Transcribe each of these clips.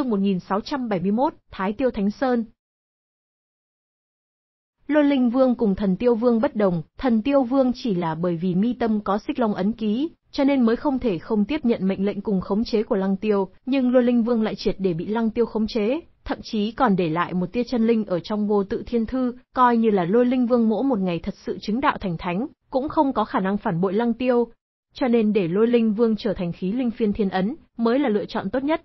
Chương 1671, Thái Tiêu Thánh Sơn. Lôi Linh Vương cùng Thần Tiêu Vương bất đồng, Thần Tiêu Vương chỉ là bởi vì mi tâm có xích long ấn ký, cho nên mới không thể không tiếp nhận mệnh lệnh cùng khống chế của Lăng Tiêu, nhưng Lôi Linh Vương lại triệt để bị Lăng Tiêu khống chế, thậm chí còn để lại một tia chân linh ở trong vô tự thiên thư, coi như là Lôi Linh Vương mỗi một ngày thật sự chứng đạo thành thánh, cũng không có khả năng phản bội Lăng Tiêu. Cho nên để Lôi Linh Vương trở thành khí linh phiên thiên ấn, mới là lựa chọn tốt nhất.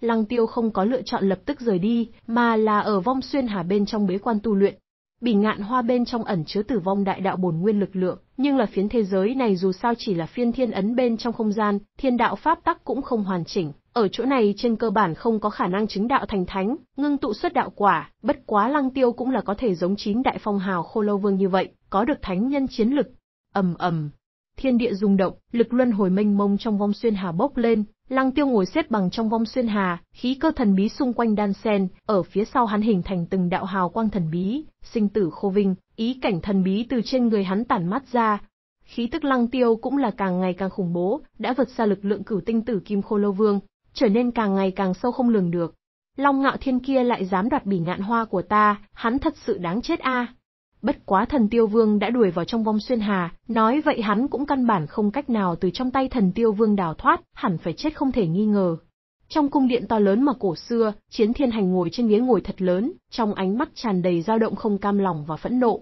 Lăng tiêu không có lựa chọn lập tức rời đi, mà là ở vong xuyên hà bên trong bế quan tu luyện. Bỉ ngạn hoa bên trong ẩn chứa tử vong đại đạo bổn nguyên lực lượng, nhưng là phiến thế giới này dù sao chỉ là phiên thiên ấn bên trong không gian, thiên đạo pháp tắc cũng không hoàn chỉnh, ở chỗ này trên cơ bản không có khả năng chứng đạo thành thánh, ngưng tụ xuất đạo quả, bất quá lăng tiêu cũng là có thể giống chín đại phong hào khô lâu vương như vậy, có được thánh nhân chiến lực. ầm ầm Thiên địa rung động, lực luân hồi mênh mông trong vong xuyên hà bốc lên, Lăng tiêu ngồi xếp bằng trong vong xuyên hà, khí cơ thần bí xung quanh đan sen, ở phía sau hắn hình thành từng đạo hào quang thần bí, sinh tử khô vinh, ý cảnh thần bí từ trên người hắn tản mát ra. Khí tức lăng tiêu cũng là càng ngày càng khủng bố, đã vượt xa lực lượng cửu tinh tử kim khô lâu vương, trở nên càng ngày càng sâu không lường được. Long ngạo thiên kia lại dám đoạt bỉ ngạn hoa của ta, hắn thật sự đáng chết a. Bất quá thần tiêu vương đã đuổi vào trong vong xuyên hà, nói vậy hắn cũng căn bản không cách nào từ trong tay thần tiêu vương đào thoát, hẳn phải chết không thể nghi ngờ. Trong cung điện to lớn mà cổ xưa, chiến thiên hành ngồi trên ghế ngồi thật lớn, trong ánh mắt tràn đầy dao động không cam lòng và phẫn nộ.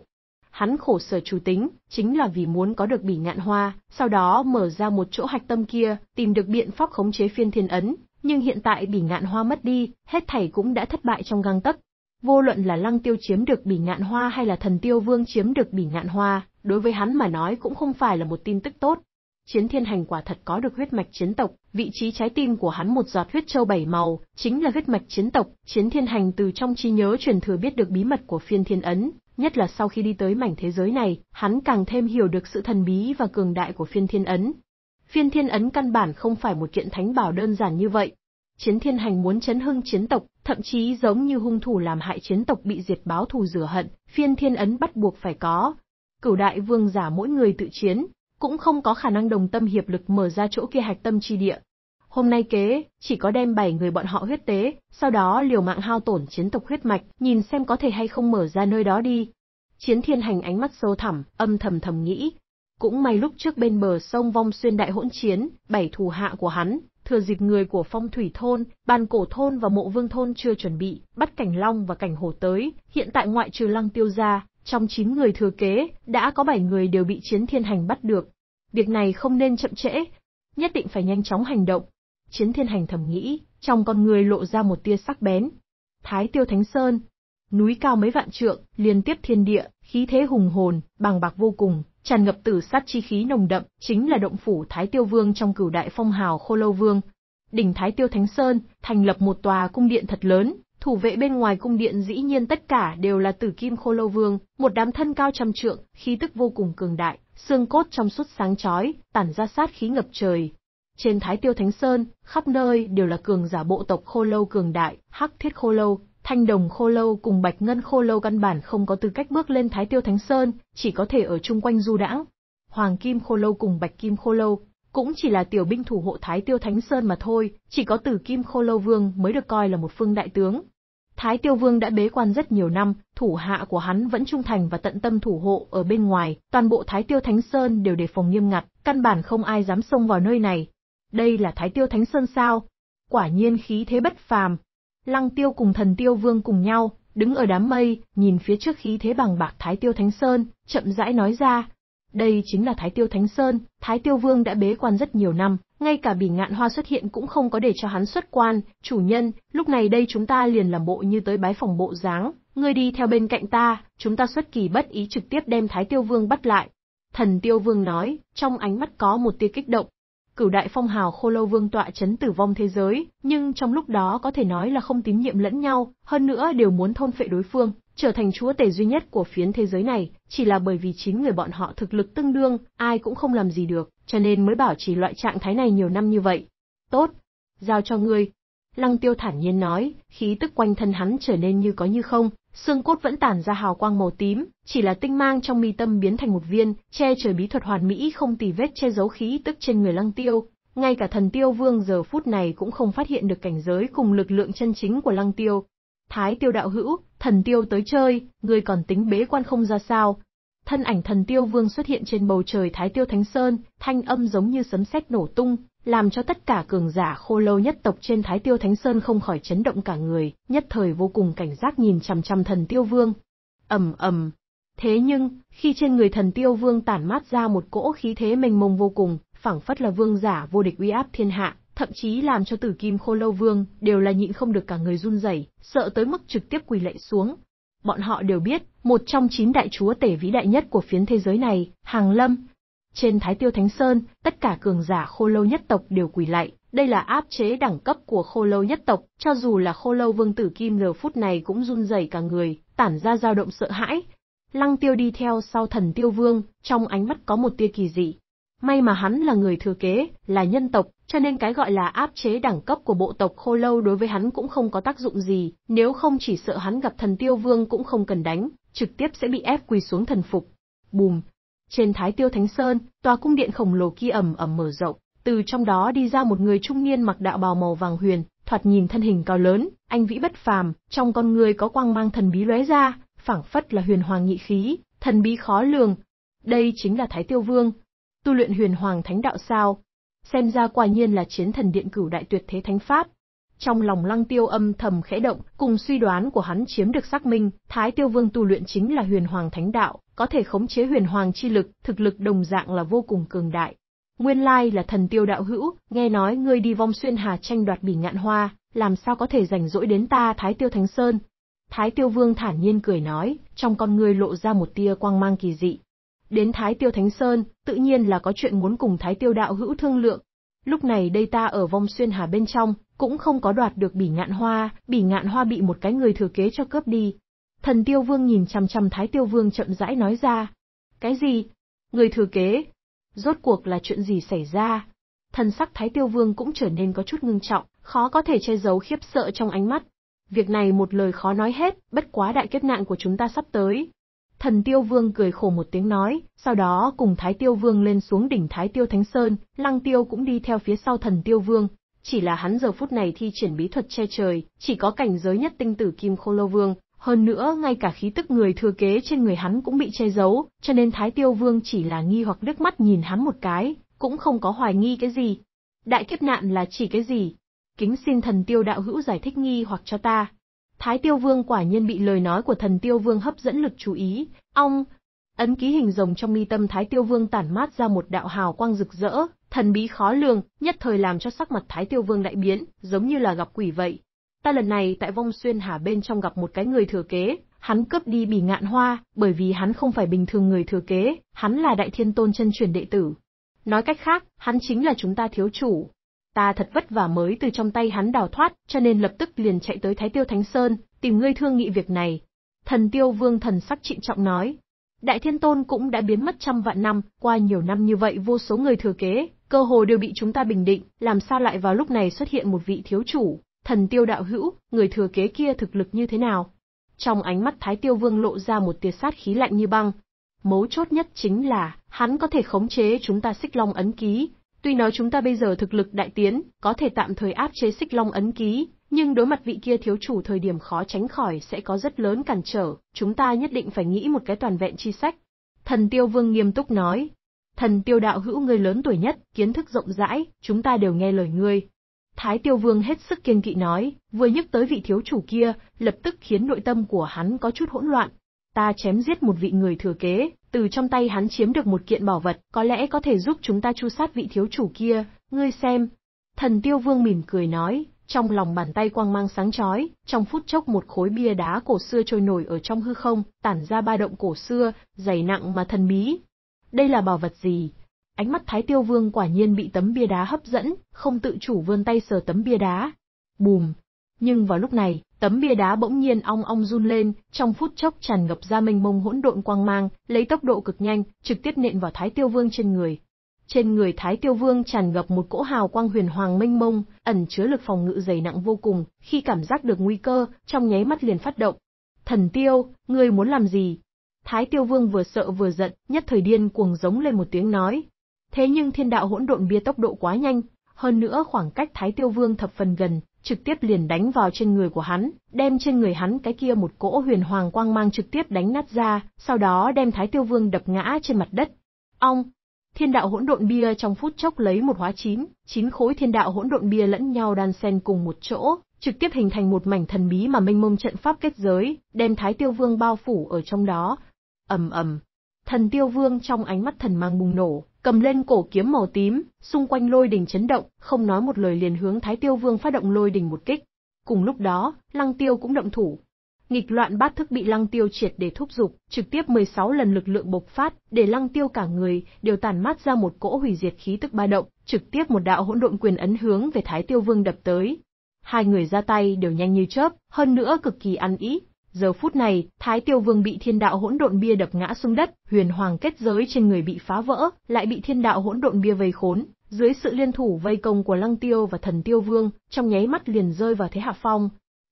Hắn khổ sở chủ tính, chính là vì muốn có được bỉ ngạn hoa, sau đó mở ra một chỗ hạch tâm kia, tìm được biện pháp khống chế phiên thiên ấn, nhưng hiện tại bỉ ngạn hoa mất đi, hết thảy cũng đã thất bại trong găng tấc, vô luận là lăng tiêu chiếm được bỉ ngạn hoa hay là thần tiêu vương chiếm được bỉ ngạn hoa, đối với hắn mà nói cũng không phải là một tin tức tốt. Chiến thiên hành quả thật có được huyết mạch chiến tộc, vị trí trái tim của hắn một giọt huyết châu bảy màu, chính là huyết mạch chiến tộc, chiến thiên hành từ trong trí nhớ truyền thừa biết được bí mật của phiên thiên ấn, nhất là sau khi đi tới mảnh thế giới này, hắn càng thêm hiểu được sự thần bí và cường đại của phiên thiên ấn. Phiên thiên ấn căn bản không phải một kiện thánh bảo đơn giản như vậy, Chiến thiên hành muốn chấn hưng chiến tộc, thậm chí giống như hung thủ làm hại chiến tộc bị diệt báo thù rửa hận, phiên thiên ấn bắt buộc phải có. Cửu đại vương giả mỗi người tự chiến, cũng không có khả năng đồng tâm hiệp lực mở ra chỗ kia hạch tâm chi địa. Hôm nay kế, chỉ có đem 7 người bọn họ huyết tế, sau đó liều mạng hao tổn chiến tộc huyết mạch, nhìn xem có thể hay không mở ra nơi đó đi. Chiến thiên hành ánh mắt sâu thẳm, âm thầm thầm nghĩ. Cũng may lúc trước bên bờ sông vong xuyên đại hỗn chiến, bảy thù hạ của hắn, thừa dịp người của phong thủy thôn, bàn cổ thôn và mộ vương thôn chưa chuẩn bị, bắt cảnh long và cảnh hổ tới, hiện tại ngoại trừ lăng tiêu ra, trong 9 người thừa kế, đã có 7 người đều bị chiến thiên hành bắt được. Việc này không nên chậm trễ, nhất định phải nhanh chóng hành động. Chiến thiên hành thầm nghĩ, trong con người lộ ra một tia sắc bén. Thái tiêu thánh sơn, núi cao mấy vạn trượng, liên tiếp thiên địa, khí thế hùng hồn, bằng bạc vô cùng, tràn ngập tử sát chi khí nồng đậm, chính là động phủ Thái Tiêu Vương trong cửu đại phong hào Khô Lâu Vương. Đỉnh Thái Tiêu Thánh Sơn, thành lập một tòa cung điện thật lớn, thủ vệ bên ngoài cung điện dĩ nhiên tất cả đều là tử kim Khô Lâu Vương, một đám thân cao trăm trượng, khí tức vô cùng cường đại, xương cốt trong suốt sáng chói, tản ra sát khí ngập trời. Trên Thái Tiêu Thánh Sơn, khắp nơi đều là cường giả bộ tộc Khô Lâu cường đại, Hắc Thiết Khô Lâu, Thanh đồng khô lâu cùng bạch ngân khô lâu căn bản không có tư cách bước lên Thái Tiêu Thánh Sơn, chỉ có thể ở chung quanh du đãng. Hoàng kim khô lâu cùng bạch kim khô lâu cũng chỉ là tiểu binh thủ hộ Thái Tiêu Thánh Sơn mà thôi, chỉ có Tử Kim Khô Lâu Vương mới được coi là một phương đại tướng. Thái Tiêu Vương đã bế quan rất nhiều năm, thủ hạ của hắn vẫn trung thành và tận tâm thủ hộ ở bên ngoài, toàn bộ Thái Tiêu Thánh Sơn đều đề phòng nghiêm ngặt, căn bản không ai dám xông vào nơi này. Đây là Thái Tiêu Thánh Sơn sao? Quả nhiên khí thế bất phàm, Lăng tiêu cùng thần tiêu vương cùng nhau, đứng ở đám mây, nhìn phía trước khí thế bằng bạc Thái Tiêu Thánh Sơn, chậm rãi nói ra. Đây chính là Thái Tiêu Thánh Sơn, Thái Tiêu Vương đã bế quan rất nhiều năm, ngay cả bỉ ngạn hoa xuất hiện cũng không có để cho hắn xuất quan, chủ nhân, lúc này đây chúng ta liền làm bộ như tới bái phòng bộ dáng, ngươi đi theo bên cạnh ta, chúng ta xuất kỳ bất ý trực tiếp đem Thái Tiêu Vương bắt lại. Thần Tiêu Vương nói, trong ánh mắt có một tia kích động, cửu đại phong hào khô lâu vương tọa chấn tử vong thế giới, nhưng trong lúc đó có thể nói là không tín nhiệm lẫn nhau, hơn nữa đều muốn thôn phệ đối phương, trở thành chúa tể duy nhất của phiến thế giới này, chỉ là bởi vì chín người bọn họ thực lực tương đương, ai cũng không làm gì được, cho nên mới bảo trì loại trạng thái này nhiều năm như vậy. Tốt, giao cho ngươi. Lăng tiêu thản nhiên nói, khí tức quanh thân hắn trở nên như có như không, xương cốt vẫn tản ra hào quang màu tím, chỉ là tinh mang trong mi tâm biến thành một viên, che trời bí thuật hoàn mỹ không tì vết che giấu khí tức trên người Lăng Tiêu. Ngay cả thần Tiêu Vương giờ phút này cũng không phát hiện được cảnh giới cùng lực lượng chân chính của Lăng Tiêu. Thái Tiêu đạo hữu, thần Tiêu tới chơi, người còn tính bế quan không ra sao? Thân ảnh thần Tiêu Vương xuất hiện trên bầu trời Thái Tiêu Thánh Sơn, thanh âm giống như sấm sét nổ tung, làm cho tất cả cường giả khô lâu nhất tộc trên Thái Tiêu Thánh Sơn không khỏi chấn động cả người, nhất thời vô cùng cảnh giác nhìn chằm chằm thần Tiêu Vương. Ầm ầm. Thế nhưng, khi trên người thần Tiêu Vương tản mát ra một cỗ khí thế mênh mông vô cùng, phảng phất là vương giả vô địch uy áp thiên hạ, thậm chí làm cho Tử Kim Khô Lâu Vương đều là nhịn không được cả người run rẩy, sợ tới mức trực tiếp quỳ lạy xuống. Bọn họ đều biết, một trong chín đại chúa tể vĩ đại nhất của phiến thế giới này, Hàng Lâm, trên Thái Tiêu Thánh Sơn, tất cả cường giả khô lâu nhất tộc đều quỳ lại đây là áp chế đẳng cấp của khô lâu nhất tộc, cho dù là khô lâu vương tử kim giờ phút này cũng run rẩy cả người, tản ra dao động sợ hãi. Lăng tiêu đi theo sau thần tiêu vương, trong ánh mắt có một tia kỳ dị. May mà hắn là người thừa kế, là nhân tộc, cho nên cái gọi là áp chế đẳng cấp của bộ tộc khô lâu đối với hắn cũng không có tác dụng gì, nếu không chỉ sợ hắn gặp thần tiêu vương cũng không cần đánh, trực tiếp sẽ bị ép quỳ xuống thần phục. Bùm, trên Thái Tiêu Thánh Sơn, tòa cung điện khổng lồ kia ẩm ẩm mở rộng, từ trong đó đi ra một người trung niên mặc đạo bào màu vàng huyền, thoạt nhìn thân hình cao lớn, anh vĩ bất phàm, trong con người có quang mang thần bí lóe ra, phảng phất là huyền hoàng nghị khí, thần bí khó lường. Đây chính là Thái Tiêu Vương, tu luyện huyền hoàng thánh đạo sao? Xem ra quả nhiên là chiến thần điện cửu đại tuyệt thế thánh pháp, trong lòng lăng tiêu âm thầm khẽ động, cùng suy đoán của hắn chiếm được xác minh, Thái Tiêu Vương tu luyện chính là huyền hoàng thánh đạo, có thể khống chế huyền hoàng chi lực, thực lực đồng dạng là vô cùng cường đại. Nguyên lai là thần tiêu đạo hữu, nghe nói ngươi đi vong xuyên hà tranh đoạt bỉ ngạn hoa, làm sao có thể rảnh rỗi đến ta Thái Tiêu Thánh Sơn. Thái Tiêu Vương thản nhiên cười nói, trong con ngươi lộ ra một tia quang mang kỳ dị. Đến Thái Tiêu Thánh Sơn, tự nhiên là có chuyện muốn cùng Thái Tiêu đạo hữu thương lượng, Lúc này đây ta ở vong xuyên hà bên trong, cũng không có đoạt được bỉ ngạn hoa, bỉ ngạn hoa bị một cái người thừa kế cho cướp đi. Thần tiêu vương nhìn chằm chằm thái tiêu vương chậm rãi nói ra. Cái gì? Người thừa kế? Rốt cuộc là chuyện gì xảy ra? Thần sắc thái tiêu vương cũng trở nên có chút ngưng trọng, khó có thể che giấu khiếp sợ trong ánh mắt. Việc này một lời khó nói hết, bất quá đại kết nạn của chúng ta sắp tới, Thần Tiêu Vương cười khổ một tiếng nói, sau đó cùng Thái Tiêu Vương lên xuống đỉnh Thái Tiêu Thánh Sơn, Lăng Tiêu cũng đi theo phía sau Thần Tiêu Vương. Chỉ là hắn giờ phút này thi triển bí thuật che trời, chỉ có cảnh giới nhất tinh tử Kim Khô Lâu Vương, hơn nữa ngay cả khí tức người thừa kế trên người hắn cũng bị che giấu, cho nên Thái Tiêu Vương chỉ là nghi hoặc nước mắt nhìn hắn một cái, cũng không có hoài nghi cái gì. Đại kiếp nạn là chỉ cái gì? Kính xin thần tiêu đạo hữu giải thích nghi hoặc cho ta. Thái Tiêu Vương quả nhiên bị lời nói của thần Tiêu Vương hấp dẫn lực chú ý, Ông ấn ký hình rồng trong mi tâm Thái Tiêu Vương tản mát ra một đạo hào quang rực rỡ, thần bí khó lường, nhất thời làm cho sắc mặt Thái Tiêu Vương đại biến, giống như là gặp quỷ vậy. Ta lần này tại Vong Xuyên Hà bên trong gặp một cái người thừa kế, hắn cướp đi bỉ ngạn hoa, bởi vì hắn không phải bình thường người thừa kế, hắn là đại thiên tôn chân truyền đệ tử. Nói cách khác, hắn chính là chúng ta thiếu chủ, ta thật vất vả mới từ trong tay hắn đào thoát, cho nên lập tức liền chạy tới Thái Tiêu Thánh Sơn, tìm ngươi thương nghị việc này. Thần Tiêu Vương thần sắc trịnh trọng nói. Đại Thiên Tôn cũng đã biến mất trăm vạn năm, qua nhiều năm như vậy vô số người thừa kế, cơ hồ đều bị chúng ta bình định, làm sao lại vào lúc này xuất hiện một vị thiếu chủ, thần tiêu đạo hữu, người thừa kế kia thực lực như thế nào? Trong ánh mắt Thái Tiêu Vương lộ ra một tia sát khí lạnh như băng. Mấu chốt nhất chính là, hắn có thể khống chế chúng ta xích long ấn ký, Tuy nói chúng ta bây giờ thực lực đại tiến, có thể tạm thời áp chế xích long ấn ký, nhưng đối mặt vị kia thiếu chủ thời điểm khó tránh khỏi sẽ có rất lớn cản trở, chúng ta nhất định phải nghĩ một cái toàn vẹn chi sách. Thần tiêu vương nghiêm túc nói. Thần tiêu đạo hữu người lớn tuổi nhất, kiến thức rộng rãi, chúng ta đều nghe lời ngươi. Thái tiêu vương hết sức kiên kỵ nói, vừa nhắc tới vị thiếu chủ kia, lập tức khiến nội tâm của hắn có chút hỗn loạn. Ta chém giết một vị người thừa kế, từ trong tay hắn chiếm được một kiện bảo vật, có lẽ có thể giúp chúng ta chu sát vị thiếu chủ kia, ngươi xem. Thần tiêu vương mỉm cười nói, trong lòng bàn tay quang mang sáng chói, trong phút chốc một khối bia đá cổ xưa trôi nổi ở trong hư không, tản ra ba động cổ xưa, dày nặng mà thần bí. Đây là bảo vật gì? Ánh mắt Thái Tiêu Vương quả nhiên bị tấm bia đá hấp dẫn, không tự chủ vươn tay sờ tấm bia đá. Bùm! Nhưng vào lúc này, Tấm bia đá bỗng nhiên ong ong run lên, trong phút chốc tràn ngập ra mênh mông hỗn độn quang mang, lấy tốc độ cực nhanh, trực tiếp nện vào Thái Tiêu Vương trên người. Trên người Thái Tiêu Vương tràn ngập một cỗ hào quang huyền hoàng mênh mông, ẩn chứa lực phòng ngự dày nặng vô cùng, khi cảm giác được nguy cơ, trong nháy mắt liền phát động. "Thần Tiêu, ngươi muốn làm gì?" Thái Tiêu Vương vừa sợ vừa giận, nhất thời điên cuồng giống lên một tiếng nói. Thế nhưng thiên đạo hỗn độn bia tốc độ quá nhanh, hơn nữa khoảng cách Thái Tiêu Vương thập phần gần, trực tiếp liền đánh vào trên người của hắn, đem trên người hắn cái kia một cỗ huyền hoàng quang mang trực tiếp đánh nát ra, sau đó đem Thái Tiêu Vương đập ngã trên mặt đất. Ong! Thiên đạo hỗn độn bia trong phút chốc lấy một hóa chín, chín khối thiên đạo hỗn độn bia lẫn nhau đan xen cùng một chỗ, trực tiếp hình thành một mảnh thần bí mà mênh mông trận pháp kết giới, đem Thái Tiêu Vương bao phủ ở trong đó. Ầm ầm, Thần Tiêu Vương trong ánh mắt thần mang bùng nổ, cầm lên cổ kiếm màu tím, xung quanh lôi đình chấn động, không nói một lời liền hướng Thái Tiêu Vương phát động lôi đình một kích. Cùng lúc đó, Lăng Tiêu cũng động thủ. Nghịch loạn bát thức bị Lăng Tiêu triệt để thúc giục, trực tiếp 16 lần lực lượng bộc phát, để Lăng Tiêu cả người đều tản mát ra một cỗ hủy diệt khí tức ba động, trực tiếp một đạo hỗn độn quyền ấn hướng về Thái Tiêu Vương đập tới. Hai người ra tay đều nhanh như chớp, hơn nữa cực kỳ ăn ý, Giờ phút này, Thái Tiêu Vương bị thiên đạo hỗn độn bia đập ngã xuống đất, huyền hoàng kết giới trên người bị phá vỡ, lại bị thiên đạo hỗn độn bia vây khốn. Dưới sự liên thủ vây công của Lăng Tiêu và Thần Tiêu Vương, trong nháy mắt liền rơi vào thế hạ phong.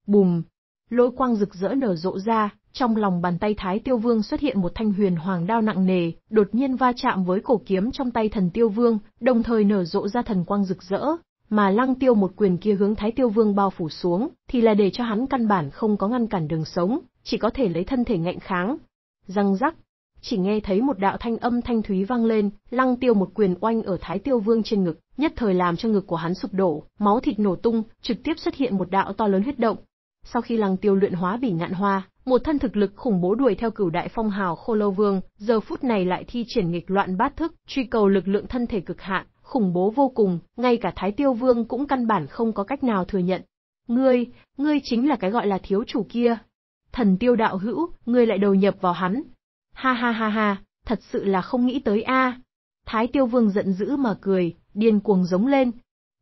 Bùm! Lôi quang rực rỡ nở rộ ra, trong lòng bàn tay Thái Tiêu Vương xuất hiện một thanh huyền hoàng đao nặng nề, đột nhiên va chạm với cổ kiếm trong tay Thần Tiêu Vương, đồng thời nở rộ ra thần quang rực rỡ, mà lăng tiêu một quyền kia hướng thái tiêu vương bao phủ xuống, thì là để cho hắn căn bản không có ngăn cản đường sống, chỉ có thể lấy thân thể ngạnh kháng. Răng rắc, chỉ nghe thấy một đạo thanh âm thanh thúy vang lên, lăng tiêu một quyền oanh ở thái tiêu vương trên ngực, nhất thời làm cho ngực của hắn sụp đổ, máu thịt nổ tung, trực tiếp xuất hiện một đạo to lớn huyết động. Sau khi lăng tiêu luyện hóa bỉ ngạn hoa, một thân thực lực khủng bố đuổi theo cửu đại phong hào khô lâu vương, giờ phút này lại thi triển nghịch loạn bát thức, truy cầu lực lượng thân thể cực hạn, khủng bố vô cùng, ngay cả Thái Tiêu Vương cũng căn bản không có cách nào thừa nhận. Ngươi, ngươi chính là cái gọi là thiếu chủ kia. Thần tiêu đạo hữu, ngươi lại đầu nhập vào hắn. Ha ha ha ha, thật sự là không nghĩ tới a. Thái Tiêu Vương giận dữ mà cười, điên cuồng giống lên.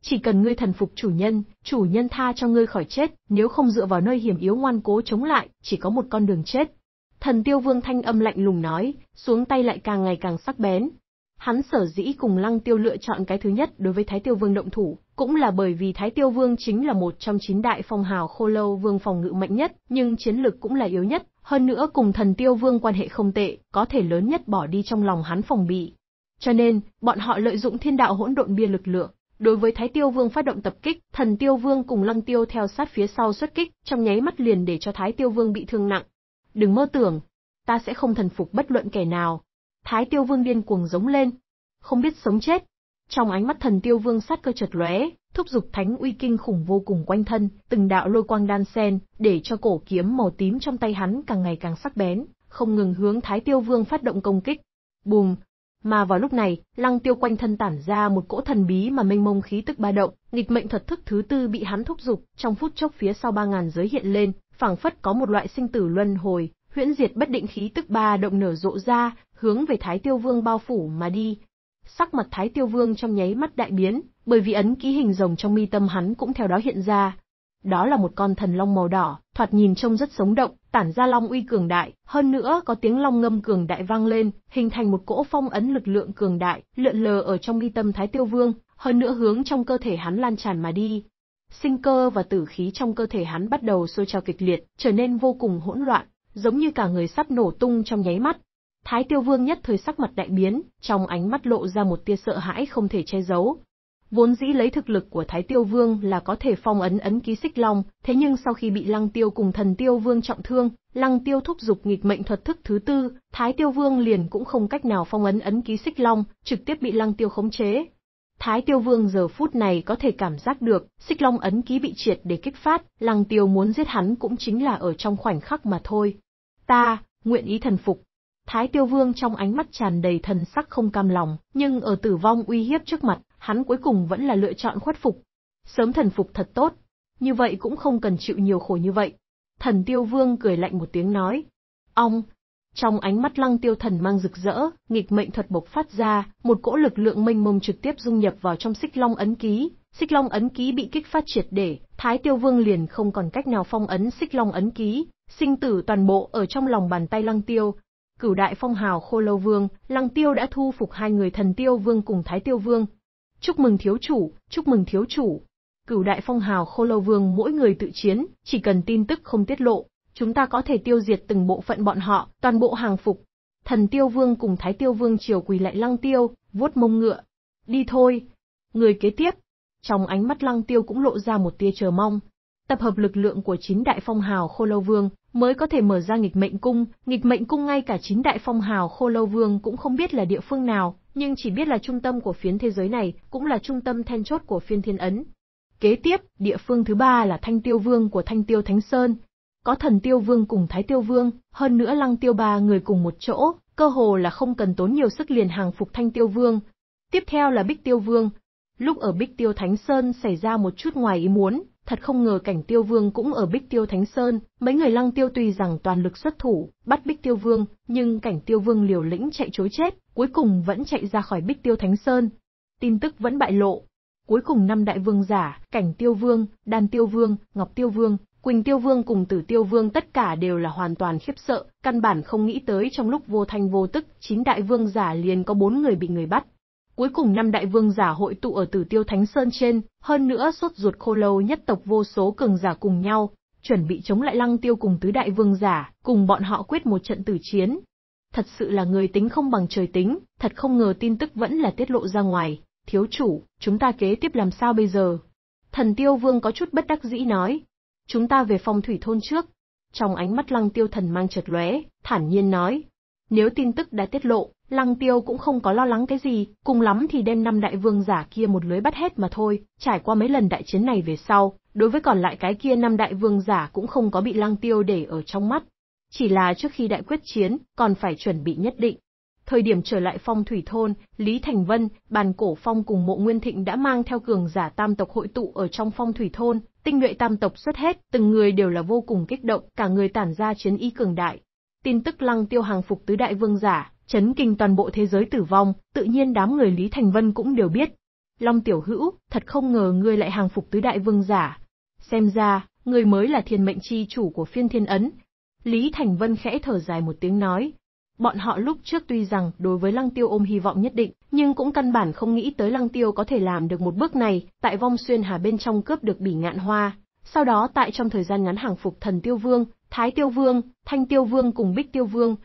Chỉ cần ngươi thần phục chủ nhân, chủ nhân tha cho ngươi khỏi chết, nếu không dựa vào nơi hiểm yếu ngoan cố chống lại, chỉ có một con đường chết. Thần Tiêu Vương thanh âm lạnh lùng nói, xuống tay lại càng ngày càng sắc bén, Hắn sở dĩ cùng Lăng Tiêu lựa chọn cái thứ nhất đối với Thái Tiêu Vương động thủ, cũng là bởi vì Thái Tiêu Vương chính là một trong chín đại phong hào khô lâu vương phòng ngự mạnh nhất, nhưng chiến lực cũng là yếu nhất, hơn nữa cùng thần Tiêu Vương quan hệ không tệ, có thể lớn nhất bỏ đi trong lòng hắn phòng bị. Cho nên, bọn họ lợi dụng thiên đạo hỗn độn bia lực lượng, đối với Thái Tiêu Vương phát động tập kích, thần Tiêu Vương cùng Lăng Tiêu theo sát phía sau xuất kích, trong nháy mắt liền để cho Thái Tiêu Vương bị thương nặng. Đừng mơ tưởng, ta sẽ không thần phục bất luận kẻ nào, Thái Tiêu Vương điên cuồng giống lên, không biết sống chết. Trong ánh mắt thần Tiêu Vương sát cơ chợt lóe, thúc giục thánh uy kinh khủng vô cùng quanh thân, từng đạo lôi quang đan xen, để cho cổ kiếm màu tím trong tay hắn càng ngày càng sắc bén, không ngừng hướng Thái Tiêu Vương phát động công kích. Bùm! Mà vào lúc này, Lăng Tiêu quanh thân tản ra một cỗ thần bí mà mênh mông khí tức ba động, nghịch mệnh thuật thức thứ tư bị hắn thúc giục, trong phút chốc phía sau ba ngàn giới hiện lên, phảng phất có một loại sinh tử luân hồi, huyễn diệt bất định khí tức ba động nở rộ ra, hướng về Thái Tiêu Vương bao phủ mà đi. Sắc mặt Thái Tiêu Vương trong nháy mắt đại biến, bởi vì ấn ký hình rồng trong mi tâm hắn cũng theo đó hiện ra. Đó là một con thần long màu đỏ, thoạt nhìn trông rất sống động, tản ra long uy cường đại, hơn nữa có tiếng long ngâm cường đại vang lên, hình thành một cỗ phong ấn lực lượng cường đại, lượn lờ ở trong mi tâm Thái Tiêu Vương, hơn nữa hướng trong cơ thể hắn lan tràn mà đi. Sinh cơ và tử khí trong cơ thể hắn bắt đầu sôi trào kịch liệt, trở nên vô cùng hỗn loạn, giống như cả người sắp nổ tung trong nháy mắt, Thái Tiêu Vương nhất thời sắc mặt đại biến, trong ánh mắt lộ ra một tia sợ hãi không thể che giấu. Vốn dĩ lấy thực lực của Thái Tiêu Vương là có thể phong ấn ấn ký xích long, thế nhưng sau khi bị Lăng Tiêu cùng Thần Tiêu Vương trọng thương, Lăng Tiêu thúc giục nghịch mệnh thuật thức thứ tư, Thái Tiêu Vương liền cũng không cách nào phong ấn ấn ký xích long, trực tiếp bị Lăng Tiêu khống chế. Thái Tiêu Vương giờ phút này có thể cảm giác được, xích long ấn ký bị triệt để kích phát, Lăng Tiêu muốn giết hắn cũng chính là ở trong khoảnh khắc mà thôi. Ta, nguyện ý thần phục, Thái Tiêu Vương trong ánh mắt tràn đầy thần sắc không cam lòng, nhưng ở tử vong uy hiếp trước mặt, hắn cuối cùng vẫn là lựa chọn khuất phục. Sớm thần phục thật tốt, như vậy cũng không cần chịu nhiều khổ như vậy. Thần Tiêu Vương cười lạnh một tiếng nói. Ông! Trong ánh mắt lăng tiêu thần mang rực rỡ, nghịch mệnh thuật bộc phát ra, một cỗ lực lượng mênh mông trực tiếp dung nhập vào trong xích long ấn ký. Xích long ấn ký bị kích phát triệt để, Thái Tiêu Vương liền không còn cách nào phong ấn xích long ấn ký, sinh tử toàn bộ ở trong lòng bàn tay lăng tiêu, cửu đại phong hào khô lâu vương, lăng tiêu đã thu phục hai người thần tiêu vương cùng thái tiêu vương. Chúc mừng thiếu chủ, chúc mừng thiếu chủ. Cửu đại phong hào khô lâu vương mỗi người tự chiến, chỉ cần tin tức không tiết lộ, chúng ta có thể tiêu diệt từng bộ phận bọn họ, toàn bộ hàng phục. Thần tiêu vương cùng thái tiêu vương chiều quỳ lại lăng tiêu, vuốt mông ngựa. Đi thôi. Người kế tiếp. Trong ánh mắt lăng tiêu cũng lộ ra một tia chờ mong. Tập hợp lực lượng của chín đại phong hào khô lâu vương, mới có thể mở ra nghịch mệnh cung, nghịch mệnh cung ngay cả chín đại phong hào khô lâu vương cũng không biết là địa phương nào, nhưng chỉ biết là trung tâm của phiến thế giới này, cũng là trung tâm then chốt của phiên thiên ấn. Kế tiếp, địa phương thứ ba là thanh tiêu vương của thanh tiêu thánh sơn. Có thần tiêu vương cùng thái tiêu vương, hơn nữa lăng tiêu ba người cùng một chỗ, cơ hồ là không cần tốn nhiều sức liền hàng phục thanh tiêu vương. Tiếp theo là bích tiêu vương. Lúc ở bích tiêu thánh sơn xảy ra một chút ngoài ý muốn, Thật không ngờ cảnh tiêu vương cũng ở Bích Tiêu Thánh Sơn, mấy người lăng tiêu tuy rằng toàn lực xuất thủ, bắt Bích Tiêu Vương, nhưng cảnh tiêu vương liều lĩnh chạy chối chết, cuối cùng vẫn chạy ra khỏi Bích Tiêu Thánh Sơn. Tin tức vẫn bại lộ. Cuối cùng năm đại vương giả, cảnh tiêu vương, đan tiêu vương, ngọc tiêu vương, Quỳnh Tiêu Vương cùng Tử Tiêu Vương tất cả đều là hoàn toàn khiếp sợ, căn bản không nghĩ tới trong lúc vô thanh vô tức, chín đại vương giả liền có bốn người bị người bắt. Cuối cùng năm đại vương giả hội tụ ở Tử Tiêu Thánh Sơn trên, hơn nữa sốt ruột khô lâu nhất tộc vô số cường giả cùng nhau, chuẩn bị chống lại Lăng Tiêu cùng tứ đại vương giả, cùng bọn họ quyết một trận tử chiến. Thật sự là người tính không bằng trời tính, thật không ngờ tin tức vẫn là tiết lộ ra ngoài, thiếu chủ, chúng ta kế tiếp làm sao bây giờ? Thần Tiêu Vương có chút bất đắc dĩ nói, chúng ta về phong thủy thôn trước. Trong ánh mắt Lăng Tiêu Thần mang chợt lóe, thản nhiên nói, nếu tin tức đã tiết lộ, Lăng tiêu cũng không có lo lắng cái gì, cùng lắm thì đem năm đại vương giả kia một lưới bắt hết mà thôi, trải qua mấy lần đại chiến này về sau, đối với còn lại cái kia năm đại vương giả cũng không có bị lăng tiêu để ở trong mắt. Chỉ là trước khi đại quyết chiến, còn phải chuẩn bị nhất định. Thời điểm trở lại phong thủy thôn, Lý Thành Vân, bàn cổ phong cùng mộ nguyên thịnh đã mang theo cường giả tam tộc hội tụ ở trong phong thủy thôn, tinh nhuệ tam tộc xuất hết, từng người đều là vô cùng kích động, cả người tản ra chiến y cường đại. Tin tức lăng tiêu hàng phục tứ đại vương giả, Chấn kinh toàn bộ thế giới tử vong, tự nhiên đám người Lý Thành Vân cũng đều biết. Long Tiểu Hữu, thật không ngờ ngươi lại hàng phục tứ đại vương giả. Xem ra, ngươi mới là thiên mệnh chi chủ của phiên thiên ấn. Lý Thành Vân khẽ thở dài một tiếng nói. Bọn họ lúc trước tuy rằng đối với Lăng Tiêu ôm hy vọng nhất định, nhưng cũng căn bản không nghĩ tới Lăng Tiêu có thể làm được một bước này, tại vong xuyên hà bên trong cướp được bỉ ngạn hoa. Sau đó tại trong thời gian ngắn hàng phục thần Tiêu Vương, Thái Tiêu Vương, Thanh Tiêu Vương cùng Bích Tiêu Vương,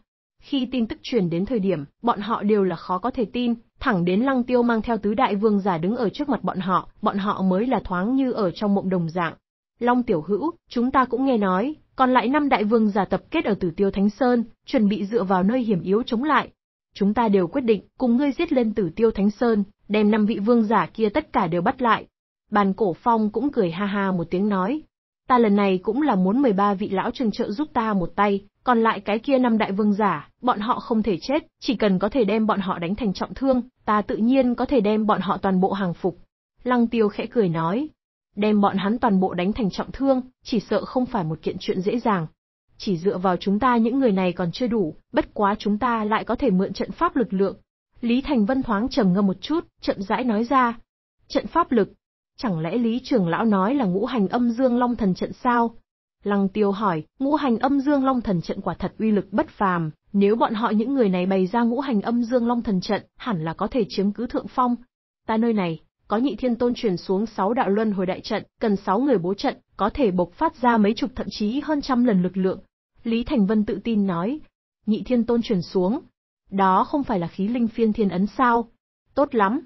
khi tin tức truyền đến thời điểm, bọn họ đều là khó có thể tin, thẳng đến Lăng Tiêu mang theo tứ đại vương giả đứng ở trước mặt bọn họ, bọn họ mới là thoáng như ở trong mộng đồng dạng. Long Tiểu Hữu, chúng ta cũng nghe nói, còn lại năm đại vương giả tập kết ở Tử Tiêu Thánh Sơn, chuẩn bị dựa vào nơi hiểm yếu chống lại. Chúng ta đều quyết định cùng ngươi giết lên Tử Tiêu Thánh Sơn, đem năm vị vương giả kia tất cả đều bắt lại. Bàn Cổ Phong cũng cười ha ha một tiếng nói, ta lần này cũng là muốn 13 vị lão trường trợ giúp ta một tay, còn lại cái kia năm đại vương giả, bọn họ không thể chết, chỉ cần có thể đem bọn họ đánh thành trọng thương, ta tự nhiên có thể đem bọn họ toàn bộ hàng phục. Lăng tiêu khẽ cười nói, đem bọn hắn toàn bộ đánh thành trọng thương, chỉ sợ không phải một kiện chuyện dễ dàng. Chỉ dựa vào chúng ta những người này còn chưa đủ, bất quá chúng ta lại có thể mượn trận pháp lực lượng. Lý Thành Vân thoáng trầm ngâm một chút, chậm rãi nói ra. Trận pháp lực, chẳng lẽ Lý Trường Lão nói là ngũ hành âm dương long thần trận sao? Lăng tiêu hỏi, ngũ hành âm dương long thần trận quả thật uy lực bất phàm, nếu bọn họ những người này bày ra ngũ hành âm dương long thần trận, hẳn là có thể chiếm cứ thượng phong. Ta nơi này, có nhị thiên tôn truyền xuống sáu đạo luân hồi đại trận, cần sáu người bố trận, có thể bộc phát ra mấy chục thậm chí hơn trăm lần lực lượng. Lý Thành Vân tự tin nói, nhị thiên tôn truyền xuống. Đó không phải là khí linh phiên thiên ấn sao? Tốt lắm.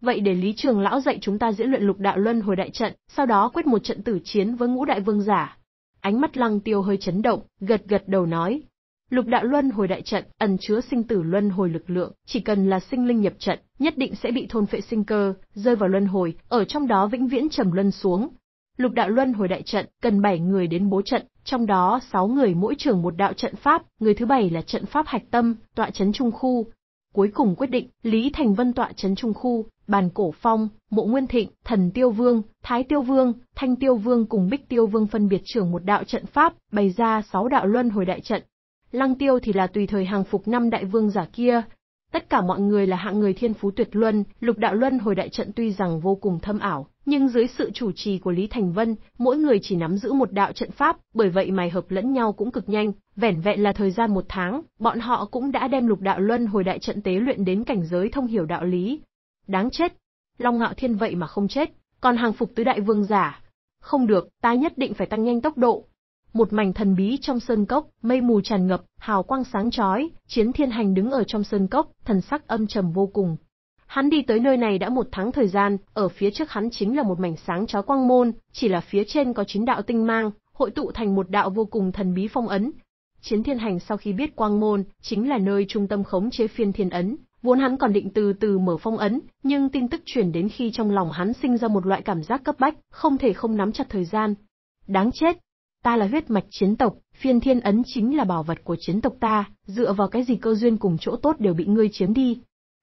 Vậy để Lý Trường Lão dạy chúng ta diễn luyện lục đạo luân hồi đại trận, sau đó quyết một trận tử chiến với ngũ đại vương giả. Ánh mắt lăng tiêu hơi chấn động, gật gật đầu nói. Lục đạo luân hồi đại trận, ẩn chứa sinh tử luân hồi lực lượng, chỉ cần là sinh linh nhập trận, nhất định sẽ bị thôn phệ sinh cơ, rơi vào luân hồi, ở trong đó vĩnh viễn trầm luân xuống. Lục đạo luân hồi đại trận, cần 7 người đến bố trận, trong đó 6 người mỗi trưởng một đạo trận pháp, người thứ bảy là trận pháp hạch tâm, tọa chấn trung khu, cuối cùng quyết định, Lý Thành Vân tọa chấn trung khu, Bàn Cổ Phong, Mộ Nguyên Thịnh, Thần Tiêu Vương, Thái Tiêu Vương, Thanh Tiêu Vương cùng Bích Tiêu Vương phân biệt trưởng một đạo trận pháp, bày ra sáu đạo luân hồi đại trận. Lăng Tiêu thì là tùy thời hàng phục năm đại vương giả kia, Tất cả mọi người là hạng người thiên phú tuyệt luân, lục đạo luân hồi đại trận tuy rằng vô cùng thâm ảo, nhưng dưới sự chủ trì của Lý Thành Vân, mỗi người chỉ nắm giữ một đạo trận pháp, bởi vậy mài hợp lẫn nhau cũng cực nhanh, vẻn vẹn là thời gian một tháng, bọn họ cũng đã đem lục đạo luân hồi đại trận tế luyện đến cảnh giới thông hiểu đạo lý. Đáng chết! Long ngạo thiên vậy mà không chết, còn hàng phục tứ đại vương giả. Không được, ta nhất định phải tăng nhanh tốc độ, một mảnh thần bí trong sơn cốc, mây mù tràn ngập, hào quang sáng chói, chiến thiên hành đứng ở trong sơn cốc, thần sắc âm trầm vô cùng. Hắn đi tới nơi này đã một tháng thời gian, ở phía trước hắn chính là một mảnh sáng chói quang môn, chỉ là phía trên có chín đạo tinh mang, hội tụ thành một đạo vô cùng thần bí phong ấn. Chiến thiên hành sau khi biết quang môn, chính là nơi trung tâm khống chế phiên thiên ấn, Vốn hắn còn định từ từ mở phong ấn, nhưng tin tức chuyển đến khi trong lòng hắn sinh ra một loại cảm giác cấp bách, không thể không nắm chặt thời gian. Đáng chết, ta là huyết mạch chiến tộc, phiên thiên ấn chính là bảo vật của chiến tộc ta, dựa vào cái gì cơ duyên cùng chỗ tốt đều bị ngươi chiếm đi.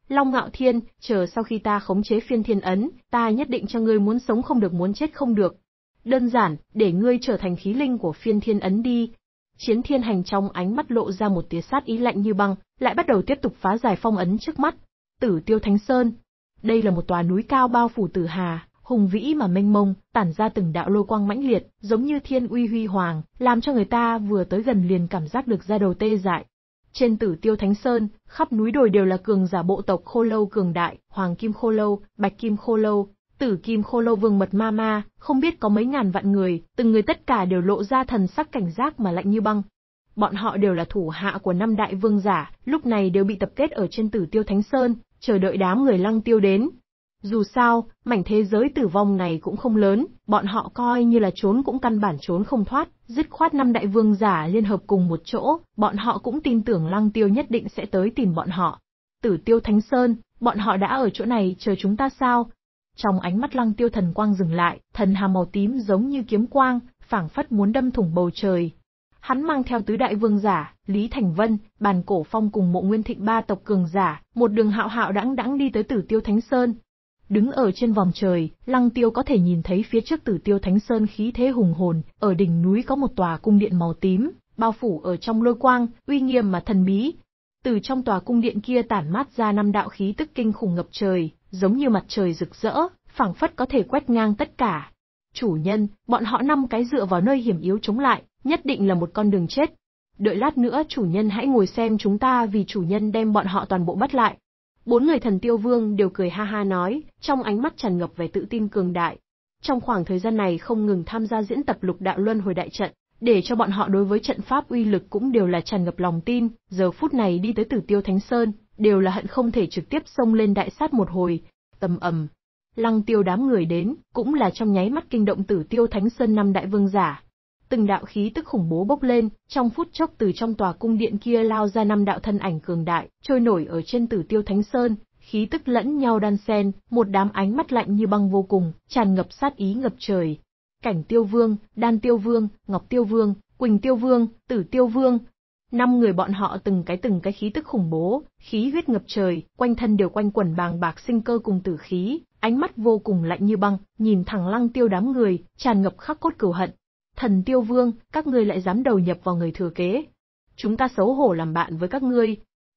Long Ngạo Thiên, chờ sau khi ta khống chế phiên thiên ấn, ta nhất định cho ngươi muốn sống không được muốn chết không được. Đơn giản, để ngươi trở thành khí linh của phiên thiên ấn đi. Chiến thiên hành trong ánh mắt lộ ra một tia sát ý lạnh như băng, lại bắt đầu tiếp tục phá giải phong ấn trước mắt. Tử tiêu Thánh Sơn. Đây là một tòa núi cao bao phủ tử hà, hùng vĩ mà mênh mông, tản ra từng đạo lôi quang mãnh liệt, giống như thiên uy huy hoàng, làm cho người ta vừa tới gần liền cảm giác được ra đầu tê dại. Trên tử tiêu thánh sơn, khắp núi đồi đều là cường giả bộ tộc khô lâu cường đại, hoàng kim khô lâu, bạch kim khô lâu, tử kim khô lâu vương mật ma ma, không biết có mấy ngàn vạn người, từng người tất cả đều lộ ra thần sắc cảnh giác mà lạnh như băng. Bọn họ đều là thủ hạ của năm đại vương giả, lúc này đều bị tập kết ở trên tử tiêu thánh sơn, chờ đợi đám người lăng tiêu đến, dù sao, mảnh thế giới tử vong này cũng không lớn, bọn họ coi như là trốn cũng căn bản trốn không thoát, dứt khoát năm đại vương giả liên hợp cùng một chỗ, bọn họ cũng tin tưởng Lăng Tiêu nhất định sẽ tới tìm bọn họ. Tử Tiêu Thánh Sơn, bọn họ đã ở chỗ này chờ chúng ta sao? Trong ánh mắt Lăng Tiêu thần quang dừng lại, thần hà màu tím giống như kiếm quang, phảng phất muốn đâm thủng bầu trời. Hắn mang theo tứ đại vương giả, Lý Thành Vân, Bàn Cổ Phong cùng Mộ Nguyên Thịnh ba tộc cường giả, một đường hạo hạo đãng đãng đi tới Tử Tiêu Thánh Sơn, Đứng ở trên vòng trời, Lăng Tiêu có thể nhìn thấy phía trước Tử Tiêu Thánh Sơn khí thế hùng hồn, ở đỉnh núi có một tòa cung điện màu tím, bao phủ ở trong lôi quang, uy nghiêm mà thần bí. Từ trong tòa cung điện kia tản mát ra năm đạo khí tức kinh khủng ngập trời, giống như mặt trời rực rỡ, phảng phất có thể quét ngang tất cả. Chủ nhân, bọn họ năm cái dựa vào nơi hiểm yếu chống lại, nhất định là một con đường chết. Đợi lát nữa chủ nhân hãy ngồi xem chúng ta vì chủ nhân đem bọn họ toàn bộ bắt lại. Bốn người thần tiêu vương đều cười ha ha nói, trong ánh mắt tràn ngập vẻ tự tin cường đại. Trong khoảng thời gian này không ngừng tham gia diễn tập lục đạo luân hồi đại trận, để cho bọn họ đối với trận pháp uy lực cũng đều là tràn ngập lòng tin, giờ phút này đi tới tử tiêu thánh sơn, đều là hận không thể trực tiếp xông lên đại sát một hồi, tầm ầm. Lăng tiêu đám người đến, cũng là trong nháy mắt kinh động tử tiêu thánh sơn năm đại vương giả, Từng đạo khí tức khủng bố bốc lên, trong phút chốc từ trong tòa cung điện kia lao ra năm đạo thân ảnh cường đại, trôi nổi ở trên Tử Tiêu Thánh Sơn, khí tức lẫn nhau đan xen, một đám ánh mắt lạnh như băng vô cùng, tràn ngập sát ý ngập trời. Cảnh Tiêu Vương, Đan Tiêu Vương, Ngọc Tiêu Vương, Quỳnh Tiêu Vương, Tử Tiêu Vương, năm người bọn họ từng cái từng cái khí tức khủng bố, khí huyết ngập trời, quanh thân đều quanh quẩn bàng bạc sinh cơ cùng tử khí, ánh mắt vô cùng lạnh như băng, nhìn thẳng Lăng Tiêu đám người, tràn ngập khắc cốt cừu hận, Thần Tiêu Vương, các ngươi lại dám đầu nhập vào người thừa kế. Chúng ta xấu hổ làm bạn với các ngươi.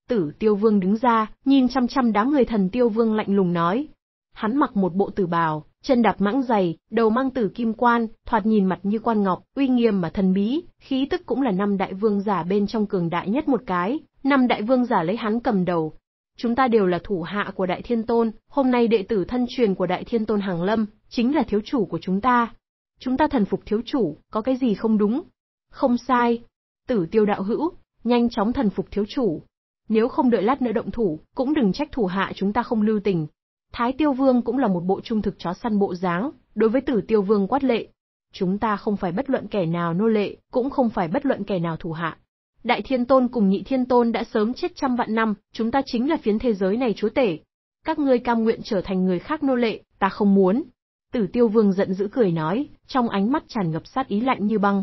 Tử Tiêu Vương đứng ra, nhìn chăm chăm đám người Thần Tiêu Vương lạnh lùng nói. Hắn mặc một bộ tử bào, chân đạp mãng dày, đầu mang tử kim quan, thoạt nhìn mặt như quan ngọc, uy nghiêm mà thần bí, khí tức cũng là năm đại vương giả bên trong cường đại nhất một cái, năm đại vương giả lấy hắn cầm đầu. Chúng ta đều là thủ hạ của Đại Thiên Tôn, hôm nay đệ tử thân truyền của Đại Thiên Tôn Hàng Lâm, chính là thiếu chủ của chúng ta, Chúng ta thần phục thiếu chủ, có cái gì không đúng? Không sai. Tử tiêu đạo hữu, nhanh chóng thần phục thiếu chủ. Nếu không đợi lát nữa động thủ, cũng đừng trách thủ hạ chúng ta không lưu tình. Thái tiêu vương cũng là một bộ trung thực chó săn bộ dáng, đối với tử tiêu vương quát lệ. Chúng ta không phải bất luận kẻ nào nô lệ, cũng không phải bất luận kẻ nào thủ hạ. Đại thiên tôn cùng nhị thiên tôn đã sớm chết trăm vạn năm, chúng ta chính là phiến thế giới này chúa tể. Các ngươi cam nguyện trở thành người khác nô lệ, ta không muốn, Tử Tiêu Vương giận dữ cười nói, trong ánh mắt tràn ngập sát ý lạnh như băng.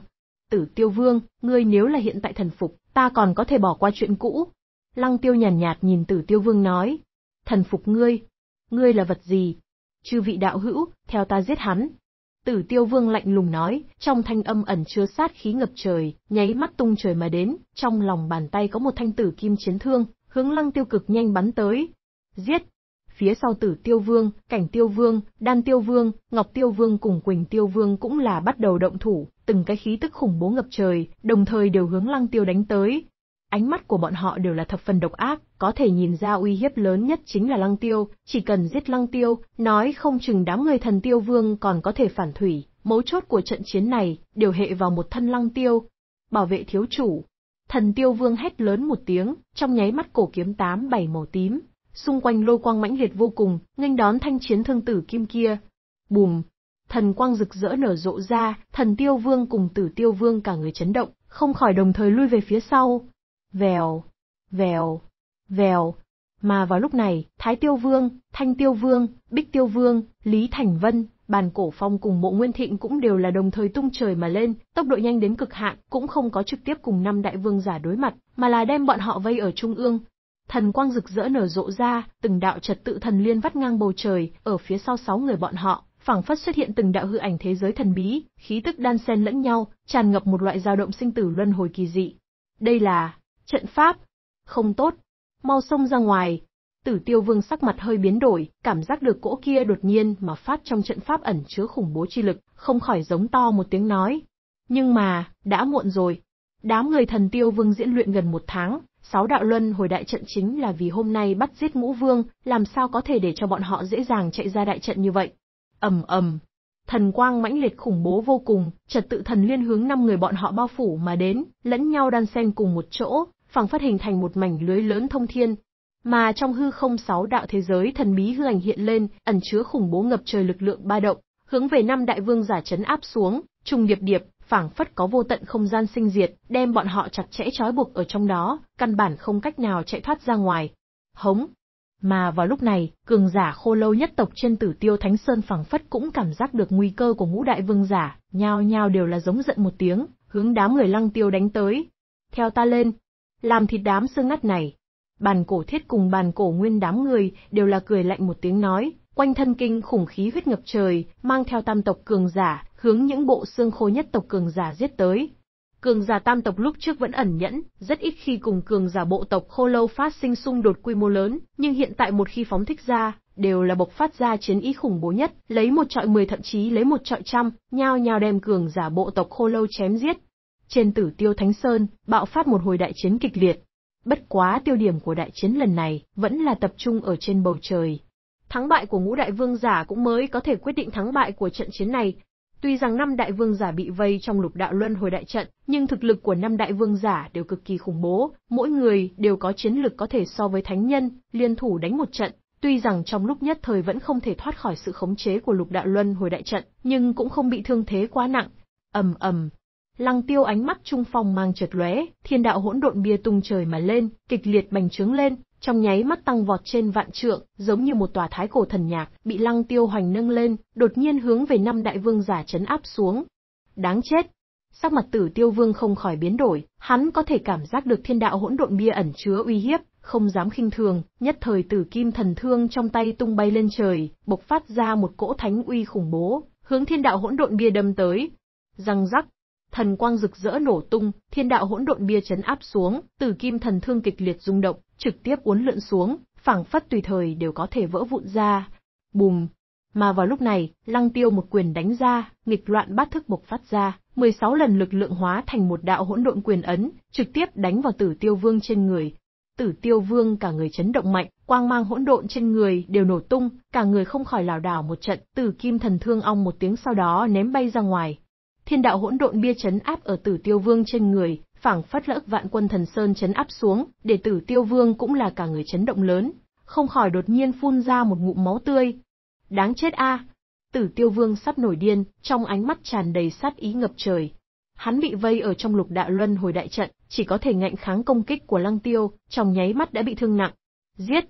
Tử Tiêu Vương, ngươi nếu là hiện tại thần phục, ta còn có thể bỏ qua chuyện cũ. Lăng Tiêu nhàn nhạt, nhạt nhìn Tử Tiêu Vương nói, thần phục ngươi, ngươi là vật gì? Chư vị đạo hữu, theo ta giết hắn. Tử Tiêu Vương lạnh lùng nói, trong thanh âm ẩn chứa sát khí ngập trời, nháy mắt tung trời mà đến, trong lòng bàn tay có một thanh tử kim chiến thương, hướng Lăng Tiêu cực nhanh bắn tới. Giết! phía sau Tử Tiêu Vương, Cảnh Tiêu Vương, Đan Tiêu Vương, Ngọc Tiêu Vương cùng Quỳnh Tiêu Vương cũng là bắt đầu động thủ, từng cái khí tức khủng bố ngập trời, đồng thời đều hướng Lăng Tiêu đánh tới. Ánh mắt của bọn họ đều là thập phần độc ác, có thể nhìn ra uy hiếp lớn nhất chính là Lăng Tiêu, chỉ cần giết Lăng Tiêu, nói không chừng đám người thần Tiêu Vương còn có thể phản thủy, mấu chốt của trận chiến này đều hệ vào một thân Lăng Tiêu. Bảo vệ thiếu chủ, Thần Tiêu Vương hét lớn một tiếng, trong nháy mắt cổ kiếm tám bảy màu tím, xung quanh lôi quang mãnh liệt vô cùng, nghênh đón thanh chiến thương tử kim kia. Bùm! Thần quang rực rỡ nở rộ ra, thần tiêu vương cùng tử tiêu vương cả người chấn động, không khỏi đồng thời lui về phía sau. Vèo! Vèo! Vèo! Mà vào lúc này, Thái Tiêu Vương, Thanh Tiêu Vương, Bích Tiêu Vương, Lý Thành Vân, Bàn Cổ Phong cùng Mộ Nguyên Thịnh cũng đều là đồng thời tung trời mà lên, tốc độ nhanh đến cực hạn, cũng không có trực tiếp cùng năm đại vương giả đối mặt, mà là đem bọn họ vây ở trung ương, Thần quang rực rỡ nở rộ ra, từng đạo trật tự thần liên vắt ngang bầu trời, ở phía sau sáu người bọn họ, phảng phất xuất hiện từng đạo hư ảnh thế giới thần bí, khí tức đan xen lẫn nhau, tràn ngập một loại dao động sinh tử luân hồi kỳ dị. Đây là trận pháp. Không tốt, mau xông ra ngoài. Tử Tiêu Vương sắc mặt hơi biến đổi, cảm giác được cỗ kia đột nhiên mà phát trong trận pháp ẩn chứa khủng bố chi lực, không khỏi giống to một tiếng nói. Nhưng mà, đã muộn rồi. Đám người thần Tiêu Vương diễn luyện gần một tháng, Sáu đạo luân hồi đại trận chính là vì hôm nay bắt giết ngũ vương, làm sao có thể để cho bọn họ dễ dàng chạy ra đại trận như vậy. ầm ầm, thần quang mãnh liệt khủng bố vô cùng, trật tự thần liên hướng năm người bọn họ bao phủ mà đến, lẫn nhau đan xen cùng một chỗ, phảng phất hình thành một mảnh lưới lớn thông thiên. Mà trong hư không sáu đạo thế giới thần bí hư ảnh hiện lên, ẩn chứa khủng bố ngập trời lực lượng ba động, hướng về năm đại vương giả chấn áp xuống, trùng điệp điệp, phảng phất có vô tận không gian sinh diệt, đem bọn họ chặt chẽ trói buộc ở trong đó, căn bản không cách nào chạy thoát ra ngoài. Hống! Mà vào lúc này, cường giả khô lâu nhất tộc trên tử tiêu Thánh Sơn phảng phất cũng cảm giác được nguy cơ của ngũ đại vương giả, nhao nhao đều là giống giận một tiếng, hướng đám người lăng tiêu đánh tới. Theo ta lên! Làm thịt đám xương ngắt này! Bàn cổ thiết cùng bàn cổ nguyên đám người đều là cười lạnh một tiếng nói, Quanh thân kinh khủng khí huyết ngập trời, mang theo tam tộc cường giả, hướng những bộ xương khô nhất tộc cường giả giết tới. Cường giả tam tộc lúc trước vẫn ẩn nhẫn, rất ít khi cùng cường giả bộ tộc khô lâu phát sinh xung đột quy mô lớn, nhưng hiện tại một khi phóng thích ra, đều là bộc phát ra chiến ý khủng bố nhất, lấy một trọi mười thậm chí lấy một trọi trăm, nhao nhao đem cường giả bộ tộc khô lâu chém giết. Trên tử tiêu Thánh Sơn, bạo phát một hồi đại chiến kịch liệt. Bất quá tiêu điểm của đại chiến lần này, vẫn là tập trung ở trên bầu trời, Thắng bại của ngũ đại vương giả cũng mới có thể quyết định thắng bại của trận chiến này. Tuy rằng năm đại vương giả bị vây trong lục đạo luân hồi đại trận, nhưng thực lực của năm đại vương giả đều cực kỳ khủng bố, mỗi người đều có chiến lực có thể so với thánh nhân, liên thủ đánh một trận, Tuy rằng trong lúc nhất thời vẫn không thể thoát khỏi sự khống chế của lục đạo luân hồi đại trận, nhưng cũng không bị thương thế quá nặng. ầm ầm, lăng tiêu ánh mắt trung phong mang chợt lóe, thiên đạo hỗn độn bia tung trời mà lên, kịch liệt bành trướng lên, trong nháy mắt tăng vọt trên vạn trượng, giống như một tòa thái cổ thần nhạc, bị Lăng Tiêu Hoành nâng lên, đột nhiên hướng về năm đại vương giả chấn áp xuống. Đáng chết! Sắc mặt Tử Tiêu Vương không khỏi biến đổi, hắn có thể cảm giác được thiên đạo hỗn độn bia ẩn chứa uy hiếp, không dám khinh thường, nhất thời Tử Kim thần thương trong tay tung bay lên trời, bộc phát ra một cỗ thánh uy khủng bố, hướng thiên đạo hỗn độn bia đâm tới. Răng rắc, thần quang rực rỡ nổ tung, thiên đạo hỗn độn bia chấn áp xuống, tử kim thần thương kịch liệt rung động, trực tiếp uốn lượn xuống, phảng phất tùy thời đều có thể vỡ vụn ra. Bùm! Mà vào lúc này, Lăng Tiêu một quyền đánh ra, nghịch loạn bát thức bộc phát ra, 16 lần lực lượng hóa thành một đạo hỗn độn quyền ấn, trực tiếp đánh vào Tử Tiêu Vương trên người. Tử Tiêu Vương cả người chấn động mạnh, quang mang hỗn độn trên người đều nổ tung, cả người không khỏi lảo đảo một trận, Tử Kim Thần Thương ong một tiếng sau đó ném bay ra ngoài, thiên đạo hỗn độn bia chấn áp ở Tử Tiêu Vương trên người, phảng phất lỡ vạn quân thần sơn chấn áp xuống, để Tử Tiêu Vương cũng là cả người chấn động lớn, không khỏi đột nhiên phun ra một ngụm máu tươi. Đáng chết a! Tử Tiêu Vương sắp nổi điên, trong ánh mắt tràn đầy sát ý ngập trời. Hắn bị vây ở trong lục đạo luân hồi đại trận, chỉ có thể ngạnh kháng công kích của Lăng Tiêu, trong nháy mắt đã bị thương nặng. Giết!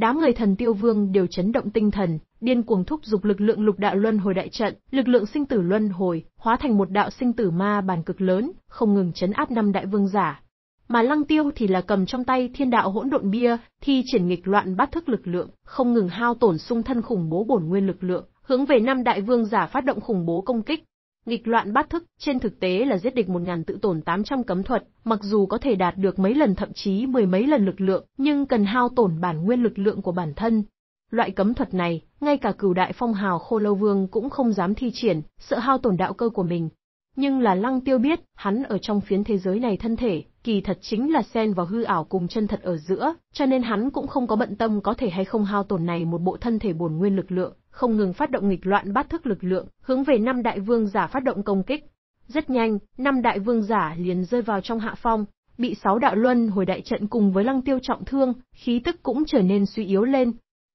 Đám người thần tiêu vương đều chấn động tinh thần, điên cuồng thúc dục lực lượng lục đạo luân hồi đại trận, lực lượng sinh tử luân hồi, hóa thành một đạo sinh tử ma bàn cực lớn, không ngừng chấn áp năm đại vương giả. Mà lăng tiêu thì là cầm trong tay thiên đạo hỗn độn bia, thi triển nghịch loạn bát thức lực lượng, không ngừng hao tổn sung thân khủng bố bổn nguyên lực lượng, hướng về năm đại vương giả phát động khủng bố công kích. Nghịch loạn bát thức, trên thực tế là giết địch một ngàn tự tổn tám trăm cấm thuật, mặc dù có thể đạt được mấy lần thậm chí mười mấy lần lực lượng, nhưng cần hao tổn bản nguyên lực lượng của bản thân. Loại cấm thuật này, ngay cả cửu đại phong hào Khô Lâu Vương cũng không dám thi triển, sợ hao tổn đạo cơ của mình. Nhưng là Lăng Tiêu biết, hắn ở trong phiến thế giới này thân thể, kỳ thật chính là xen vào hư ảo cùng chân thật ở giữa, cho nên hắn cũng không có bận tâm có thể hay không hao tổn này một bộ thân thể bổn nguyên lực lượng không ngừng phát động nghịch loạn bát thức lực lượng, hướng về năm đại vương giả phát động công kích. Rất nhanh, năm đại vương giả liền rơi vào trong hạ phong, bị sáu đạo luân hồi đại trận cùng với lăng tiêu trọng thương, khí tức cũng trở nên suy yếu lên.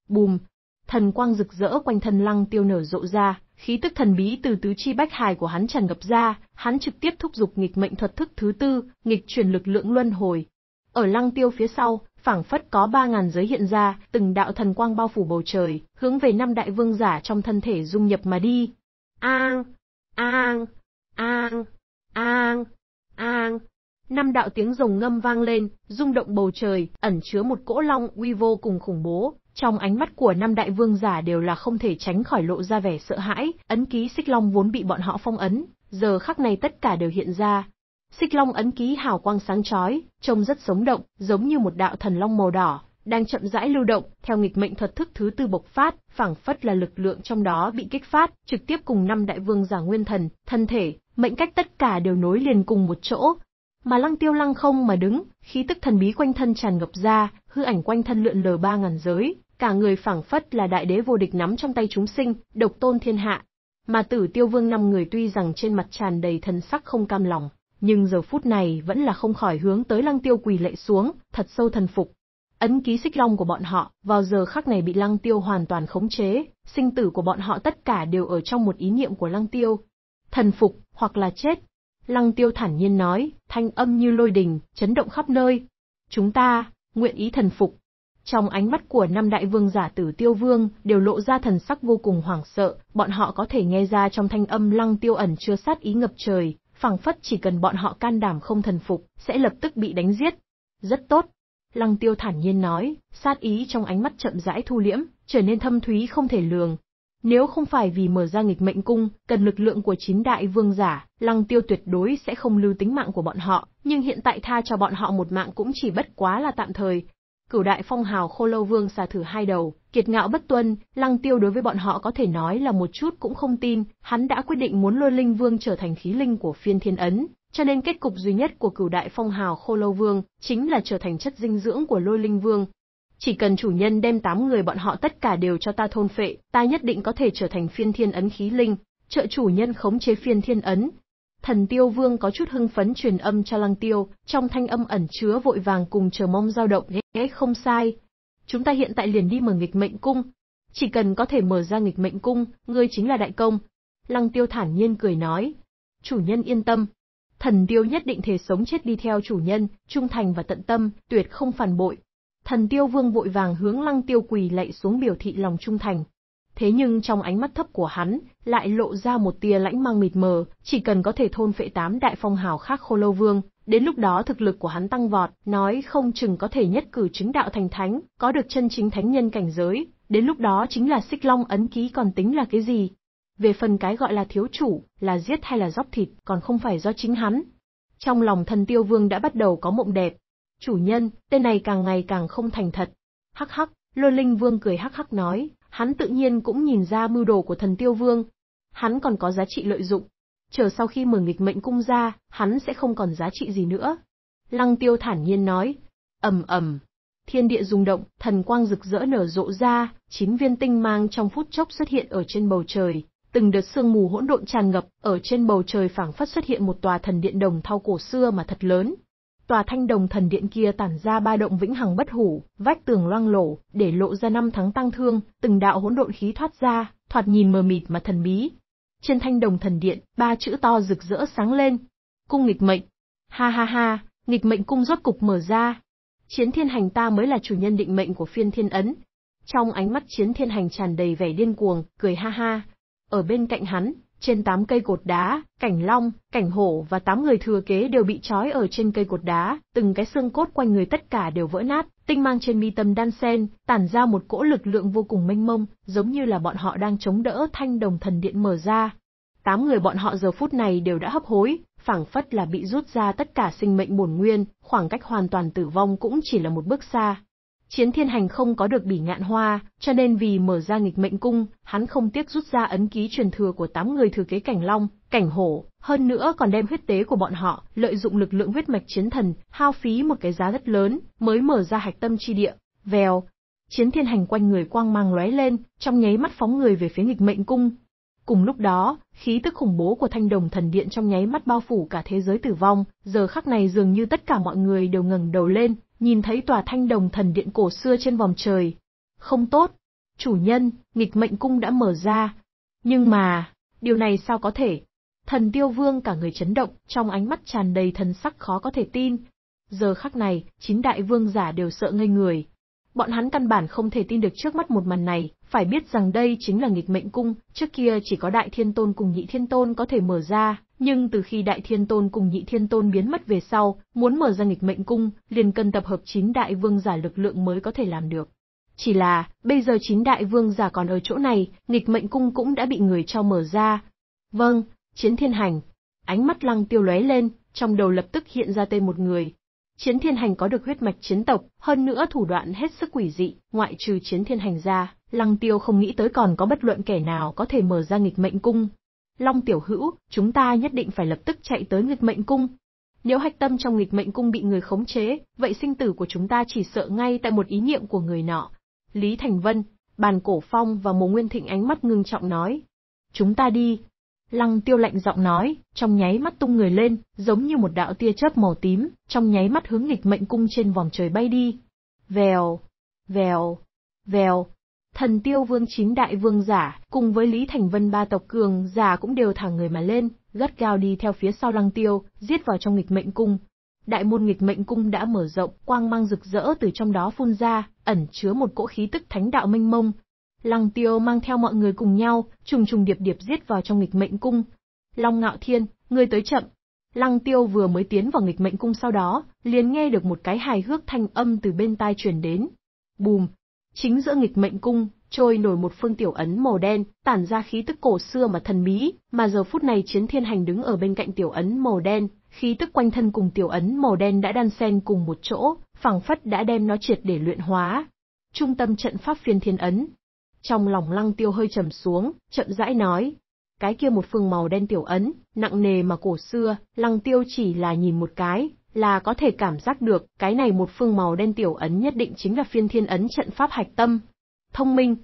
Bùm! Thần quang rực rỡ quanh thân lăng tiêu nở rộ ra, khí tức thần bí từ tứ chi bách hài của hắn tràn ngập ra, hắn trực tiếp thúc giục nghịch mệnh thuật thức thứ tư, nghịch chuyển lực lượng luân hồi. Ở lăng tiêu phía sau, phảng phất có ba ngàn giới hiện ra, từng đạo thần quang bao phủ bầu trời, hướng về năm đại vương giả trong thân thể dung nhập mà đi. Ang, ang, ang, ang, ang. Năm đạo tiếng rồng ngâm vang lên, rung động bầu trời, ẩn chứa một cỗ long uy vô cùng khủng bố, trong ánh mắt của năm đại vương giả đều là không thể tránh khỏi lộ ra vẻ sợ hãi, ấn ký xích long vốn bị bọn họ phong ấn, giờ khắc này tất cả đều hiện ra, Xích Long ấn ký hào quang sáng chói, trông rất sống động, giống như một đạo thần long màu đỏ, đang chậm rãi lưu động, theo nghịch mệnh thuật thức thứ tư bộc phát, phảng phất là lực lượng trong đó bị kích phát, trực tiếp cùng năm đại vương giả nguyên thần, thân thể, mệnh cách tất cả đều nối liền cùng một chỗ. Mà Lăng Tiêu lăng không mà đứng, khí tức thần bí quanh thân tràn ngập ra, hư ảnh quanh thân lượn lờ ba ngàn giới, cả người phảng phất là đại đế vô địch nắm trong tay chúng sinh, độc tôn thiên hạ. Mà Tử Tiêu Vương năm người tuy rằng trên mặt tràn đầy thần sắc không cam lòng, nhưng giờ phút này vẫn là không khỏi hướng tới Lăng Tiêu quỳ lệ xuống, thật sâu thần phục. Ấn ký xích long của bọn họ, vào giờ khắc này bị Lăng Tiêu hoàn toàn khống chế, sinh tử của bọn họ tất cả đều ở trong một ý niệm của Lăng Tiêu. Thần phục, hoặc là chết. Lăng Tiêu thản nhiên nói, thanh âm như lôi đình, chấn động khắp nơi. Chúng ta, nguyện ý thần phục. Trong ánh mắt của năm đại vương giả tử tiêu vương, đều lộ ra thần sắc vô cùng hoảng sợ, bọn họ có thể nghe ra trong thanh âm lăng tiêu ẩn chưa sát ý ngập trời, phẳng phất chỉ cần bọn họ can đảm không thần phục, sẽ lập tức bị đánh giết. Rất tốt. Lăng tiêu thản nhiên nói, sát ý trong ánh mắt chậm rãi thu liễm, trở nên thâm thúy không thể lường. Nếu không phải vì mở ra nghịch mệnh cung, cần lực lượng của chín đại vương giả, lăng tiêu tuyệt đối sẽ không lưu tính mạng của bọn họ, nhưng hiện tại tha cho bọn họ một mạng cũng chỉ bất quá là tạm thời, Cửu đại phong hào khô lâu vương xà thử hai đầu, kiệt ngạo bất tuân, lăng tiêu đối với bọn họ có thể nói là một chút cũng không tin, hắn đã quyết định muốn lôi linh vương trở thành khí linh của phiên thiên ấn, cho nên kết cục duy nhất của cửu đại phong hào khô lâu vương chính là trở thành chất dinh dưỡng của lôi linh vương. Chỉ cần chủ nhân đem tám người bọn họ tất cả đều cho ta thôn phệ, ta nhất định có thể trở thành phiên thiên ấn khí linh, trợ chủ nhân khống chế phiên thiên ấn, Thần Tiêu Vương có chút hưng phấn truyền âm cho Lăng Tiêu, trong thanh âm ẩn chứa vội vàng cùng chờ mong dao động, "Ế không sai, chúng ta hiện tại liền đi mở nghịch mệnh cung, chỉ cần có thể mở ra nghịch mệnh cung, ngươi chính là đại công." Lăng Tiêu thản nhiên cười nói, "Chủ nhân yên tâm, Thần Tiêu nhất định thể sống chết đi theo chủ nhân, trung thành và tận tâm, tuyệt không phản bội." Thần Tiêu Vương vội vàng hướng Lăng Tiêu quỳ lạy xuống biểu thị lòng trung thành thế nhưng trong ánh mắt thấp của hắn, lại lộ ra một tia lãnh mang mịt mờ, chỉ cần có thể thôn phệ tám đại phong hào khác khô lâu vương, đến lúc đó thực lực của hắn tăng vọt, nói không chừng có thể nhất cử chứng đạo thành thánh, có được chân chính thánh nhân cảnh giới, đến lúc đó chính là xích long ấn ký còn tính là cái gì. Về phần cái gọi là thiếu chủ, là giết hay là dóc thịt, còn không phải do chính hắn. Trong lòng thần tiêu vương đã bắt đầu có mộng đẹp. Chủ nhân, tên này càng ngày càng không thành thật. Hắc hắc, lôi linh vương cười hắc hắc nói, hắn tự nhiên cũng nhìn ra mưu đồ của thần tiêu vương. Hắn còn có giá trị lợi dụng. Chờ sau khi mở nghịch mệnh cung ra, hắn sẽ không còn giá trị gì nữa. Lăng tiêu thản nhiên nói. ầm ầm, Thiên địa rung động, thần quang rực rỡ nở rộ ra, chín viên tinh mang trong phút chốc xuất hiện ở trên bầu trời. Từng đợt sương mù hỗn độn tràn ngập, ở trên bầu trời phảng phất xuất hiện một tòa thần điện đồng thau cổ xưa mà thật lớn, Tòa thanh đồng thần điện kia tản ra ba động vĩnh hằng bất hủ, vách tường loang lổ, để lộ ra năm tháng tăng thương, từng đạo hỗn độn khí thoát ra, thoạt nhìn mờ mịt mà thần bí. Trên thanh đồng thần điện, ba chữ to rực rỡ sáng lên. Cung nghịch mệnh. Ha ha ha, nghịch mệnh cung rốt cục mở ra. Chiến thiên hành ta mới là chủ nhân định mệnh của phiên thiên ấn. Trong ánh mắt chiến thiên hành tràn đầy vẻ điên cuồng, cười ha ha. Ở bên cạnh hắn, trên 8 cây cột đá, cảnh long, cảnh hổ và 8 người thừa kế đều bị trói ở trên cây cột đá, từng cái xương cốt quanh người tất cả đều vỡ nát, tinh mang trên mi tâm đan sen, tản ra một cỗ lực lượng vô cùng mênh mông, giống như là bọn họ đang chống đỡ thanh đồng thần điện mở ra. Tám người bọn họ giờ phút này đều đã hấp hối, phảng phất là bị rút ra tất cả sinh mệnh bổn nguyên, khoảng cách hoàn toàn tử vong cũng chỉ là một bước xa. Chiến thiên hành không có được bỉ ngạn hoa, cho nên vì mở ra nghịch mệnh cung, hắn không tiếc rút ra ấn ký truyền thừa của tám người thừa kế cảnh long, cảnh hổ, hơn nữa còn đem huyết tế của bọn họ, lợi dụng lực lượng huyết mạch chiến thần, hao phí một cái giá rất lớn, mới mở ra hạch tâm chi địa. Vèo, chiến thiên hành quanh người quang mang lóe lên, trong nháy mắt phóng người về phía nghịch mệnh cung. Cùng lúc đó, khí tức khủng bố của thanh đồng thần điện trong nháy mắt bao phủ cả thế giới tử vong, giờ khắc này dường như tất cả mọi người đều ngẩng đầu lên, nhìn thấy tòa thanh đồng thần điện cổ xưa trên vòng trời. Không tốt, chủ nhân, nghịch mệnh cung đã mở ra. Nhưng mà, điều này sao có thể? Thần tiêu vương cả người chấn động, trong ánh mắt tràn đầy thần sắc khó có thể tin. Giờ khắc này, chín đại vương giả đều sợ ngây người. Bọn hắn căn bản không thể tin được trước mắt một màn này, phải biết rằng đây chính là nghịch mệnh cung, trước kia chỉ có Đại Thiên Tôn cùng Nhị Thiên Tôn có thể mở ra, nhưng từ khi Đại Thiên Tôn cùng Nhị Thiên Tôn biến mất về sau, muốn mở ra nghịch mệnh cung, liền cần tập hợp 9 đại vương giả lực lượng mới có thể làm được. Chỉ là, bây giờ 9 đại vương giả còn ở chỗ này, nghịch mệnh cung cũng đã bị người cho mở ra. Vâng, chiến thiên hành. Ánh mắt lăng tiêu lóe lên, trong đầu lập tức hiện ra tên một người, Chiến thiên hành có được huyết mạch chiến tộc, hơn nữa thủ đoạn hết sức quỷ dị, ngoại trừ chiến thiên hành ra, lăng tiêu không nghĩ tới còn có bất luận kẻ nào có thể mở ra nghịch mệnh cung. Long tiểu hữu, chúng ta nhất định phải lập tức chạy tới nghịch mệnh cung. Nếu hạch tâm trong nghịch mệnh cung bị người khống chế, vậy sinh tử của chúng ta chỉ sợ ngay tại một ý niệm của người nọ. Lý Thành Vân, bàn cổ phong và mồ nguyên thịnh ánh mắt ngưng trọng nói. Chúng ta đi, Lăng tiêu lạnh giọng nói, trong nháy mắt tung người lên, giống như một đạo tia chớp màu tím, trong nháy mắt hướng nghịch mệnh cung trên vòng trời bay đi. Vèo, vèo, vèo. Thần tiêu vương chín đại vương giả, cùng với Lý Thành Vân ba tộc cường giả cũng đều thẳng người mà lên, gắt cao đi theo phía sau lăng tiêu, giết vào trong nghịch mệnh cung. Đại môn nghịch mệnh cung đã mở rộng, quang mang rực rỡ từ trong đó phun ra, ẩn chứa một cỗ khí tức thánh đạo minh mông, Lăng Tiêu mang theo mọi người cùng nhau, trùng trùng điệp điệp giết vào trong nghịch mệnh cung. Long Ngạo Thiên, ngươi tới chậm. Lăng Tiêu vừa mới tiến vào nghịch mệnh cung sau đó, liền nghe được một cái hài hước thanh âm từ bên tai truyền đến. Bùm! Chính giữa nghịch mệnh cung, trôi nổi một phương tiểu ấn màu đen, tản ra khí tức cổ xưa mà thần bí, mà giờ phút này Chiến Thiên Hành đứng ở bên cạnh tiểu ấn màu đen, khí tức quanh thân cùng tiểu ấn màu đen đã đan xen cùng một chỗ, phảng phất đã đem nó triệt để luyện hóa. Trung tâm trận pháp phiên thiên ấn, trong lòng lăng tiêu hơi trầm xuống, chậm rãi nói. Cái kia một phương màu đen tiểu ấn, nặng nề mà cổ xưa, lăng tiêu chỉ là nhìn một cái, là có thể cảm giác được, cái này một phương màu đen tiểu ấn nhất định chính là phiên thiên ấn trận pháp hạch tâm. Thông minh.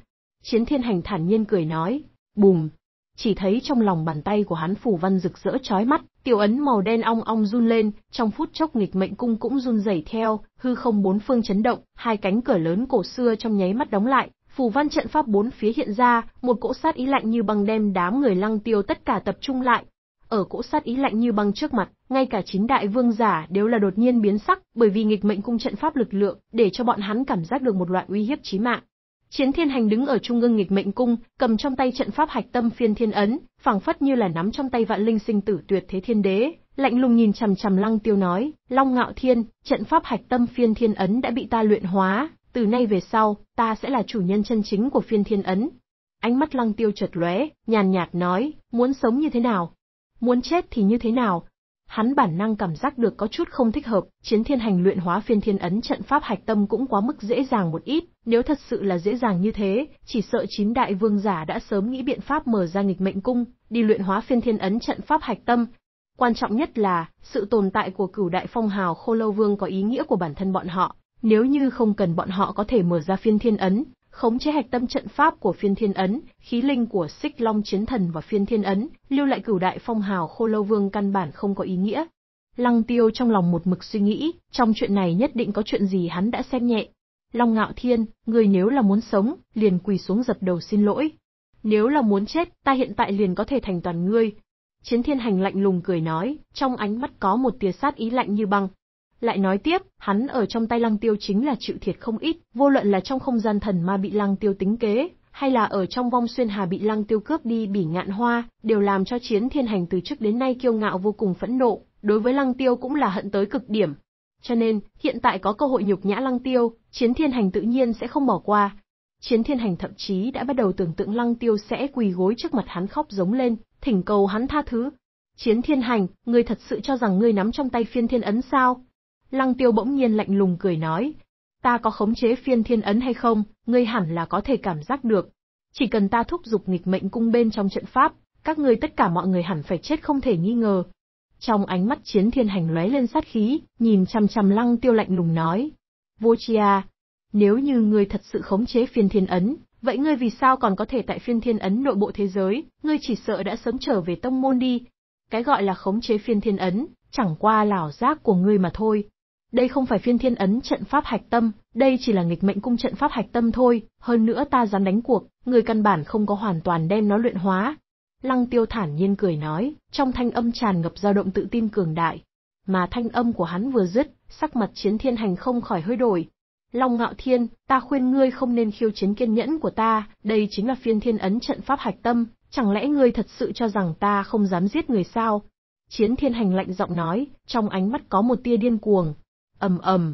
Chiến thiên hành thản nhiên cười nói, bùm. Chỉ thấy trong lòng bàn tay của hắn phủ văn rực rỡ chói mắt, tiểu ấn màu đen ong ong run lên, trong phút chốc nghịch mệnh cung cũng run rẩy theo, hư không bốn phương chấn động, hai cánh cửa lớn cổ xưa trong nháy mắt đóng lại, Phù văn trận pháp bốn phía hiện ra, một cỗ sát ý lạnh như băng đem đám người lăng tiêu tất cả tập trung lại. Ở cỗ sát ý lạnh như băng trước mặt, ngay cả chín đại vương giả đều là đột nhiên biến sắc, bởi vì nghịch mệnh cung trận pháp lực lượng, để cho bọn hắn cảm giác được một loại uy hiếp chí mạng. Chiến Thiên Hành đứng ở trung ương nghịch mệnh cung, cầm trong tay trận pháp hạch tâm phiên thiên ấn, phảng phất như là nắm trong tay vạn linh sinh tử tuyệt thế thiên đế, lạnh lùng nhìn chằm chằm Lăng Tiêu nói, "Long Ngạo Thiên, trận pháp hạch tâm phiên thiên ấn đã bị ta luyện hóa, từ nay về sau, ta sẽ là chủ nhân chân chính của phiên thiên ấn. Ánh mắt lăng tiêu chợt lóe, nhàn nhạt nói, muốn sống như thế nào? Muốn chết thì như thế nào? Hắn bản năng cảm giác được có chút không thích hợp, chiến thiên hành luyện hóa phiên thiên ấn trận pháp hạch tâm cũng quá mức dễ dàng một ít, nếu thật sự là dễ dàng như thế, chỉ sợ chín đại vương giả đã sớm nghĩ biện pháp mở ra nghịch mệnh cung, đi luyện hóa phiên thiên ấn trận pháp hạch tâm, Quan trọng nhất là, sự tồn tại của cửu đại phong hào khô lâu vương có ý nghĩa của bản thân bọn họ, nếu như không cần bọn họ có thể mở ra phiên thiên ấn, khống chế hạch tâm trận pháp của phiên thiên ấn, khí linh của xích long chiến thần và phiên thiên ấn, lưu lại cửu đại phong hào khô lâu vương căn bản không có ý nghĩa. Lăng tiêu trong lòng một mực suy nghĩ, trong chuyện này nhất định có chuyện gì hắn đã xem nhẹ. Long ngạo thiên, người nếu là muốn sống, liền quỳ xuống dập đầu xin lỗi. Nếu là muốn chết, ta hiện tại liền có thể thành toàn ngươi. Chiến thiên hành lạnh lùng cười nói, trong ánh mắt có một tia sát ý lạnh như băng, lại nói tiếp, hắn ở trong tay lăng tiêu chính là chịu thiệt không ít, vô luận là trong không gian thần ma bị lăng tiêu tính kế, hay là ở trong vong xuyên hà bị lăng tiêu cướp đi bỉ ngạn hoa, đều làm cho chiến thiên hành từ trước đến nay kiêu ngạo vô cùng phẫn nộ, đối với lăng tiêu cũng là hận tới cực điểm. Cho nên, hiện tại có cơ hội nhục nhã lăng tiêu, chiến thiên hành tự nhiên sẽ không bỏ qua. Chiến thiên hành thậm chí đã bắt đầu tưởng tượng lăng tiêu sẽ quỳ gối trước mặt hắn khóc giống lên, thỉnh cầu hắn tha thứ. Chiến thiên hành, ngươi thật sự cho rằng ngươi nắm trong tay phiên thiên ấn sao? Lăng tiêu bỗng nhiên lạnh lùng cười nói. Ta có khống chế phiên thiên ấn hay không, ngươi hẳn là có thể cảm giác được. Chỉ cần ta thúc giục nghịch mệnh cung bên trong trận pháp, các ngươi tất cả mọi người hẳn phải chết không thể nghi ngờ. Trong ánh mắt chiến thiên hành lóe lên sát khí, nhìn chăm chăm lăng tiêu lạnh lùng nói. Vô chia, à, nếu như ngươi thật sự khống chế phiên thiên ấn, vậy ngươi vì sao còn có thể tại phiên thiên ấn nội bộ thế giới, ngươi chỉ sợ đã sớm trở về tông môn đi. Cái gọi là khống chế phiên thiên ấn, chẳng qua là giác của ngươi mà thôi, đây không phải phiên thiên ấn trận pháp hạch tâm, đây chỉ là nghịch mệnh cung trận pháp hạch tâm thôi, hơn nữa ta dám đánh cuộc, người căn bản không có hoàn toàn đem nó luyện hóa. Lăng tiêu thản nhiên cười nói, trong thanh âm tràn ngập dao động tự tin cường đại. Mà thanh âm của hắn vừa dứt, sắc mặt chiến thiên hành không khỏi hơi đổi. Long ngạo thiên, ta khuyên ngươi không nên khiêu chiến kiên nhẫn của ta, đây chính là phiên thiên ấn trận pháp hạch tâm, chẳng lẽ ngươi thật sự cho rằng ta không dám giết người sao? Chiến thiên hành lạnh giọng nói, trong ánh mắt có một tia điên cuồng, ầm ầm,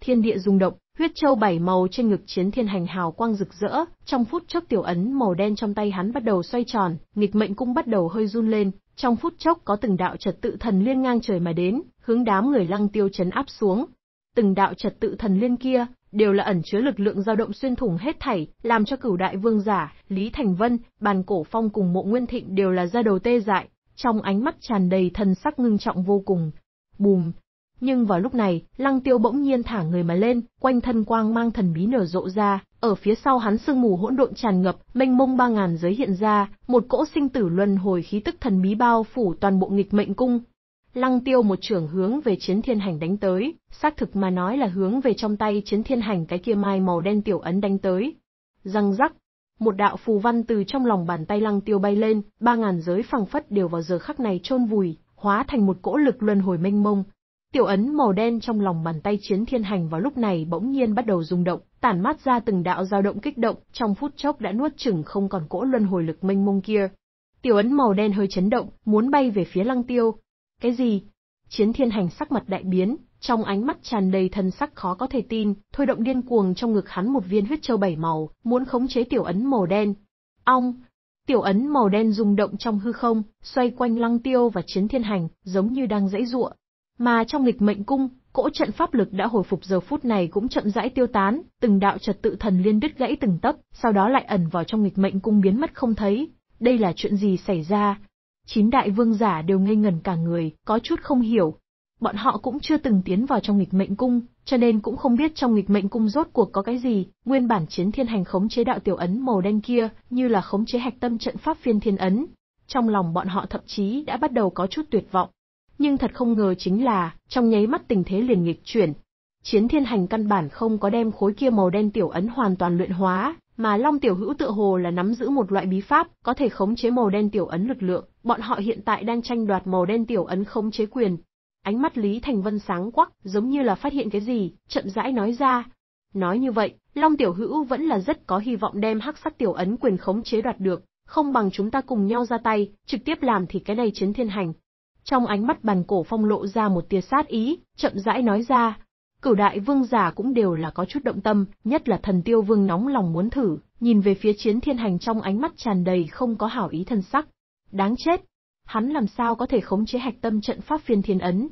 thiên địa rung động, huyết châu bảy màu trên ngực chiến thiên hành hào quang rực rỡ, trong phút chốc tiểu ấn màu đen trong tay hắn bắt đầu xoay tròn, nghịch mệnh cung bắt đầu hơi run lên, trong phút chốc có từng đạo trật tự thần liên ngang trời mà đến, hướng đám người Lăng Tiêu chấn áp xuống. Từng đạo trật tự thần liên kia đều là ẩn chứa lực lượng dao động xuyên thủng hết thảy, làm cho cửu đại vương giả, Lý Thành Vân, Bàn Cổ Phong cùng Mộ Nguyên Thịnh đều là ra đầu tê dại, trong ánh mắt tràn đầy thần sắc ngưng trọng vô cùng. Bùm, nhưng vào lúc này, Lăng Tiêu bỗng nhiên thả người mà lên, quanh thân quang mang thần bí nở rộ ra, ở phía sau hắn sương mù hỗn độn tràn ngập, mênh mông ba ngàn giới hiện ra, một cỗ sinh tử luân hồi khí tức thần bí bao phủ toàn bộ nghịch mệnh cung. Lăng Tiêu một trưởng hướng về Chiến Thiên Hành đánh tới, xác thực mà nói là hướng về trong tay Chiến Thiên Hành cái kia mai màu đen tiểu ấn đánh tới. Răng rắc, một đạo phù văn từ trong lòng bàn tay Lăng Tiêu bay lên, ba ngàn giới phẳng phất đều vào giờ khắc này chôn vùi, hóa thành một cỗ lực luân hồi mênh mông, Tiểu ấn màu đen trong lòng bàn tay chiến thiên hành vào lúc này bỗng nhiên bắt đầu rung động, tản mát ra từng đạo dao động kích động, trong phút chốc đã nuốt chửng không còn cỗ luân hồi lực mênh mông kia. Tiểu ấn màu đen hơi chấn động, muốn bay về phía lăng tiêu. Cái gì? Chiến thiên hành sắc mặt đại biến, trong ánh mắt tràn đầy thần sắc khó có thể tin, thôi động điên cuồng trong ngực hắn một viên huyết châu bảy màu, muốn khống chế tiểu ấn màu đen. Ong! Tiểu ấn màu đen rung động trong hư không, xoay quanh lăng tiêu và chiến thiên hành, giống như đang dãy ruộng. Mà trong nghịch mệnh cung, cỗ trận pháp lực đã hồi phục giờ phút này cũng chậm rãi tiêu tán, từng đạo trật tự thần liên đứt gãy từng tấc, sau đó lại ẩn vào trong nghịch mệnh cung biến mất không thấy. Đây là chuyện gì xảy ra? Chín đại vương giả đều ngây ngẩn cả người, có chút không hiểu. Bọn họ cũng chưa từng tiến vào trong nghịch mệnh cung, cho nên cũng không biết trong nghịch mệnh cung rốt cuộc có cái gì, nguyên bản chiến thiên hành khống chế đạo tiểu ấn màu đen kia, như là khống chế hạch tâm trận pháp phiên thiên ấn. Trong lòng bọn họ thậm chí đã bắt đầu có chút tuyệt vọng nhưng thật không ngờ chính là, trong nháy mắt tình thế liền nghịch chuyển. Chiến thiên hành căn bản không có đem khối kia màu đen tiểu ấn hoàn toàn luyện hóa, mà Long Tiểu Hữu tựa hồ là nắm giữ một loại bí pháp, có thể khống chế màu đen tiểu ấn lực lượng, bọn họ hiện tại đang tranh đoạt màu đen tiểu ấn khống chế quyền. Ánh mắt Lý Thành Vân sáng quắc, giống như là phát hiện cái gì, chậm rãi nói ra. Nói như vậy, Long Tiểu Hữu vẫn là rất có hy vọng đem hắc sắc tiểu ấn quyền khống chế đoạt được, không bằng chúng ta cùng nhau ra tay, trực tiếp làm thì cái này chiến thiên hành, trong ánh mắt bàn cổ phong lộ ra một tia sát ý, chậm rãi nói ra. Cửu đại vương giả cũng đều là có chút động tâm, nhất là thần tiêu vương nóng lòng muốn thử, nhìn về phía chiến thiên hành trong ánh mắt tràn đầy không có hảo ý thân sắc. Đáng chết! Hắn làm sao có thể khống chế hạch tâm trận pháp phiên thiên ấn?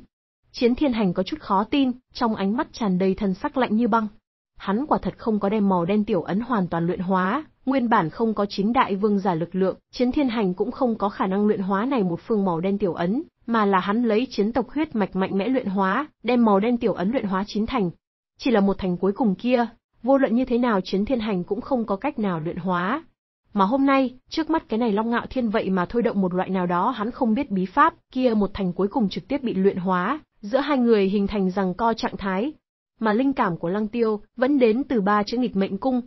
Chiến thiên hành có chút khó tin, trong ánh mắt tràn đầy thân sắc lạnh như băng. Hắn quả thật không có đem màu đen tiểu ấn hoàn toàn luyện hóa, nguyên bản không có chính đại vương giả lực lượng, chiến thiên hành cũng không có khả năng luyện hóa này một phương màu đen tiểu ấn, mà là hắn lấy chiến tộc huyết mạch mạnh mẽ luyện hóa, đem màu đen tiểu ấn luyện hóa chín thành. Chỉ là một thành cuối cùng kia, vô luận như thế nào chiến thiên hành cũng không có cách nào luyện hóa. Mà hôm nay, trước mắt cái này long ngạo thiên vậy mà thôi động một loại nào đó hắn không biết bí pháp, kia một thành cuối cùng trực tiếp bị luyện hóa, giữa hai người hình thành rằng co trạng thái. Mà linh cảm của lăng tiêu, vẫn đến từ ba chữ nghịch mệnh cung,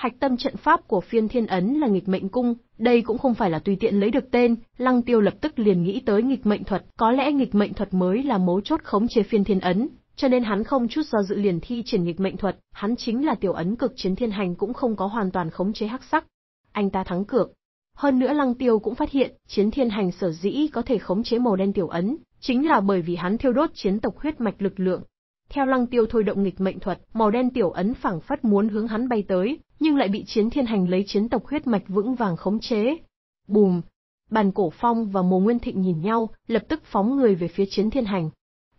Hạch tâm trận pháp của phiên thiên ấn là nghịch mệnh cung, đây cũng không phải là tùy tiện lấy được tên, Lăng Tiêu lập tức liền nghĩ tới nghịch mệnh thuật, có lẽ nghịch mệnh thuật mới là mấu chốt khống chế phiên thiên ấn, cho nên hắn không chút do dự liền thi triển nghịch mệnh thuật, hắn chính là tiểu ấn cực chiến thiên hành cũng không có hoàn toàn khống chế hắc sắc. Anh ta thắng cược. Hơn nữa Lăng Tiêu cũng phát hiện, chiến thiên hành sở dĩ có thể khống chế màu đen tiểu ấn, chính là bởi vì hắn thiêu đốt chiến tộc huyết mạch lực lượng, theo Lăng Tiêu thôi động nghịch mệnh thuật, màu đen tiểu ấn phảng phất muốn hướng hắn bay tới, nhưng lại bị Chiến Thiên Hành lấy chiến tộc huyết mạch vững vàng khống chế. Bùm! Bàn Cổ Phong và mồ Nguyên Thịnh nhìn nhau, lập tức phóng người về phía Chiến Thiên Hành.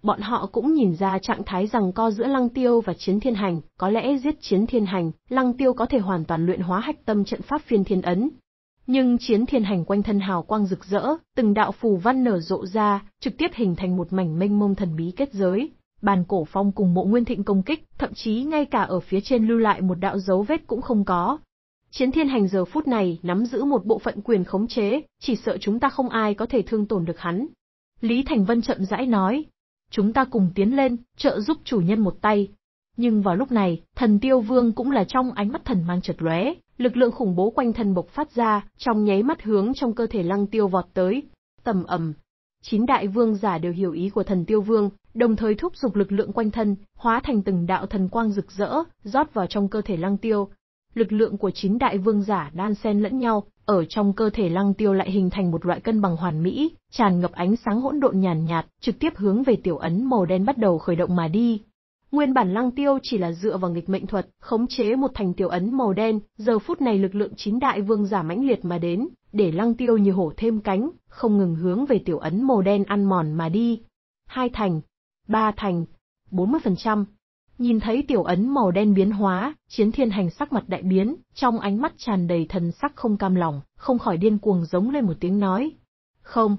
Bọn họ cũng nhìn ra trạng thái rằng co giữa Lăng Tiêu và Chiến Thiên Hành, có lẽ giết Chiến Thiên Hành, Lăng Tiêu có thể hoàn toàn luyện hóa hạch tâm trận pháp phiên thiên ấn, nhưng chiến thiên hành quanh thân hào quang rực rỡ, từng đạo phù văn nở rộ ra, trực tiếp hình thành một mảnh mênh mông thần bí kết giới, Bàn cổ phong cùng mộ nguyên thịnh công kích, thậm chí ngay cả ở phía trên lưu lại một đạo dấu vết cũng không có. Chiến thiên hành giờ phút này nắm giữ một bộ phận quyền khống chế, chỉ sợ chúng ta không ai có thể thương tổn được hắn. Lý Thành Vân chậm rãi nói, chúng ta cùng tiến lên, trợ giúp chủ nhân một tay. Nhưng vào lúc này, thần tiêu vương cũng là trong ánh mắt thần mang chật lóe, lực lượng khủng bố quanh thần bộc phát ra, trong nháy mắt hướng trong cơ thể lăng tiêu vọt tới. Tầm ầm, chín đại vương giả đều hiểu ý của thần tiêu vương, đồng thời thúc giục lực lượng quanh thân, hóa thành từng đạo thần quang rực rỡ, rót vào trong cơ thể Lăng Tiêu. Lực lượng của chín đại vương giả đan xen lẫn nhau, ở trong cơ thể Lăng Tiêu lại hình thành một loại cân bằng hoàn mỹ, tràn ngập ánh sáng hỗn độn nhàn nhạt, trực tiếp hướng về tiểu ấn màu đen bắt đầu khởi động mà đi. Nguyên bản Lăng Tiêu chỉ là dựa vào nghịch mệnh thuật, khống chế một thành tiểu ấn màu đen, giờ phút này lực lượng chín đại vương giả mãnh liệt mà đến, để Lăng Tiêu như hổ thêm cánh, không ngừng hướng về tiểu ấn màu đen ăn mòn mà đi. Hai thành, ba thành, 40%. Nhìn thấy tiểu ấn màu đen biến hóa, chiến thiên hành sắc mặt đại biến, trong ánh mắt tràn đầy thần sắc không cam lòng, không khỏi điên cuồng giống lên một tiếng nói. Không,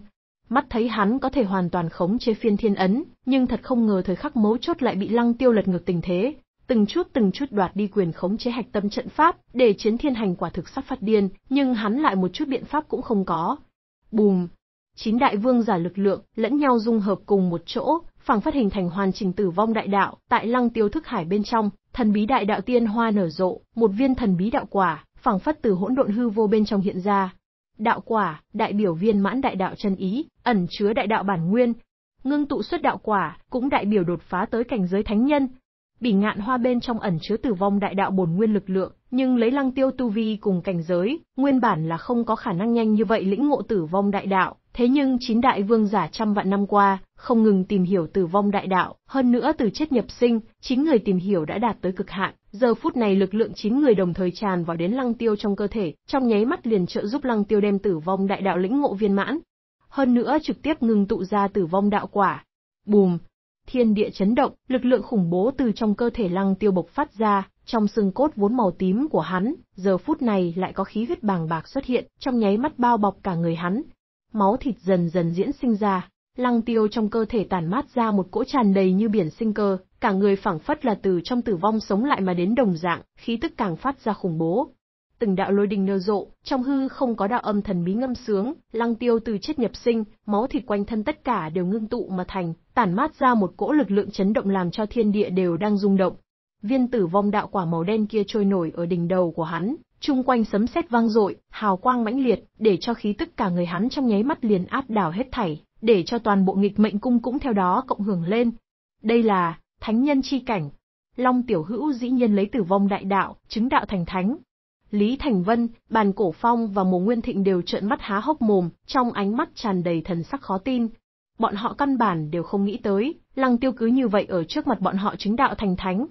mắt thấy hắn có thể hoàn toàn khống chế phiên thiên ấn, nhưng thật không ngờ thời khắc mấu chốt lại bị lăng tiêu lật ngược tình thế. Từng chút từng chút đoạt đi quyền khống chế hạch tâm trận pháp, để chiến thiên hành quả thực sắp phát điên, nhưng hắn lại một chút biện pháp cũng không có. Bùm! Chín đại vương giả lực lượng, lẫn nhau dung hợp cùng một chỗ, phảng phát hình thành hoàn chỉnh tử vong đại đạo, tại lăng tiêu thức hải bên trong, thần bí đại đạo tiên hoa nở rộ, một viên thần bí đạo quả, phảng phất từ hỗn độn hư vô bên trong hiện ra. Đạo quả, đại biểu viên mãn đại đạo chân ý, ẩn chứa đại đạo bản nguyên. Ngưng tụ xuất đạo quả, cũng đại biểu đột phá tới cảnh giới thánh nhân. Bỉ ngạn hoa bên trong ẩn chứa tử vong đại đạo bổn nguyên lực lượng, nhưng lấy lăng tiêu tu vi cùng cảnh giới, nguyên bản là không có khả năng nhanh như vậy lĩnh ngộ tử vong đại đạo. Thế nhưng chín đại vương giả trăm vạn năm qua, không ngừng tìm hiểu tử vong đại đạo, hơn nữa từ chết nhập sinh, chín người tìm hiểu đã đạt tới cực hạn. Giờ phút này lực lượng chín người đồng thời tràn vào đến lăng tiêu trong cơ thể, trong nháy mắt liền trợ giúp lăng tiêu đem tử vong đại đạo lĩnh ngộ viên mãn. Hơn nữa trực tiếp ngừng tụ ra tử vong đạo quả. Bùm! Thiên địa chấn động, lực lượng khủng bố từ trong cơ thể lăng tiêu bộc phát ra, trong xương cốt vốn màu tím của hắn, giờ phút này lại có khí huyết bàng bạc xuất hiện, trong nháy mắt bao bọc cả người hắn, máu thịt dần dần diễn sinh ra, lăng tiêu trong cơ thể tàn mát ra một cỗ tràn đầy như biển sinh cơ, cả người phảng phất là từ trong tử vong sống lại mà đến đồng dạng, khí tức càng phát ra khủng bố. Từng đạo lôi đình nở rộ, trong hư không có đạo âm thần bí ngâm sướng, lăng tiêu từ chết nhập sinh, máu thịt quanh thân tất cả đều ngưng tụ mà thành, tản mát ra một cỗ lực lượng chấn động làm cho thiên địa đều đang rung động. Viên tử vong đạo quả màu đen kia trôi nổi ở đỉnh đầu của hắn, chung quanh sấm sét vang dội, hào quang mãnh liệt, để cho khí tức cả người hắn trong nháy mắt liền áp đảo hết thảy, để cho toàn bộ nghịch mệnh cung cũng theo đó cộng hưởng lên. Đây là thánh nhân chi cảnh. Long Tiểu Hữu dĩ nhiên lấy tử vong đại đạo, chứng đạo thành thánh. Lý Thành Vân, Bàn Cổ Phong và Mộ Nguyên Thịnh đều trợn mắt há hốc mồm, trong ánh mắt tràn đầy thần sắc khó tin. Bọn họ căn bản đều không nghĩ tới, Lăng Tiêu cứ như vậy ở trước mặt bọn họ chứng đạo thành thánh,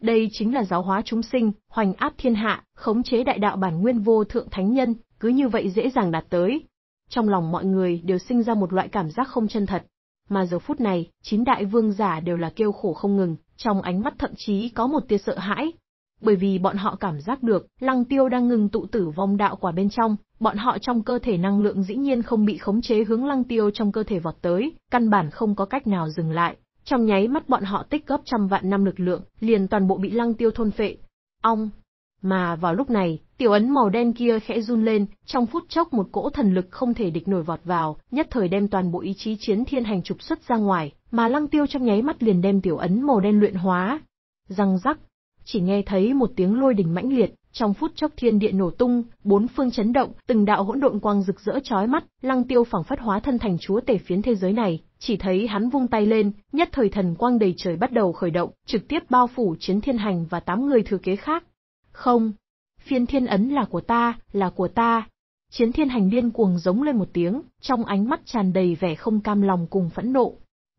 đây chính là giáo hóa chúng sinh, hoành áp thiên hạ, khống chế đại đạo bản nguyên vô thượng thánh nhân, cứ như vậy dễ dàng đạt tới. Trong lòng mọi người đều sinh ra một loại cảm giác không chân thật. Mà giờ phút này, chín đại vương giả đều là kêu khổ không ngừng, trong ánh mắt thậm chí có một tia sợ hãi. Bởi vì bọn họ cảm giác được, lăng tiêu đang ngừng tụ tử vong đạo quả bên trong, bọn họ trong cơ thể năng lượng dĩ nhiên không bị khống chế hướng lăng tiêu trong cơ thể vọt tới, căn bản không có cách nào dừng lại. Trong nháy mắt bọn họ tích góp trăm vạn năm lực lượng, liền toàn bộ bị lăng tiêu thôn phệ. Ong! Mà vào lúc này, tiểu ấn màu đen kia khẽ run lên, trong phút chốc một cỗ thần lực không thể địch nổi vọt vào, nhất thời đem toàn bộ ý chí chiến thiên hành trục xuất ra ngoài, mà lăng tiêu trong nháy mắt liền đem tiểu ấn màu đen luyện hóa. Răng rắc! Chỉ nghe thấy một tiếng lôi đỉnh mãnh liệt, trong phút chốc thiên địa nổ tung, bốn phương chấn động, từng đạo hỗn độn quang rực rỡ chói mắt, Lăng Tiêu phảng phất hóa thân thành chúa tể phiến thế giới này, chỉ thấy hắn vung tay lên, nhất thời thần quang đầy trời bắt đầu khởi động, trực tiếp bao phủ chiến thiên hành và tám người thừa kế khác. Không, phiên thiên ấn là của ta, là của ta. Chiến thiên hành điên cuồng giống lên một tiếng, trong ánh mắt tràn đầy vẻ không cam lòng cùng phẫn nộ.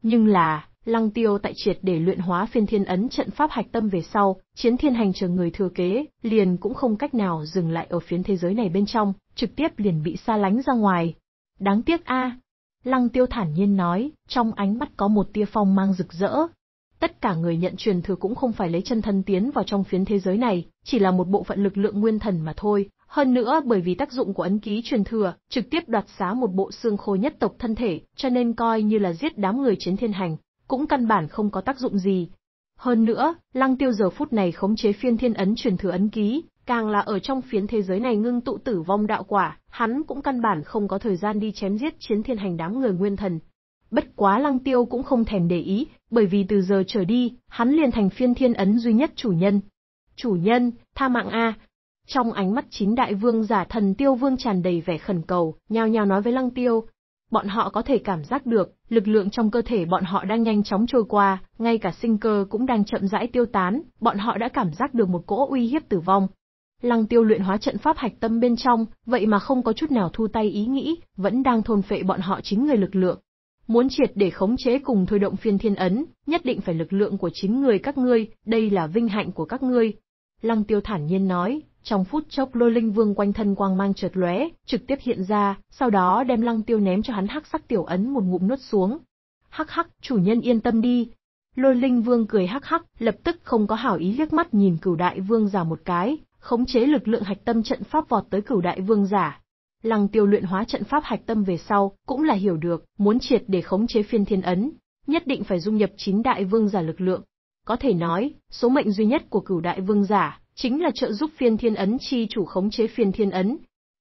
Nhưng là, Lăng Tiêu tại triệt để luyện hóa phiên thiên ấn trận pháp hạch tâm về sau, chiến thiên hành trường người thừa kế, liền cũng không cách nào dừng lại ở phiến thế giới này bên trong, trực tiếp liền bị xa lánh ra ngoài. Đáng tiếc a Lăng Tiêu thản nhiên nói, trong ánh mắt có một tia phong mang rực rỡ. Tất cả người nhận truyền thừa cũng không phải lấy chân thân tiến vào trong phiến thế giới này, chỉ là một bộ phận lực lượng nguyên thần mà thôi. Hơn nữa bởi vì tác dụng của ấn ký truyền thừa, trực tiếp đoạt xá một bộ xương khô nhất tộc thân thể, cho nên coi như là giết đám người chiến thiên hành, cũng căn bản không có tác dụng gì. Hơn nữa, Lăng Tiêu giờ phút này khống chế phiên thiên ấn truyền thừa ấn ký, càng là ở trong phiến thế giới này ngưng tụ tử vong đạo quả, hắn cũng căn bản không có thời gian đi chém giết chiến thiên hành đám người nguyên thần. Bất quá Lăng Tiêu cũng không thèm để ý, bởi vì từ giờ trở đi, hắn liền thành phiên thiên ấn duy nhất chủ nhân. Chủ nhân, tha mạng A. Trong ánh mắt chín đại vương giả thần tiêu vương tràn đầy vẻ khẩn cầu, nhao nhao nói với Lăng Tiêu. Bọn họ có thể cảm giác được, lực lượng trong cơ thể bọn họ đang nhanh chóng trôi qua, ngay cả sinh cơ cũng đang chậm rãi tiêu tán, bọn họ đã cảm giác được một cỗ uy hiếp tử vong. Lăng tiêu luyện hóa trận pháp hạch tâm bên trong, vậy mà không có chút nào thu tay ý nghĩ, vẫn đang thôn phệ bọn họ chính người lực lượng. Muốn triệt để khống chế cùng thôi động phiên thiên ấn, nhất định phải lực lượng của chính người các ngươi, đây là vinh hạnh của các ngươi. Lăng tiêu thản nhiên nói, trong phút chốc lôi linh vương quanh thân quang mang chợt lóe, trực tiếp hiện ra, sau đó đem lăng tiêu ném cho hắn hắc sắc tiểu ấn một ngụm nuốt xuống. Hắc hắc, chủ nhân yên tâm đi. Lôi linh vương cười hắc hắc, lập tức không có hảo ý liếc mắt nhìn cửu đại vương giả một cái, khống chế lực lượng hạch tâm trận pháp vọt tới cửu đại vương giả. Lăng tiêu luyện hóa trận pháp hạch tâm về sau, cũng là hiểu được, muốn triệt để khống chế phiên thiên ấn, nhất định phải dung nhập chín đại vương giả lực lượng. Có thể nói, số mệnh duy nhất của cửu đại vương giả chính là trợ giúp phiên thiên ấn chi chủ khống chế phiên thiên ấn.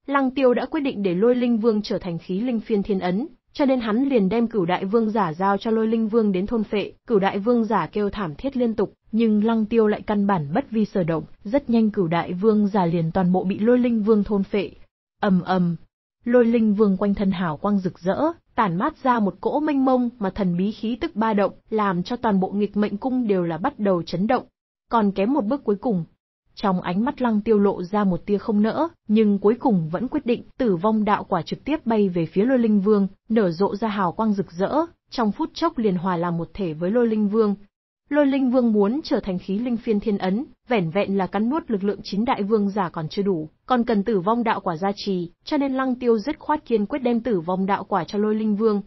Lăng tiêu đã quyết định để lôi linh vương trở thành khí linh phiên thiên ấn, cho nên hắn liền đem cửu đại vương giả giao cho lôi linh vương đến thôn phệ, cửu đại vương giả kêu thảm thiết liên tục, nhưng lăng tiêu lại căn bản bất vi sở động, rất nhanh cửu đại vương giả liền toàn bộ bị lôi linh vương thôn phệ. ầm ầm, lôi linh vương quanh thân hào quang rực rỡ, tản mát ra một cỗ mênh mông mà thần bí khí tức ba động, làm cho toàn bộ nghịch mệnh cung đều là bắt đầu chấn động. Còn kém một bước cuối cùng, trong ánh mắt lăng tiêu lộ ra một tia không nỡ, nhưng cuối cùng vẫn quyết định tử vong đạo quả trực tiếp bay về phía lôi linh vương, nở rộ ra hào quang rực rỡ, trong phút chốc liền hòa làm một thể với lôi linh vương. Lôi linh vương muốn trở thành khí linh phiên thiên ấn, vẻn vẹn là cắn nuốt lực lượng chín đại vương giả còn chưa đủ, còn cần tử vong đạo quả gia trì, cho nên lăng tiêu dứt khoát kiên quyết đem tử vong đạo quả cho lôi linh vương,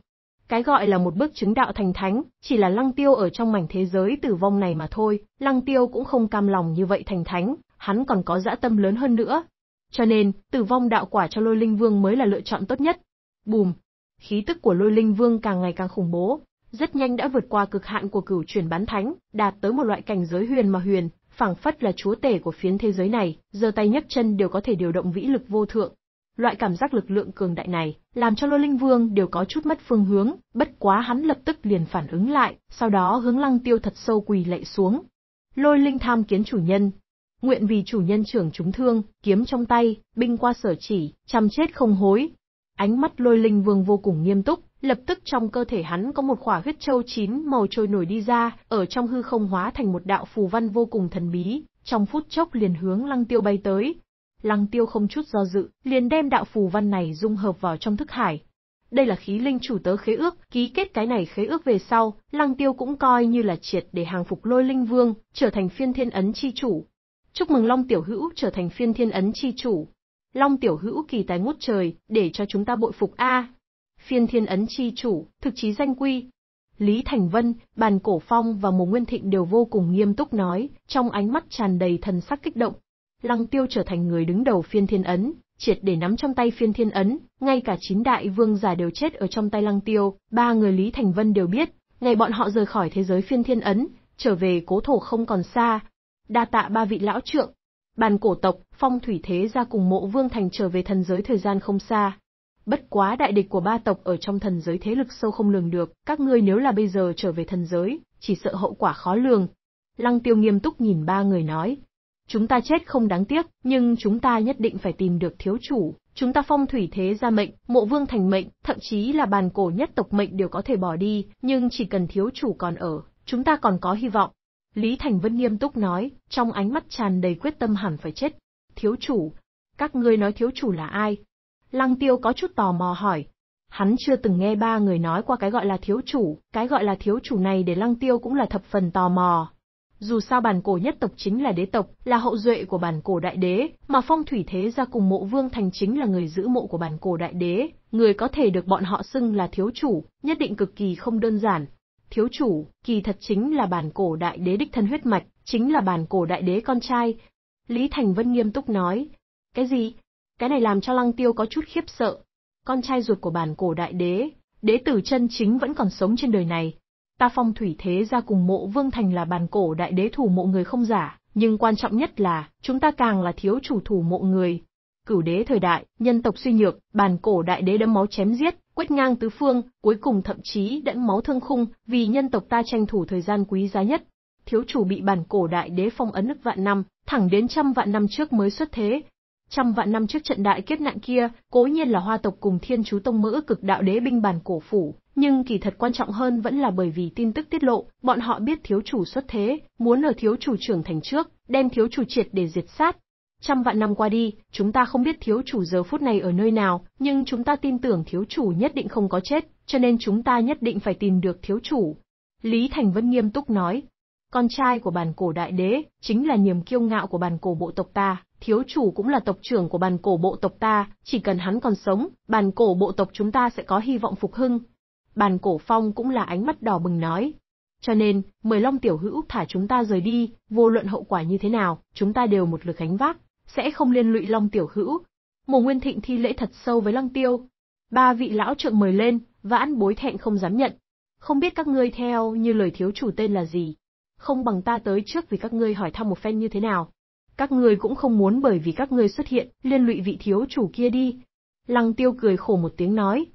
cái gọi là một bước chứng đạo thành thánh, chỉ là Lăng Tiêu ở trong mảnh thế giới tử vong này mà thôi, Lăng Tiêu cũng không cam lòng như vậy thành thánh, hắn còn có dã tâm lớn hơn nữa. Cho nên, tử vong đạo quả cho Lôi Linh Vương mới là lựa chọn tốt nhất. Bùm! Khí tức của Lôi Linh Vương càng ngày càng khủng bố, rất nhanh đã vượt qua cực hạn của cửu chuyển bán thánh, đạt tới một loại cảnh giới huyền mà huyền, phảng phất là chúa tể của phiến thế giới này, giơ tay nhấc chân đều có thể điều động vĩ lực vô thượng. Loại cảm giác lực lượng cường đại này, làm cho lôi Linh Vương đều có chút mất phương hướng, bất quá hắn lập tức liền phản ứng lại, sau đó hướng lăng tiêu thật sâu quỳ lạy xuống. Lôi Linh tham kiến chủ nhân. Nguyện vì chủ nhân trưởng chúng thương, kiếm trong tay, binh qua sở chỉ, chăm chết không hối. Ánh mắt lôi linh vương vô cùng nghiêm túc, lập tức trong cơ thể hắn có một khỏa huyết châu chín màu trôi nổi đi ra, ở trong hư không hóa thành một đạo phù văn vô cùng thần bí, trong phút chốc liền hướng lăng tiêu bay tới, Lăng tiêu không chút do dự, liền đem đạo phù văn này dung hợp vào trong thức hải. Đây là khí linh chủ tớ khế ước, ký kết cái này khế ước về sau, lăng tiêu cũng coi như là triệt để hàng phục lôi linh vương, trở thành phiên thiên ấn chi chủ. Chúc mừng Long Tiểu Hữu trở thành phiên thiên ấn chi chủ. Long Tiểu Hữu kỳ tài ngút trời, để cho chúng ta bội phục A. Phiên thiên ấn chi chủ, thực chí danh quy, Lý Thành Vân, Bàn Cổ Phong và Mộ Nguyên Thịnh đều vô cùng nghiêm túc nói, trong ánh mắt tràn đầy thần sắc kích động, Lăng Tiêu trở thành người đứng đầu phiên thiên ấn, triệt để nắm trong tay phiên thiên ấn, ngay cả chín đại vương giả đều chết ở trong tay Lăng Tiêu, ba người Lý Thành Vân đều biết, ngày bọn họ rời khỏi thế giới phiên thiên ấn, trở về cố thổ không còn xa. Đa tạ ba vị lão trượng, bàn cổ tộc, phong thủy thế ra cùng mộ vương thành trở về thần giới thời gian không xa. Bất quá đại địch của ba tộc ở trong thần giới thế lực sâu không lường được, các ngươi nếu là bây giờ trở về thần giới, chỉ sợ hậu quả khó lường. Lăng tiêu nghiêm túc nhìn ba người nói, Chúng ta chết không đáng tiếc, nhưng chúng ta nhất định phải tìm được thiếu chủ. Chúng ta phong thủy thế gia mệnh, mộ vương thành mệnh, thậm chí là bàn cổ nhất tộc mệnh đều có thể bỏ đi, nhưng chỉ cần thiếu chủ còn ở, chúng ta còn có hy vọng. Lý Thành Vân nghiêm túc nói, trong ánh mắt tràn đầy quyết tâm hẳn phải chết. Thiếu chủ, các ngươi nói thiếu chủ là ai? Lăng tiêu có chút tò mò hỏi. Hắn chưa từng nghe ba người nói qua cái gọi là thiếu chủ, cái gọi là thiếu chủ này để lăng tiêu cũng là thập phần tò mò, dù sao bản cổ nhất tộc chính là đế tộc, là hậu duệ của bản cổ đại đế, mà phong thủy thế gia cùng mộ vương thành chính là người giữ mộ của bản cổ đại đế, người có thể được bọn họ xưng là thiếu chủ, nhất định cực kỳ không đơn giản. Thiếu chủ, kỳ thật chính là bản cổ đại đế đích thân huyết mạch, chính là bản cổ đại đế con trai. Lý Thành Vân nghiêm túc nói. Cái gì? Cái này làm cho Lăng Tiêu có chút khiếp sợ. Con trai ruột của bản cổ đại đế, đế tử chân chính vẫn còn sống trên đời này, Ta phong thủy thế ra cùng mộ vương thành là bàn cổ đại đế thủ mộ người không giả, nhưng quan trọng nhất là, chúng ta càng là thiếu chủ thủ mộ người. Cửu đế thời đại, nhân tộc suy nhược, bàn cổ đại đế đấm máu chém giết, quét ngang tứ phương, cuối cùng thậm chí đẫm máu thương khung, vì nhân tộc ta tranh thủ thời gian quý giá nhất. Thiếu chủ bị bản cổ đại đế phong ấn ức vạn năm, thẳng đến trăm vạn năm trước mới xuất thế. Trăm vạn năm trước trận đại kiếp nạn kia, cố nhiên là hoa tộc cùng thiên chú tông mỡ cực đạo đế binh bản cổ phủ, nhưng kỳ thật quan trọng hơn vẫn là bởi vì tin tức tiết lộ, bọn họ biết thiếu chủ xuất thế, muốn ở thiếu chủ trưởng thành trước, đem thiếu chủ triệt để diệt sát. Trăm vạn năm qua đi, chúng ta không biết thiếu chủ giờ phút này ở nơi nào, nhưng chúng ta tin tưởng thiếu chủ nhất định không có chết, cho nên chúng ta nhất định phải tìm được thiếu chủ. Lý Thành Vân nghiêm túc nói, con trai của bàn cổ đại đế, chính là niềm kiêu ngạo của bàn cổ bộ tộc ta, thiếu chủ cũng là tộc trưởng của bàn cổ bộ tộc ta, chỉ cần hắn còn sống, bàn cổ bộ tộc chúng ta sẽ có hy vọng phục hưng, Bàn cổ phong cũng là ánh mắt đỏ bừng nói. Cho nên, mười long tiểu hữu thả chúng ta rời đi, vô luận hậu quả như thế nào, chúng ta đều một lực gánh vác, sẽ không liên lụy long tiểu hữu. mồ Nguyên Thịnh thi lễ thật sâu với Lăng Tiêu. Ba vị lão trượng mời lên, vãn bối thẹn không dám nhận. Không biết các ngươi theo như lời thiếu chủ tên là gì. Không bằng ta tới trước vì các ngươi hỏi thăm một phen như thế nào. Các ngươi cũng không muốn bởi vì các ngươi xuất hiện, liên lụy vị thiếu chủ kia đi. Lăng Tiêu cười khổ một tiếng nói,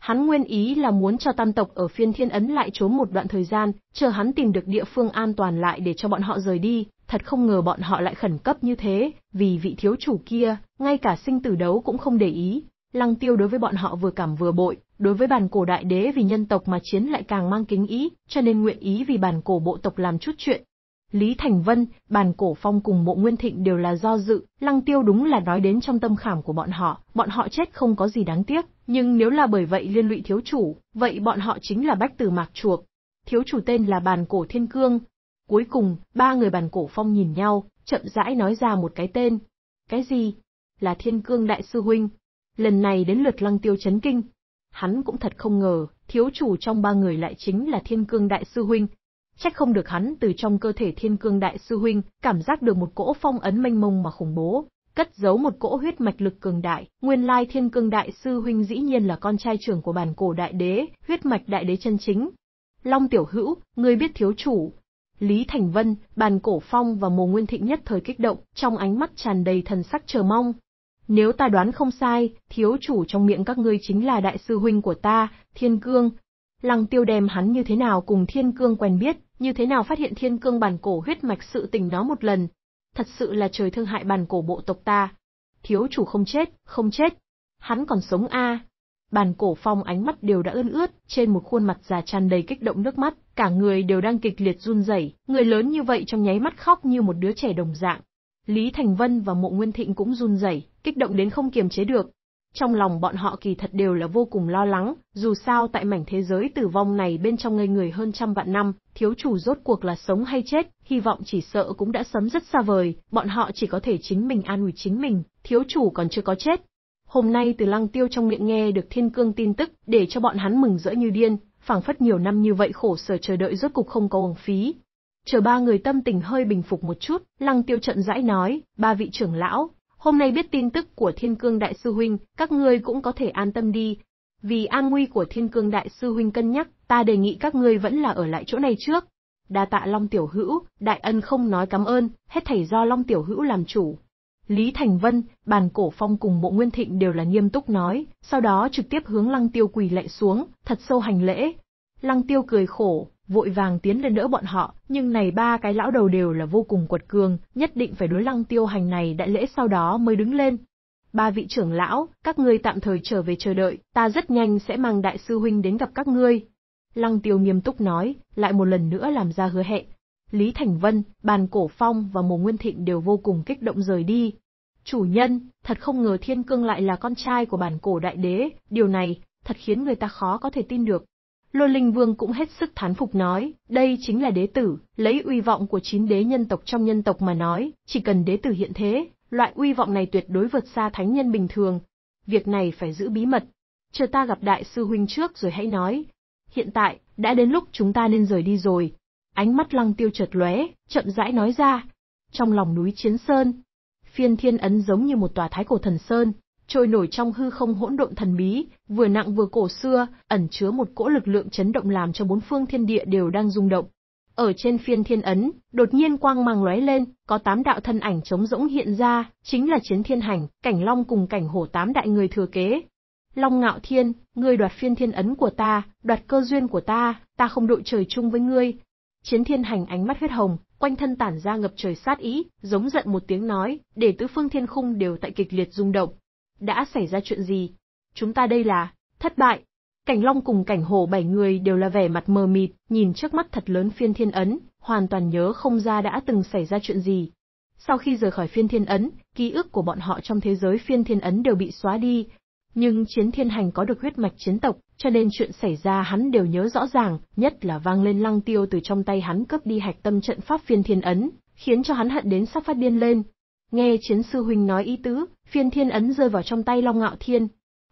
Hắn nguyên ý là muốn cho tam tộc ở phiên thiên ấn lại trốn một đoạn thời gian, chờ hắn tìm được địa phương an toàn lại để cho bọn họ rời đi, thật không ngờ bọn họ lại khẩn cấp như thế, vì vị thiếu chủ kia, ngay cả sinh tử đấu cũng không để ý. Lăng tiêu đối với bọn họ vừa cảm vừa bội, đối với bản cổ đại đế vì nhân tộc mà chiến lại càng mang kính ý, cho nên nguyện ý vì bản cổ bộ tộc làm chút chuyện, Lý Thành Vân, Bàn Cổ Phong cùng Mộ Nguyên Thịnh đều là do dự, Lăng Tiêu đúng là nói đến trong tâm khảm của bọn họ, bọn họ chết không có gì đáng tiếc, nhưng nếu là bởi vậy liên lụy thiếu chủ, vậy bọn họ chính là bách tử mạc chuộc. Thiếu chủ tên là Bàn Cổ Thiên Cương. Cuối cùng, ba người Bàn Cổ Phong nhìn nhau, chậm rãi nói ra một cái tên. Cái gì? Là Thiên Cương Đại Sư Huynh. Lần này đến lượt Lăng Tiêu chấn kinh. Hắn cũng thật không ngờ, thiếu chủ trong ba người lại chính là Thiên Cương Đại Sư Huynh, Trách không được hắn từ trong cơ thể thiên cương đại sư huynh, cảm giác được một cỗ phong ấn mênh mông mà khủng bố, cất giấu một cỗ huyết mạch lực cường đại, nguyên lai thiên cương đại sư huynh dĩ nhiên là con trai trưởng của bản cổ đại đế, huyết mạch đại đế chân chính. Long tiểu hữu, người biết thiếu chủ. Lý Thành Vân, bàn cổ phong và mồ nguyên thịnh nhất thời kích động, trong ánh mắt tràn đầy thần sắc chờ mong. Nếu ta đoán không sai, thiếu chủ trong miệng các ngươi chính là đại sư huynh của ta, thiên cương, Lăng tiêu đem hắn như thế nào cùng thiên cương quen biết, như thế nào phát hiện thiên cương bản cổ huyết mạch sự tình đó một lần. Thật sự là trời thương hại bản cổ bộ tộc ta. Thiếu chủ không chết, không chết. Hắn còn sống a à. Bàn cổ phong ánh mắt đều đã ươn ướt, trên một khuôn mặt già tràn đầy kích động nước mắt, cả người đều đang kịch liệt run rẩy, người lớn như vậy trong nháy mắt khóc như một đứa trẻ đồng dạng. Lý Thành Vân và Mộ Nguyên Thịnh cũng run rẩy, kích động đến không kiềm chế được. Trong lòng bọn họ kỳ thật đều là vô cùng lo lắng, dù sao tại mảnh thế giới tử vong này bên trong ngây người hơn trăm vạn năm, thiếu chủ rốt cuộc là sống hay chết, hy vọng chỉ sợ cũng đã sớm rất xa vời, bọn họ chỉ có thể chính mình an ủi chính mình, thiếu chủ còn chưa có chết. Hôm nay từ lăng tiêu trong miệng nghe được thiên cương tin tức, để cho bọn hắn mừng rỡ như điên, phảng phất nhiều năm như vậy khổ sở chờ đợi rốt cục không có uổng phí. Chờ ba người tâm tình hơi bình phục một chút, lăng tiêu trận rãi nói, ba vị trưởng lão, Hôm nay biết tin tức của Thiên Cương Đại Sư Huynh, các ngươi cũng có thể an tâm đi. Vì an nguy của Thiên Cương Đại Sư Huynh cân nhắc, ta đề nghị các ngươi vẫn là ở lại chỗ này trước. Đa tạ Long Tiểu Hữu, Đại Ân không nói cảm ơn, hết thảy do Long Tiểu Hữu làm chủ. Lý Thành Vân, bàn cổ phong cùng bộ Nguyên Thịnh đều là nghiêm túc nói, sau đó trực tiếp hướng Lăng Tiêu quỳ lạy xuống, thật sâu hành lễ. Lăng Tiêu cười khổ, vội vàng tiến lên đỡ bọn họ, nhưng này ba cái lão đầu đều là vô cùng quật cường, nhất định phải đối lăng tiêu hành này đại lễ sau đó mới đứng lên. Ba vị trưởng lão, các ngươi tạm thời trở về chờ đợi, ta rất nhanh sẽ mang đại sư huynh đến gặp các ngươi. Lăng tiêu nghiêm túc nói, lại một lần nữa làm ra hứa hẹn. Lý Thành Vân, Bàn Cổ Phong và Mồ Nguyên Thịnh đều vô cùng kích động rời đi. Chủ nhân, thật không ngờ Thiên Cương lại là con trai của bản cổ đại đế, điều này, thật khiến người ta khó có thể tin được. Lô Linh Vương cũng hết sức thán phục nói, đây chính là đế tử, lấy uy vọng của chín đế nhân tộc trong nhân tộc mà nói, chỉ cần đế tử hiện thế, loại uy vọng này tuyệt đối vượt xa thánh nhân bình thường. Việc này phải giữ bí mật, chờ ta gặp đại sư huynh trước rồi hãy nói. Hiện tại, đã đến lúc chúng ta nên rời đi rồi. Ánh mắt lăng tiêu chợt lóe, chậm rãi nói ra. Trong lòng núi Chiến Sơn, phiên thiên ấn giống như một tòa thái cổ thần sơn, trôi nổi trong hư không hỗn độn thần bí, vừa nặng vừa cổ xưa, ẩn chứa một cỗ lực lượng chấn động làm cho bốn phương thiên địa đều đang rung động. Ở trên phiên thiên ấn, đột nhiên quang mang lóe lên, có tám đạo thân ảnh trống rỗng hiện ra, chính là chiến thiên hành, cảnh long cùng cảnh hổ tám đại người thừa kế. Long ngạo thiên, ngươi đoạt phiên thiên ấn của ta, đoạt cơ duyên của ta, ta không đội trời chung với ngươi. Chiến thiên hành ánh mắt huyết hồng, quanh thân tản ra ngập trời sát ý, giống giận một tiếng nói, để tứ phương thiên khung đều tại kịch liệt rung động, đã xảy ra chuyện gì? Chúng ta đây là, thất bại. Cảnh Long cùng cảnh Hồ bảy người đều là vẻ mặt mờ mịt, nhìn trước mắt thật lớn phiên thiên ấn, hoàn toàn nhớ không ra đã từng xảy ra chuyện gì. Sau khi rời khỏi phiên thiên ấn, ký ức của bọn họ trong thế giới phiên thiên ấn đều bị xóa đi. Nhưng chiến thiên hành có được huyết mạch chiến tộc, cho nên chuyện xảy ra hắn đều nhớ rõ ràng, nhất là vang lên lăng tiêu từ trong tay hắn cướp đi hạch tâm trận pháp phiên thiên ấn, khiến cho hắn hận đến sắp phát điên lên. Nghe chiến sư huynh nói ý tứ, phiên thiên ấn rơi vào trong tay Long Ngạo Thiên.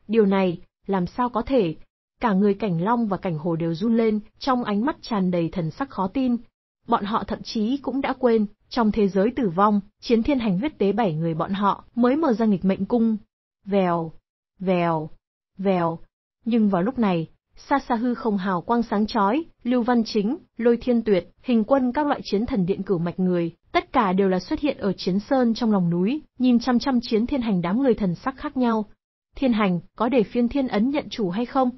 Điều này, làm sao có thể? Cả người cảnh Long và cảnh Hồ đều run lên, trong ánh mắt tràn đầy thần sắc khó tin. Bọn họ thậm chí cũng đã quên, trong thế giới tử vong, chiến thiên hành huyết tế bảy người bọn họ mới mở ra nghịch mệnh cung. Vèo, vèo, vèo. Nhưng vào lúc này, xa xa hư không hào quang sáng chói, Lưu Văn Chính, Lôi Thiên Tuyệt, Hình Quân các loại chiến thần điện cử mạch người, tất cả đều là xuất hiện ở chiến sơn trong lòng núi, nhìn chăm chăm chiến thiên hành đám người thần sắc khác nhau. Thiên hành, có để phiên thiên ấn nhận chủ hay không?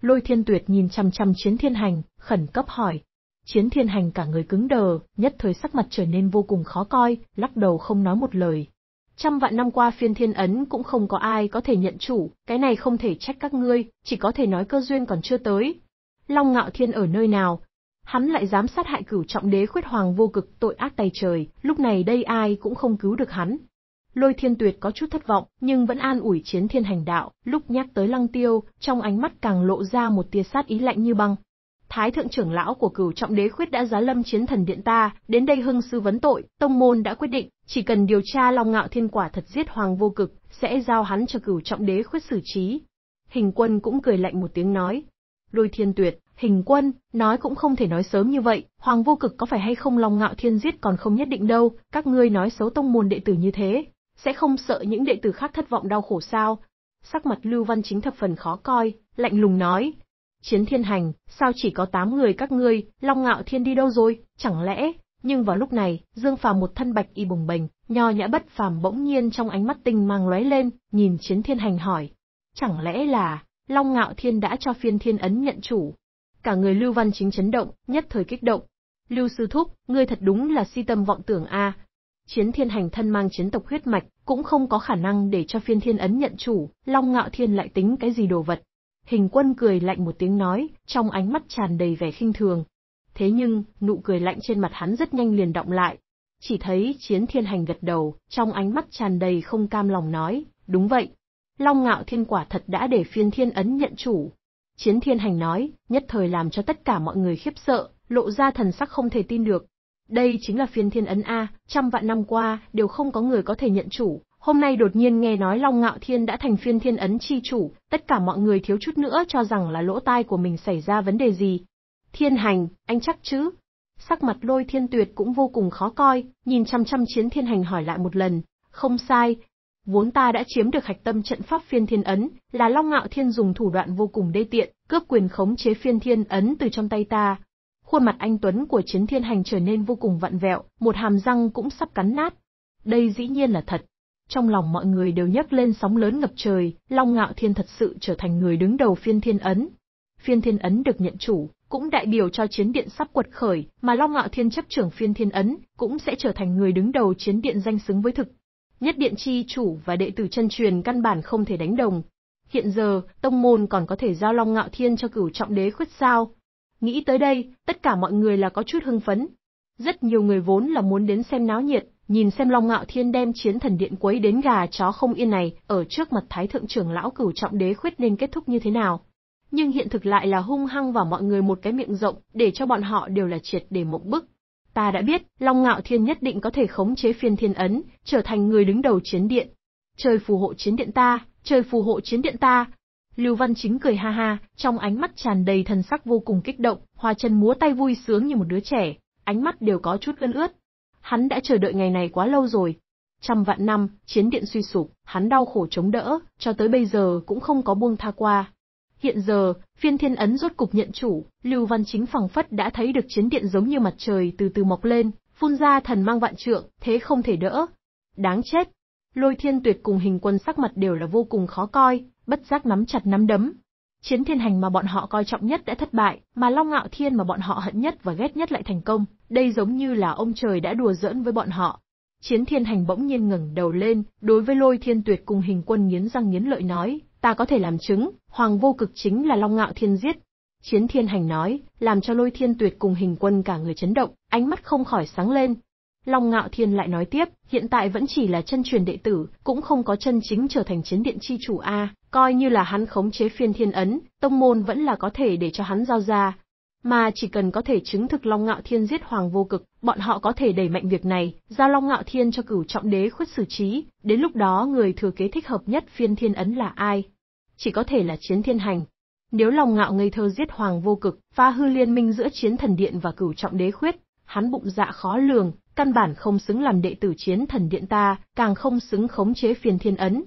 Lôi Thiên Tuyệt nhìn chăm chăm chiến thiên hành, khẩn cấp hỏi. Chiến thiên hành cả người cứng đờ, nhất thời sắc mặt trở nên vô cùng khó coi, lắc đầu không nói một lời trăm vạn năm qua phiên thiên ấn cũng không có ai có thể nhận chủ, cái này không thể trách các ngươi, chỉ có thể nói cơ duyên còn chưa tới. Long ngạo thiên ở nơi nào? Hắn lại dám sát hại cửu trọng đế khuyết hoàng vô cực tội ác tay trời, lúc này đây ai cũng không cứu được hắn. Lôi thiên tuyệt có chút thất vọng, nhưng vẫn an ủi chiến thiên hành đạo, lúc nhắc tới lăng tiêu, trong ánh mắt càng lộ ra một tia sát ý lạnh như băng, Thái thượng trưởng lão của cửu trọng đế khuyết đã giá lâm chiến thần điện ta, đến đây hưng sư vấn tội, tông môn đã quyết định, chỉ cần điều tra long ngạo thiên quả thật giết hoàng vô cực, sẽ giao hắn cho cửu trọng đế khuyết xử trí. Hình quân cũng cười lạnh một tiếng nói. Lôi thiên tuyệt, hình quân, nói cũng không thể nói sớm như vậy, hoàng vô cực có phải hay không long ngạo thiên giết còn không nhất định đâu, các ngươi nói xấu tông môn đệ tử như thế, sẽ không sợ những đệ tử khác thất vọng đau khổ sao. Sắc mặt Lưu Văn Chính thập phần khó coi, lạnh lùng nói, Chiến thiên hành, sao chỉ có tám người các ngươi, Long Ngạo Thiên đi đâu rồi, chẳng lẽ... Nhưng vào lúc này, Dương Phàm một thân bạch y bồng bềnh, nho nhã bất phàm bỗng nhiên trong ánh mắt tinh mang lóe lên, nhìn Chiến Thiên Hành hỏi: "Chẳng lẽ là Long Ngạo Thiên đã cho Phiên Thiên ấn nhận chủ?" Cả người Lưu Văn Chính chấn động, nhất thời kích động. "Lưu sư thúc, ngươi thật đúng là si tâm vọng tưởng a." Chiến Thiên Hành thân mang chiến tộc huyết mạch, cũng không có khả năng để cho Phiên Thiên ấn nhận chủ, Long Ngạo Thiên lại tính cái gì đồ vật? Hình quân cười lạnh một tiếng nói, trong ánh mắt tràn đầy vẻ khinh thường. Thế nhưng, nụ cười lạnh trên mặt hắn rất nhanh liền động lại. Chỉ thấy chiến thiên hành gật đầu, trong ánh mắt tràn đầy không cam lòng nói, đúng vậy. Long ngạo thiên quả thật đã để phiên thiên ấn nhận chủ. Chiến thiên hành nói, nhất thời làm cho tất cả mọi người khiếp sợ, lộ ra thần sắc không thể tin được. Đây chính là phiên thiên ấn A, trăm vạn năm qua, đều không có người có thể nhận chủ, Hôm nay đột nhiên nghe nói Long Ngạo Thiên đã thành phiên thiên ấn chi chủ, tất cả mọi người thiếu chút nữa cho rằng là lỗ tai của mình xảy ra vấn đề gì. Thiên hành, anh chắc chứ? Sắc mặt lôi thiên tuyệt cũng vô cùng khó coi, nhìn chăm chăm chiến thiên hành hỏi lại một lần. Không sai, Vốn ta đã chiếm được hạch tâm trận pháp phiên thiên ấn, là Long Ngạo Thiên dùng thủ đoạn vô cùng đê tiện, cướp quyền khống chế phiên thiên ấn từ trong tay ta. Khuôn mặt anh Tuấn của chiến thiên hành trở nên vô cùng vặn vẹo, một hàm răng cũng sắp cắn nát. Đây dĩ nhiên là thật trong lòng mọi người đều nhấc lên sóng lớn ngập trời, Long Ngạo Thiên thật sự trở thành người đứng đầu phiên thiên ấn. Phiên thiên ấn được nhận chủ, cũng đại biểu cho chiến điện sắp quật khởi, mà Long Ngạo Thiên chấp trưởng phiên thiên ấn, cũng sẽ trở thành người đứng đầu chiến điện danh xứng với thực. Nhất điện chi chủ và đệ tử chân truyền căn bản không thể đánh đồng. Hiện giờ, tông môn còn có thể giao Long Ngạo Thiên cho cửu trọng đế khuyết sao. Nghĩ tới đây, tất cả mọi người là có chút hưng phấn. Rất nhiều người vốn là muốn đến xem náo nhiệt, nhìn xem Long Ngạo Thiên đem chiến thần điện quấy đến gà chó không yên này, ở trước mặt Thái Thượng trưởng lão cửu trọng đế khuyết nên kết thúc như thế nào. Nhưng hiện thực lại là hung hăng vào mọi người một cái miệng rộng, để cho bọn họ đều là triệt để mộng bức. Ta đã biết, Long Ngạo Thiên nhất định có thể khống chế phiên thiên ấn, trở thành người đứng đầu chiến điện. Trời phù hộ chiến điện ta, trời phù hộ chiến điện ta. Lưu Văn Chính cười ha ha, trong ánh mắt tràn đầy thần sắc vô cùng kích động, hoa chân múa tay vui sướng như một đứa trẻ, ánh mắt đều có chút ướt ướt hắn đã chờ đợi ngày này quá lâu rồi. Trăm vạn năm, chiến điện suy sụp, hắn đau khổ chống đỡ, cho tới bây giờ cũng không có buông tha qua. Hiện giờ, phiên thiên ấn rốt cục nhận chủ, Lưu Văn Chính phẳng phất đã thấy được chiến điện giống như mặt trời từ từ mọc lên, phun ra thần mang vạn trượng, thế không thể đỡ. Đáng chết! Lôi thiên tuyệt cùng hình quân sắc mặt đều là vô cùng khó coi, bất giác nắm chặt nắm đấm, Chiến thiên hành mà bọn họ coi trọng nhất đã thất bại, mà Long Ngạo Thiên mà bọn họ hận nhất và ghét nhất lại thành công, đây giống như là ông trời đã đùa giỡn với bọn họ. Chiến thiên hành bỗng nhiên ngẩng đầu lên, đối với lôi thiên tuyệt cùng hình quân nghiến răng nghiến lợi nói, ta có thể làm chứng, hoàng vô cực chính là Long Ngạo Thiên giết. Chiến thiên hành nói, làm cho lôi thiên tuyệt cùng hình quân cả người chấn động, ánh mắt không khỏi sáng lên. Long Ngạo Thiên lại nói tiếp, hiện tại vẫn chỉ là chân truyền đệ tử, cũng không có chân chính trở thành chiến điện chi chủ A, coi như là hắn khống chế phiên thiên ấn, tông môn vẫn là có thể để cho hắn giao ra. Mà chỉ cần có thể chứng thực Long Ngạo Thiên giết Hoàng Vô Cực, bọn họ có thể đẩy mạnh việc này, giao Long Ngạo Thiên cho cửu trọng đế khuất xử trí, đến lúc đó người thừa kế thích hợp nhất phiên thiên ấn là ai? Chỉ có thể là chiến thiên hành. Nếu Long Ngạo ngây thơ giết Hoàng Vô Cực, phá hư liên minh giữa chiến thần điện và cửu trọng đế khuyết, hắn bụng dạ khó lường, căn bản không xứng làm đệ tử chiến thần điện ta, càng không xứng khống chế phiền thiên ấn,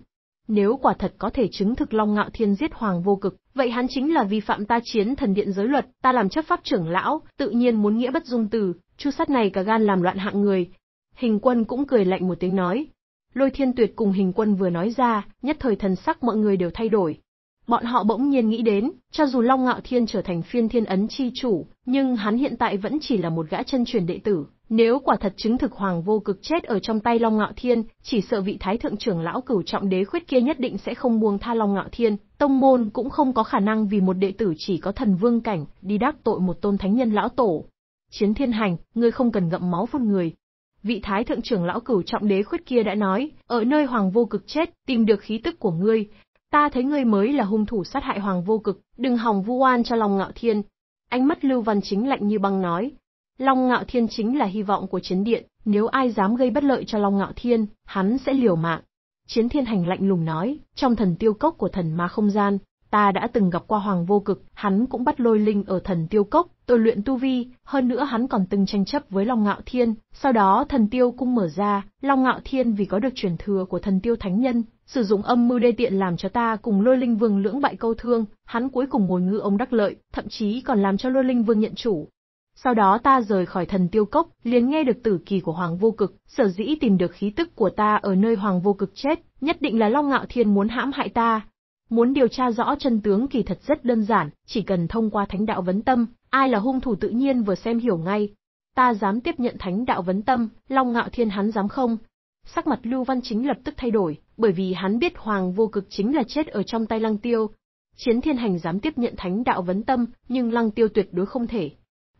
nếu quả thật có thể chứng thực Long Ngạo Thiên giết Hoàng Vô Cực, vậy hắn chính là vi phạm ta chiến thần điện giới luật, ta làm chấp pháp trưởng lão, tự nhiên muốn nghĩa bất dung từ, chu sát này cả gan làm loạn hạng người. Hình quân cũng cười lạnh một tiếng nói. Lôi thiên tuyệt cùng hình quân vừa nói ra, nhất thời thần sắc mọi người đều thay đổi. Bọn họ bỗng nhiên nghĩ đến, cho dù Long Ngạo Thiên trở thành phiên thiên ấn chi chủ, nhưng hắn hiện tại vẫn chỉ là một gã chân truyền đệ tử, nếu quả thật chứng thực Hoàng Vô Cực chết ở trong tay Long Ngạo Thiên, chỉ sợ vị Thái Thượng trưởng lão cửu trọng đế khuyết kia nhất định sẽ không buông tha Long Ngạo Thiên, tông môn cũng không có khả năng vì một đệ tử chỉ có thần vương cảnh, đi đắc tội một tôn thánh nhân lão tổ. Chiến thiên hành, ngươi không cần ngậm máu phun người. Vị Thái Thượng trưởng lão cửu trọng đế khuyết kia đã nói, ở nơi Hoàng Vô Cực chết, tìm được khí tức của ngươi. Ta thấy ngươi mới là hung thủ sát hại Hoàng Vô Cực, đừng hòng vu oan cho Long Ngạo Thiên. Ánh mắt Lưu Văn Chính lạnh như băng nói, Long Ngạo Thiên chính là hy vọng của chiến điện, nếu ai dám gây bất lợi cho Long Ngạo Thiên, hắn sẽ liều mạng. Chiến thiên hành lạnh lùng nói, trong thần tiêu cốc của thần ma không gian, ta đã từng gặp qua Hoàng Vô Cực, hắn cũng bắt lôi linh ở thần tiêu cốc, tôi luyện tu vi, hơn nữa hắn còn từng tranh chấp với Long Ngạo Thiên, sau đó thần tiêu cung mở ra, Long Ngạo Thiên vì có được truyền thừa của thần tiêu thánh nhân, sử dụng âm mưu đê tiện làm cho ta cùng lôi linh vương lưỡng bại câu thương, hắn cuối cùng ngồi ngư ông đắc lợi, thậm chí còn làm cho lôi linh vương nhận chủ, sau đó ta rời khỏi thần tiêu cốc, liền nghe được tử kỳ của Hoàng Vô Cực, sở dĩ tìm được khí tức của ta ở nơi Hoàng Vô Cực chết, nhất định là Long Ngạo Thiên muốn hãm hại ta. Muốn điều tra rõ chân tướng kỳ thật rất đơn giản, chỉ cần thông qua thánh đạo vấn tâm, ai là hung thủ tự nhiên vừa xem hiểu ngay. Ta dám tiếp nhận thánh đạo vấn tâm, Long Ngạo Thiên hắn dám không? Sắc mặt Lưu Văn Chính lập tức thay đổi, bởi vì hắn biết Hoàng Vô Cực chính là chết ở trong tay Lăng Tiêu. Chiến Thiên Hành dám tiếp nhận thánh đạo vấn tâm, nhưng Lăng Tiêu tuyệt đối không thể,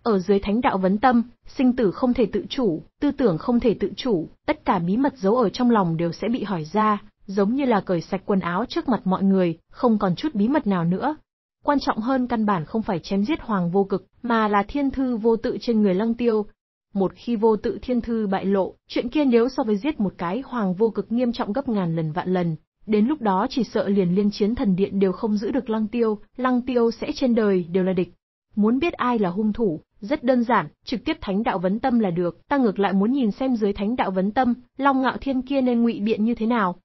ở dưới thánh đạo vấn tâm, sinh tử không thể tự chủ, tư tưởng không thể tự chủ, tất cả bí mật giấu ở trong lòng đều sẽ bị hỏi ra, giống như là cởi sạch quần áo trước mặt mọi người, không còn chút bí mật nào nữa. Quan trọng hơn căn bản không phải chém giết hoàng vô cực, mà là thiên thư vô tự trên người lăng tiêu. Một khi vô tự thiên thư bại lộ, chuyện kia nếu so với giết một cái hoàng vô cực nghiêm trọng gấp ngàn lần vạn lần, đến lúc đó chỉ sợ liền liên chiến thần điện đều không giữ được lăng tiêu, lăng tiêu sẽ trên đời đều là địch, Muốn biết ai là hung thủ, rất đơn giản, trực tiếp thánh đạo vấn tâm là được, ta ngược lại muốn nhìn xem dưới thánh đạo vấn tâm, Long Ngạo Thiên kia nên ngụy biện như thế nào.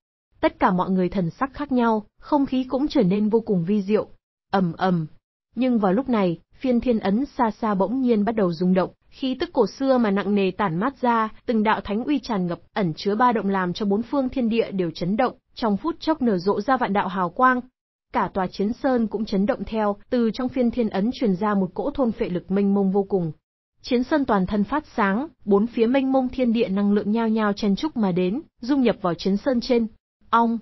Tất cả mọi người thần sắc khác nhau, không khí cũng trở nên vô cùng vi diệu. Ầm ầm. Nhưng vào lúc này, phiên thiên ấn xa xa bỗng nhiên bắt đầu rung động, khí tức cổ xưa mà nặng nề tản mát ra, từng đạo thánh uy tràn ngập, ẩn chứa ba động làm cho bốn phương thiên địa đều chấn động, trong phút chốc nở rộ ra vạn đạo hào quang, Cả tòa chiến sơn cũng chấn động theo, từ trong phiên thiên ấn truyền ra một cỗ thôn phệ lực mênh mông vô cùng. Chiến sơn toàn thân phát sáng, bốn phía mênh mông thiên địa năng lượng nhao nhao chen trúc mà đến, dung nhập vào chiến sơn trên. Ong!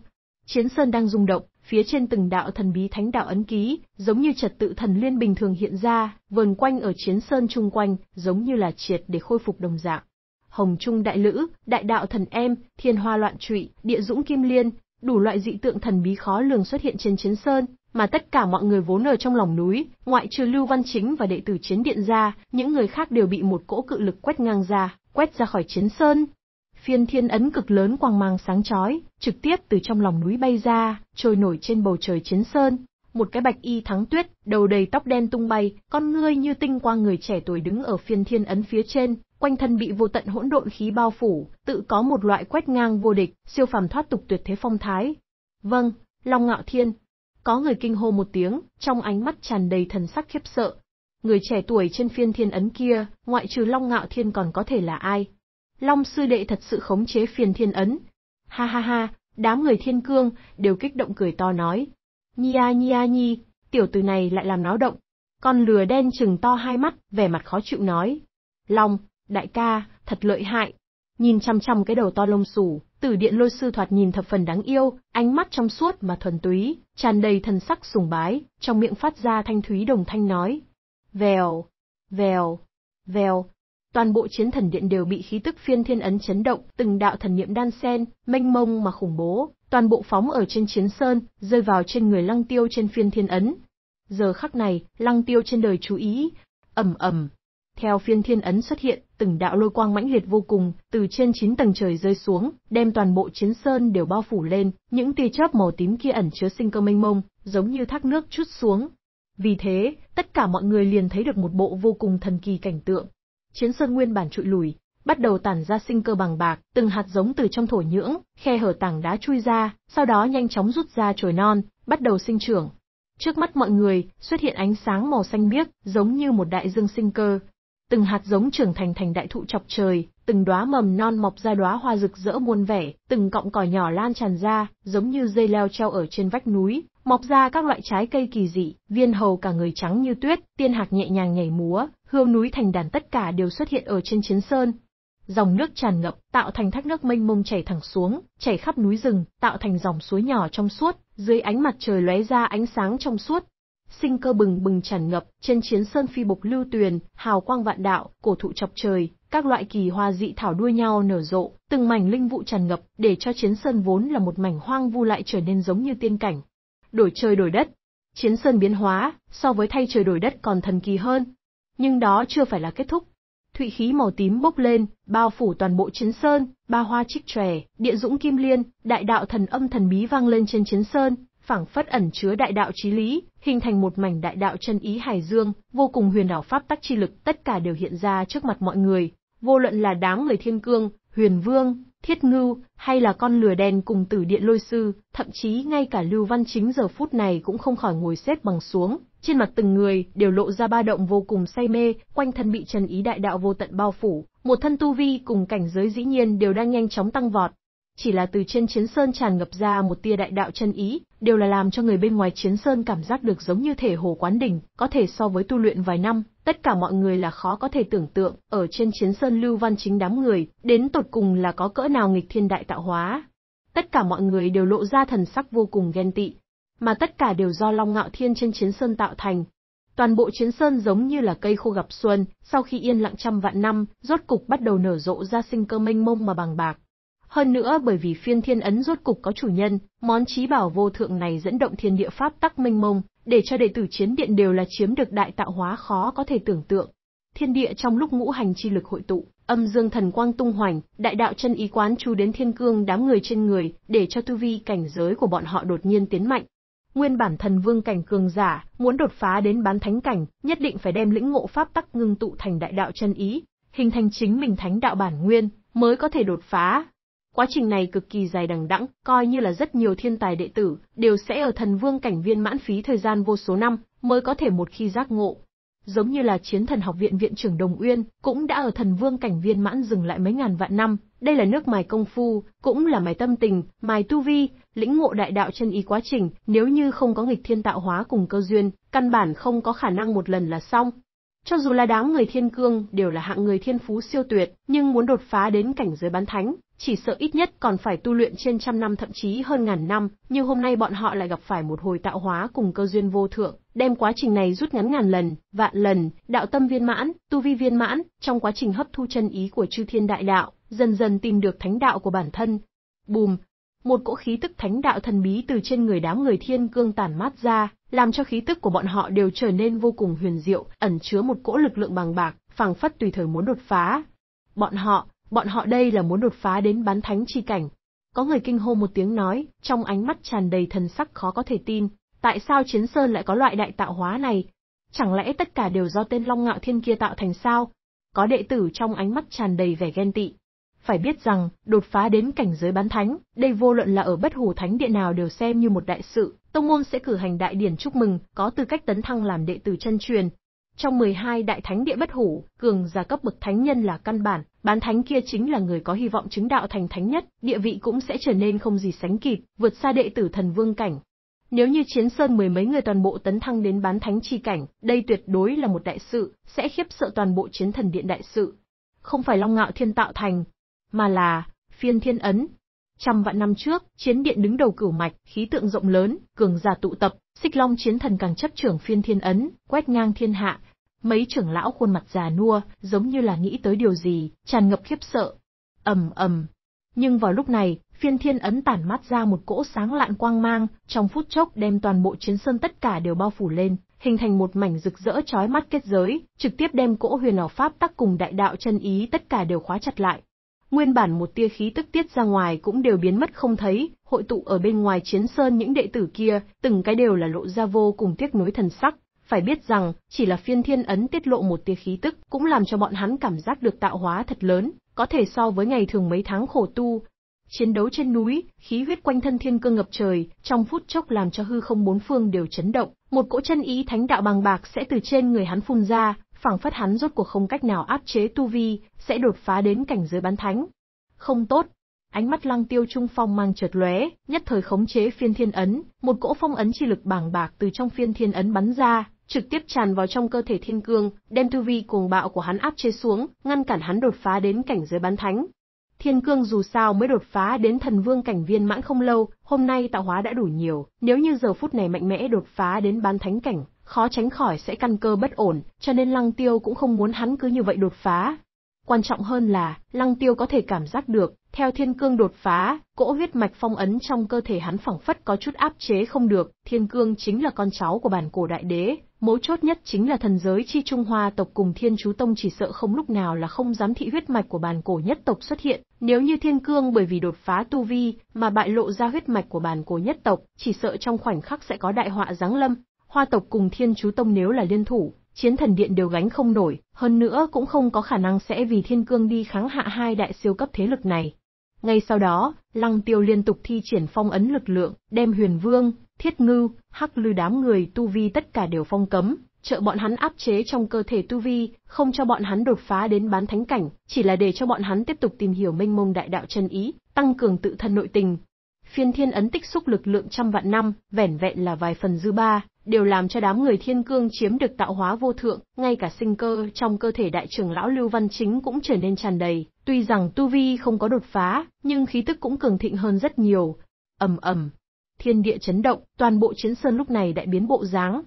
Chiến sơn đang rung động, phía trên từng đạo thần bí thánh đạo ấn ký, giống như trật tự thần liên bình thường hiện ra, vờn quanh ở chiến sơn chung quanh, giống như là triệt để khôi phục đồng dạng. Hồng Trung Đại Lữ, Đại Đạo Thần Em, Thiên Hoa Loạn Trụy, Địa Dũng Kim Liên, đủ loại dị tượng thần bí khó lường xuất hiện trên chiến sơn, mà tất cả mọi người vốn ở trong lòng núi, ngoại trừ Lưu Văn Chính và đệ tử chiến điện ra, những người khác đều bị một cỗ cự lực quét ngang ra, quét ra khỏi chiến sơn. Phiên thiên ấn cực lớn quang mang sáng chói, trực tiếp từ trong lòng núi bay ra, trôi nổi trên bầu trời chiến sơn. Một cái bạch y thắng tuyết, đầu đầy tóc đen tung bay, con ngươi như tinh quang người trẻ tuổi đứng ở phiên thiên ấn phía trên, quanh thân bị vô tận hỗn độn khí bao phủ, tự có một loại quét ngang vô địch, siêu phàm thoát tục tuyệt thế phong thái. Vâng, Long Ngạo Thiên. Có người kinh hô một tiếng, trong ánh mắt tràn đầy thần sắc khiếp sợ. Người trẻ tuổi trên phiên thiên ấn kia, ngoại trừ Long Ngạo Thiên còn có thể là ai? Long sư đệ thật sự khống chế phiền thiên ấn. Ha ha ha, đám người thiên cương, đều kích động cười to nói. Nhia nhia nhi, tiểu tử này lại làm náo động. Con lừa đen chừng to hai mắt, vẻ mặt khó chịu nói. Long, Đại ca, thật lợi hại. Nhìn chăm chăm cái đầu to lông xù, tử điện lôi sư thoạt nhìn thập phần đáng yêu, ánh mắt trong suốt mà thuần túy, tràn đầy thần sắc sùng bái, trong miệng phát ra thanh thúy đồng thanh nói. Vèo, vèo, vèo. Toàn bộ chiến thần điện đều bị khí tức phiên thiên ấn chấn động, từng đạo thần niệm đan sen, mênh mông mà khủng bố, toàn bộ phóng ở trên chiến sơn, rơi vào trên người lăng tiêu trên phiên thiên ấn. Giờ khắc này, lăng tiêu trên đời chú ý, ầm ầm. Theo phiên thiên ấn xuất hiện, từng đạo lôi quang mãnh liệt vô cùng, từ trên 9 tầng trời rơi xuống, đem toàn bộ chiến sơn đều bao phủ lên, những tia chớp màu tím kia ẩn chứa sinh cơ mênh mông, giống như thác nước chút xuống. Vì thế, tất cả mọi người liền thấy được một bộ vô cùng thần kỳ cảnh tượng. Chiến sơn nguyên bản trụi lùi, bắt đầu tản ra sinh cơ bằng bạc, từng hạt giống từ trong thổ nhưỡng, khe hở tảng đá chui ra, sau đó nhanh chóng rút ra chồi non, bắt đầu sinh trưởng. Trước mắt mọi người, xuất hiện ánh sáng màu xanh biếc, giống như một đại dương sinh cơ, từng hạt giống trưởng thành thành đại thụ chọc trời, từng đóa mầm non mọc ra đóa hoa rực rỡ muôn vẻ, từng cọng cỏ nhỏ lan tràn ra, giống như dây leo treo ở trên vách núi, mọc ra các loại trái cây kỳ dị, viên hầu cả người trắng như tuyết, tiên hạc nhẹ nhàng nhảy múa, hương núi thành đàn tất cả đều xuất hiện ở trên chiến sơn. Dòng nước tràn ngập, tạo thành thác nước mênh mông chảy thẳng xuống, chảy khắp núi rừng, tạo thành dòng suối nhỏ trong suốt, dưới ánh mặt trời lóe ra ánh sáng trong suốt, sinh cơ bừng bừng tràn ngập, trên chiến sơn phi bộc lưu tuyền, hào quang vạn đạo, cổ thụ chọc trời, các loại kỳ hoa dị thảo đua nhau nở rộ, từng mảnh linh vụ tràn ngập, để cho chiến sơn vốn là một mảnh hoang vu lại trở nên giống như tiên cảnh. Đổi trời đổi đất, chiến sơn biến hóa, so với thay trời đổi đất còn thần kỳ hơn. Nhưng đó chưa phải là kết thúc. Thụy khí màu tím bốc lên, bao phủ toàn bộ chiến sơn, ba hoa trích trè, địa dũng kim liên, đại đạo thần âm thần bí vang lên trên chiến sơn, phảng phất ẩn chứa đại đạo chí lý, hình thành một mảnh đại đạo chân ý hải dương, vô cùng huyền ảo pháp tắc chi lực tất cả đều hiện ra trước mặt mọi người, vô luận là đám người thiên cương, huyền vương, thiết ngưu, hay là con lừa đen cùng tử điện lôi sư, thậm chí ngay cả Lưu Văn Chính giờ phút này cũng không khỏi ngồi xếp bằng xuống, trên mặt từng người đều lộ ra ba động vô cùng say mê, quanh thân bị chân ý đại đạo vô tận bao phủ, một thân tu vi cùng cảnh giới dĩ nhiên đều đang nhanh chóng tăng vọt, chỉ là từ trên chiến sơn tràn ngập ra một tia đại đạo chân ý, đều là làm cho người bên ngoài chiến sơn cảm giác được giống như thể hồ quán đỉnh, có thể so với tu luyện vài năm, tất cả mọi người là khó có thể tưởng tượng, ở trên chiến sơn lưu văn chính đám người, đến tột cùng là có cỡ nào nghịch thiên đại tạo hóa. Tất cả mọi người đều lộ ra thần sắc vô cùng ghen tị, mà tất cả đều do Long Ngạo Thiên trên chiến sơn tạo thành. Toàn bộ chiến sơn giống như là cây khô gặp xuân, sau khi yên lặng trăm vạn năm, rốt cục bắt đầu nở rộ ra sinh cơ mênh mông mà bằng bạc. Hơn nữa bởi vì phiên thiên ấn rốt cục có chủ nhân, món trí bảo vô thượng này dẫn động thiên địa pháp tắc minh mông, để cho đệ tử chiến điện đều là chiếm được đại tạo hóa khó có thể tưởng tượng. Thiên địa trong lúc ngũ hành chi lực hội tụ, âm dương thần quang tung hoành, đại đạo chân ý quán chú đến thiên cương đám người trên người, để cho tu vi cảnh giới của bọn họ đột nhiên tiến mạnh. Nguyên bản thần vương cảnh cường giả, muốn đột phá đến bán thánh cảnh, nhất định phải đem lĩnh ngộ pháp tắc ngưng tụ thành đại đạo chân ý, hình thành chính mình thánh đạo bản nguyên, mới có thể đột phá, Quá trình này cực kỳ dài đằng đẵng, coi như là rất nhiều thiên tài đệ tử đều sẽ ở thần vương cảnh viên mãn phí thời gian vô số năm mới có thể một khi giác ngộ. Giống như là chiến thần học viện viện trưởng Đồng Uyên, cũng đã ở thần vương cảnh viên mãn dừng lại mấy ngàn vạn năm, đây là nước mài công phu, cũng là mài tâm tình, mài tu vi, lĩnh ngộ đại đạo chân ý quá trình, nếu như không có nghịch thiên tạo hóa cùng cơ duyên, căn bản không có khả năng một lần là xong. Cho dù là đám người thiên cương đều là hạng người thiên phú siêu tuyệt, nhưng muốn đột phá đến cảnh giới bán thánh, chỉ sợ ít nhất còn phải tu luyện trên trăm năm thậm chí hơn ngàn năm, nhưng hôm nay bọn họ lại gặp phải một hồi tạo hóa cùng cơ duyên vô thượng, đem quá trình này rút ngắn ngàn lần, vạn lần, đạo tâm viên mãn, tu vi viên mãn, trong quá trình hấp thu chân ý của chư thiên đại đạo, dần dần tìm được thánh đạo của bản thân. Bùm! Một cỗ khí tức thánh đạo thần bí từ trên người đám người thiên cương tản mát ra, làm cho khí tức của bọn họ đều trở nên vô cùng huyền diệu, ẩn chứa một cỗ lực lượng bằng bạc, phảng phất tùy thời muốn đột phá. Bọn họ, Bọn họ đây là muốn đột phá đến bán thánh chi cảnh. Có người kinh hô một tiếng nói, trong ánh mắt tràn đầy thần sắc khó có thể tin, tại sao Chiến Sơn lại có loại đại tạo hóa này? Chẳng lẽ tất cả đều do tên Long Ngạo Thiên kia tạo thành sao? Có đệ tử trong ánh mắt tràn đầy vẻ ghen tị. Phải biết rằng, đột phá đến cảnh giới bán thánh, đây vô luận là ở bất hủ thánh địa nào đều xem như một đại sự, tông môn sẽ cử hành đại điển chúc mừng, có tư cách tấn thăng làm đệ tử chân truyền, trong 12 đại thánh địa bất hủ, cường giả cấp bậc thánh nhân là căn bản, bán thánh kia chính là người có hy vọng chứng đạo thành thánh nhất, địa vị cũng sẽ trở nên không gì sánh kịp, vượt xa đệ tử thần vương cảnh. Nếu như chiến sơn mười mấy người toàn bộ tấn thăng đến bán thánh chi cảnh, đây tuyệt đối là một đại sự, sẽ khiếp sợ toàn bộ chiến thần điện đại sự. Không phải long ngạo thiên tạo thành, mà là phiên thiên ấn. Trăm vạn năm trước, chiến điện đứng đầu cửu mạch, khí tượng rộng lớn, cường giả tụ tập, xích long chiến thần càng chấp trưởng phiên thiên ấn, quét ngang thiên hạ, Mấy trưởng lão khuôn mặt già nua, giống như là nghĩ tới điều gì, tràn ngập khiếp sợ. ầm ầm. Nhưng vào lúc này, phiên thiên ấn tản mát ra một cỗ sáng lạn quang mang, trong phút chốc đem toàn bộ chiến sơn tất cả đều bao phủ lên, hình thành một mảnh rực rỡ chói mắt kết giới, trực tiếp đem cỗ huyền ảo pháp tắc cùng đại đạo chân ý tất cả đều khóa chặt lại. Nguyên bản một tia khí tức tiết ra ngoài cũng đều biến mất không thấy, hội tụ ở bên ngoài chiến sơn những đệ tử kia, từng cái đều là lộ ra vô cùng tiếc nối thần sắc, phải biết rằng, chỉ là phiên thiên ấn tiết lộ một tia khí tức, cũng làm cho bọn hắn cảm giác được tạo hóa thật lớn, có thể so với ngày thường mấy tháng khổ tu. Chiến đấu trên núi, khí huyết quanh thân thiên cơ ngập trời, trong phút chốc làm cho hư không bốn phương đều chấn động, một cỗ chân ý thánh đạo bằng bạc sẽ từ trên người hắn phun ra, phảng phất hắn rốt cuộc không cách nào áp chế tu vi, sẽ đột phá đến cảnh giới bán thánh. Không tốt, ánh mắt lăng tiêu trung phong mang chợt lóe, nhất thời khống chế phiên thiên ấn, một cỗ phong ấn chi lực bảng bạc từ trong phiên thiên ấn bắn ra, trực tiếp tràn vào trong cơ thể thiên cương, đem tu vi cuồng bạo của hắn áp chế xuống, ngăn cản hắn đột phá đến cảnh giới bán thánh. Thiên cương dù sao mới đột phá đến thần vương cảnh viên mãn không lâu, hôm nay tạo hóa đã đủ nhiều, nếu như giờ phút này mạnh mẽ đột phá đến bán thánh cảnh, khó tránh khỏi sẽ căn cơ bất ổn, cho nên lăng tiêu cũng không muốn hắn cứ như vậy đột phá. Quan trọng hơn là, lăng tiêu có thể cảm giác được, theo thiên cương đột phá, cỗ huyết mạch phong ấn trong cơ thể hắn phẳng phất có chút áp chế không được, thiên cương chính là con cháu của bản cổ đại đế, Mấu chốt nhất chính là thần giới chi Trung Hoa tộc cùng Thiên Chú Tông chỉ sợ không lúc nào là không dám thị huyết mạch của bàn cổ nhất tộc xuất hiện, nếu như Thiên Cương bởi vì đột phá tu vi mà bại lộ ra huyết mạch của bàn cổ nhất tộc, chỉ sợ trong khoảnh khắc sẽ có đại họa giáng lâm. Hoa tộc cùng Thiên Chú Tông nếu là liên thủ, chiến thần điện đều gánh không nổi, hơn nữa cũng không có khả năng sẽ vì Thiên Cương đi kháng hạ hai đại siêu cấp thế lực này. Ngay sau đó, Lăng Tiêu liên tục thi triển phong ấn lực lượng, đem Huyền Vương, thiết Ngư hắc lư đám người tu vi tất cả đều phong cấm, trợ bọn hắn áp chế trong cơ thể tu vi, không cho bọn hắn đột phá đến bán thánh cảnh, chỉ là để cho bọn hắn tiếp tục tìm hiểu minh mông đại đạo chân ý, tăng cường tự thân nội tình. Phiên thiên ấn tích xúc lực lượng trăm vạn năm, vẻn vẹn là vài phần dư ba, đều làm cho đám người thiên cương chiếm được tạo hóa vô thượng, ngay cả sinh cơ trong cơ thể đại trưởng lão Lưu Văn Chính cũng trở nên tràn đầy, tuy rằng tu vi không có đột phá, nhưng khí tức cũng cường thịnh hơn rất nhiều. Ầm ầm, thiên địa chấn động, toàn bộ chiến sơn lúc này đại biến bộ dáng.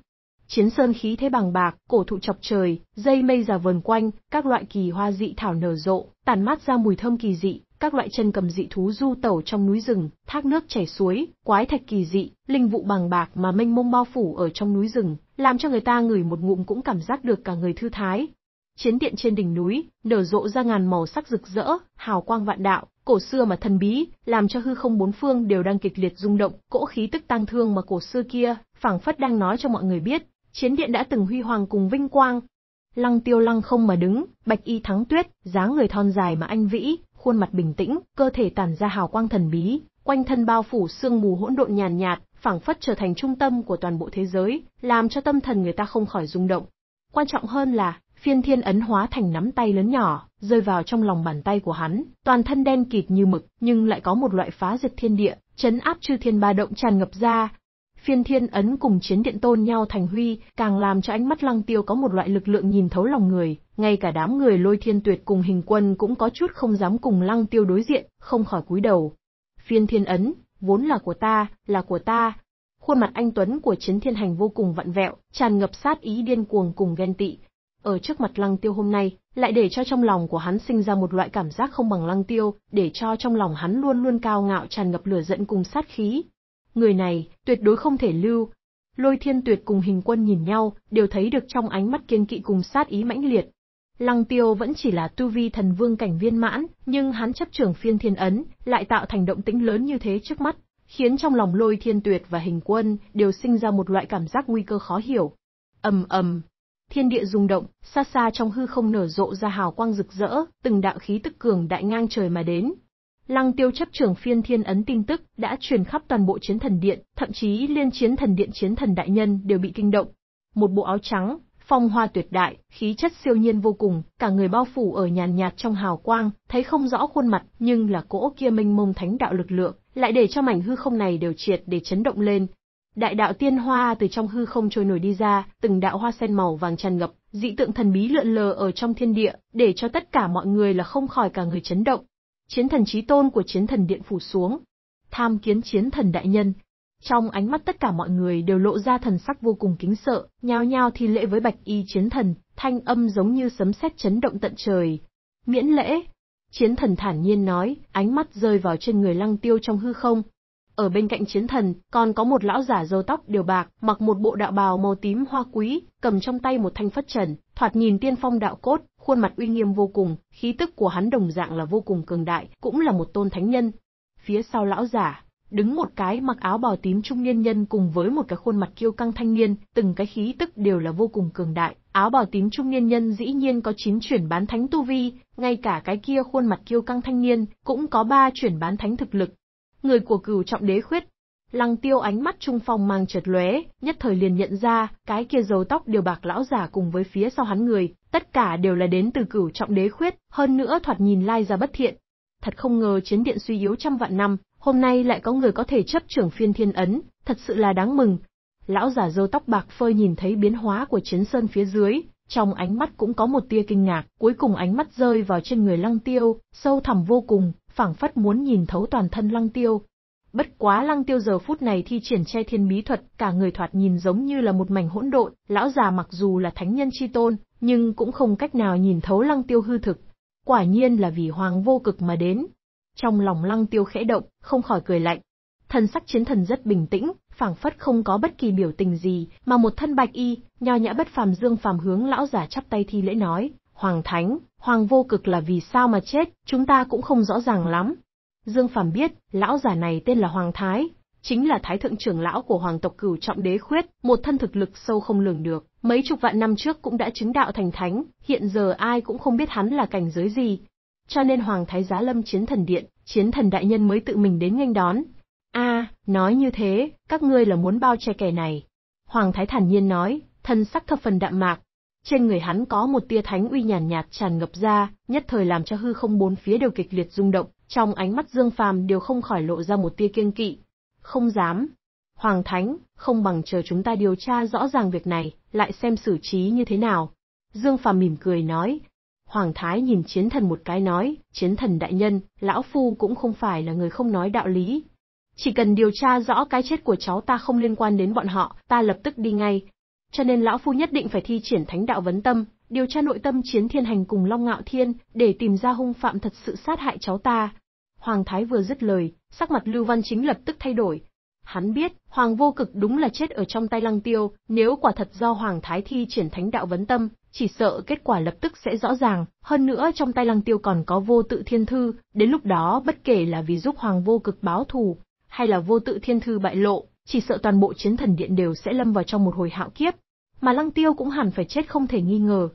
Chiến sơn khí thế bằng bạc, cổ thụ chọc trời, dây mây già vờn quanh, các loại kỳ hoa dị thảo nở rộ, tản mát ra mùi thơm kỳ dị, các loại chân cầm dị thú du tẩu trong núi rừng, thác nước chảy suối, quái thạch kỳ dị, linh vụ bằng bạc mà mênh mông bao phủ ở trong núi rừng, làm cho người ta ngửi một ngụm cũng cảm giác được cả người thư thái, Chiến điện trên đỉnh núi, nở rộ ra ngàn màu sắc rực rỡ, hào quang vạn đạo, cổ xưa mà thần bí, làm cho hư không bốn phương đều đang kịch liệt rung động, cỗ khí tức tang thương mà cổ xưa kia, phảng phất đang nói cho mọi người biết, chiến điện đã từng huy hoàng cùng vinh quang. Lăng tiêu lăng không mà đứng, bạch y thắng tuyết, dáng người thon dài mà anh vĩ, khuôn mặt bình tĩnh, cơ thể tản ra hào quang thần bí, quanh thân bao phủ sương mù hỗn độn nhàn nhạt phảng phất trở thành trung tâm của toàn bộ thế giới, làm cho tâm thần người ta không khỏi rung động. Quan trọng hơn là, phiên thiên ấn hóa thành nắm tay lớn nhỏ, rơi vào trong lòng bàn tay của hắn, toàn thân đen kịt như mực, nhưng lại có một loại phá diệt thiên địa, chấn áp chư thiên ba động tràn ngập ra. Phiên thiên ấn cùng chiến điện tôn nhau thành huy, càng làm cho ánh mắt lăng tiêu có một loại lực lượng nhìn thấu lòng người, ngay cả đám người lôi thiên tuyệt cùng hình quân cũng có chút không dám cùng lăng tiêu đối diện, không khỏi cúi đầu. Phiên thiên ấn, vốn là của ta, là của ta. Khuôn mặt anh Tuấn của chiến thiên hành vô cùng vặn vẹo, tràn ngập sát ý điên cuồng cùng ghen tị, ở trước mặt Lăng Tiêu hôm nay, lại để cho trong lòng của hắn sinh ra một loại cảm giác không bằng Lăng Tiêu, để cho trong lòng hắn luôn luôn cao ngạo tràn ngập lửa giận cùng sát khí. Người này, tuyệt đối không thể lưu. Lôi Thiên Tuyệt cùng Hình Quân nhìn nhau, đều thấy được trong ánh mắt kiên kỵ cùng sát ý mãnh liệt. Lăng Tiêu vẫn chỉ là tu vi thần vương cảnh viên mãn, nhưng hắn chấp trưởng phiên thiên ấn, lại tạo thành động tĩnh lớn như thế trước mắt, khiến trong lòng Lôi Thiên Tuyệt và Hình Quân đều sinh ra một loại cảm giác nguy cơ khó hiểu. Ầm ầm, thiên địa rung động, xa xa trong hư không nở rộ ra hào quang rực rỡ, từng đạo khí tức cường đại ngang trời mà đến. Lăng Tiêu chấp trưởng phiên thiên ấn tin tức đã truyền khắp toàn bộ chiến thần điện, thậm chí liên chiến thần điện chiến thần đại nhân đều bị kinh động. Một bộ áo trắng, phong hoa tuyệt đại, khí chất siêu nhiên vô cùng, cả người bao phủ ở nhàn nhạt trong hào quang, thấy không rõ khuôn mặt, nhưng là cỗ kia minh mông thánh đạo lực lượng, lại để cho mảnh hư không này đều triệt để chấn động lên, Đại đạo tiên hoa từ trong hư không trôi nổi đi ra, từng đạo hoa sen màu vàng tràn ngập, dị tượng thần bí lượn lờ ở trong thiên địa, để cho tất cả mọi người là không khỏi cả người chấn động. Chiến thần trí tôn của chiến thần điện phủ xuống. Tham kiến chiến thần đại nhân. Trong ánh mắt tất cả mọi người đều lộ ra thần sắc vô cùng kính sợ, nhao nhao thi lễ với bạch y chiến thần, thanh âm giống như sấm sét chấn động tận trời. Miễn lễ. Chiến thần thản nhiên nói, ánh mắt rơi vào trên người lăng tiêu trong hư không, ở bên cạnh chiến thần, còn có một lão giả râu tóc điều bạc, mặc một bộ đạo bào màu tím hoa quý, cầm trong tay một thanh phất trần, thoạt nhìn tiên phong đạo cốt, khuôn mặt uy nghiêm vô cùng, khí tức của hắn đồng dạng là vô cùng cường đại, cũng là một tôn thánh nhân. Phía sau lão giả, đứng một cái mặc áo bào tím trung niên nhân cùng với một cái khuôn mặt kiêu căng thanh niên, từng cái khí tức đều là vô cùng cường đại. Áo bào tím trung niên nhân dĩ nhiên có chín chuyển bán thánh tu vi, ngay cả cái kia khuôn mặt kiêu căng thanh niên cũng có ba chuyển bán thánh thực lực, người của cửu trọng đế khuyết. Lăng tiêu ánh mắt trung phong mang chợt lóe, nhất thời liền nhận ra, cái kia dầu tóc điều bạc lão giả cùng với phía sau hắn người, tất cả đều là đến từ cửu trọng đế khuyết, hơn nữa thoạt nhìn lai ra bất thiện. Thật không ngờ chiến điện suy yếu trăm vạn năm, hôm nay lại có người có thể chấp trưởng phiên thiên ấn, thật sự là đáng mừng. Lão giả dâu tóc bạc phơi nhìn thấy biến hóa của chiến sơn phía dưới, trong ánh mắt cũng có một tia kinh ngạc, cuối cùng ánh mắt rơi vào trên người lăng tiêu, sâu thẳm vô cùng phảng phất muốn nhìn thấu toàn thân lăng tiêu. Bất quá lăng tiêu giờ phút này thi triển che thiên bí thuật, cả người thoạt nhìn giống như là một mảnh hỗn độn, lão già mặc dù là thánh nhân chi tôn, nhưng cũng không cách nào nhìn thấu lăng tiêu hư thực. Quả nhiên là vì hoàng vô cực mà đến. Trong lòng lăng tiêu khẽ động, không khỏi cười lạnh. Thần sắc chiến thần rất bình tĩnh, phảng phất không có bất kỳ biểu tình gì, mà một thân bạch y, nho nhã bất phàm dương phàm hướng lão giả chắp tay thi lễ nói. Hoàng Thánh, Hoàng Vô Cực là vì sao mà chết, chúng ta cũng không rõ ràng lắm. Dương Phàm biết, lão giả này tên là Hoàng Thái, chính là Thái Thượng trưởng lão của Hoàng tộc Cửu Trọng Đế Khuyết, một thân thực lực sâu không lường được, mấy chục vạn năm trước cũng đã chứng đạo thành thánh, hiện giờ ai cũng không biết hắn là cảnh giới gì. Cho nên Hoàng Thái Giá Lâm Chiến Thần Điện, Chiến Thần Đại Nhân mới tự mình đến nghênh đón. a nói như thế, các ngươi là muốn bao che kẻ này. Hoàng Thái thản nhiên nói, thân sắc thập phần đạm mạc, trên người hắn có một tia thánh uy nhàn nhạt, tràn ngập ra, nhất thời làm cho hư không bốn phía đều kịch liệt rung động, trong ánh mắt Dương Phàm đều không khỏi lộ ra một tia kiêng kỵ. Không dám. Hoàng Thánh, không bằng chờ chúng ta điều tra rõ ràng việc này, lại xem xử trí như thế nào. Dương Phàm mỉm cười nói. Hoàng Thái nhìn chiến thần một cái nói, chiến thần đại nhân, lão phu cũng không phải là người không nói đạo lý. Chỉ cần điều tra rõ cái chết của cháu ta không liên quan đến bọn họ, ta lập tức đi ngay, cho nên lão phu nhất định phải thi triển thánh đạo vấn tâm, điều tra nội tâm chiến thiên hành cùng Long Ngạo Thiên, để tìm ra hung phạm thật sự sát hại cháu ta. Hoàng Thái vừa dứt lời, sắc mặt Lưu Văn Chính lập tức thay đổi. Hắn biết, Hoàng Vô Cực đúng là chết ở trong tay Lăng Tiêu, nếu quả thật do Hoàng Thái thi triển thánh đạo vấn tâm, chỉ sợ kết quả lập tức sẽ rõ ràng, hơn nữa trong tay Lăng Tiêu còn có vô tự thiên thư, đến lúc đó bất kể là vì giúp Hoàng Vô Cực báo thù, hay là vô tự thiên thư bại lộ, chỉ sợ toàn bộ chiến thần điện đều sẽ lâm vào trong một hồi hạo kiếp, mà Lăng Tiêu cũng hẳn phải chết không thể nghi ngờ.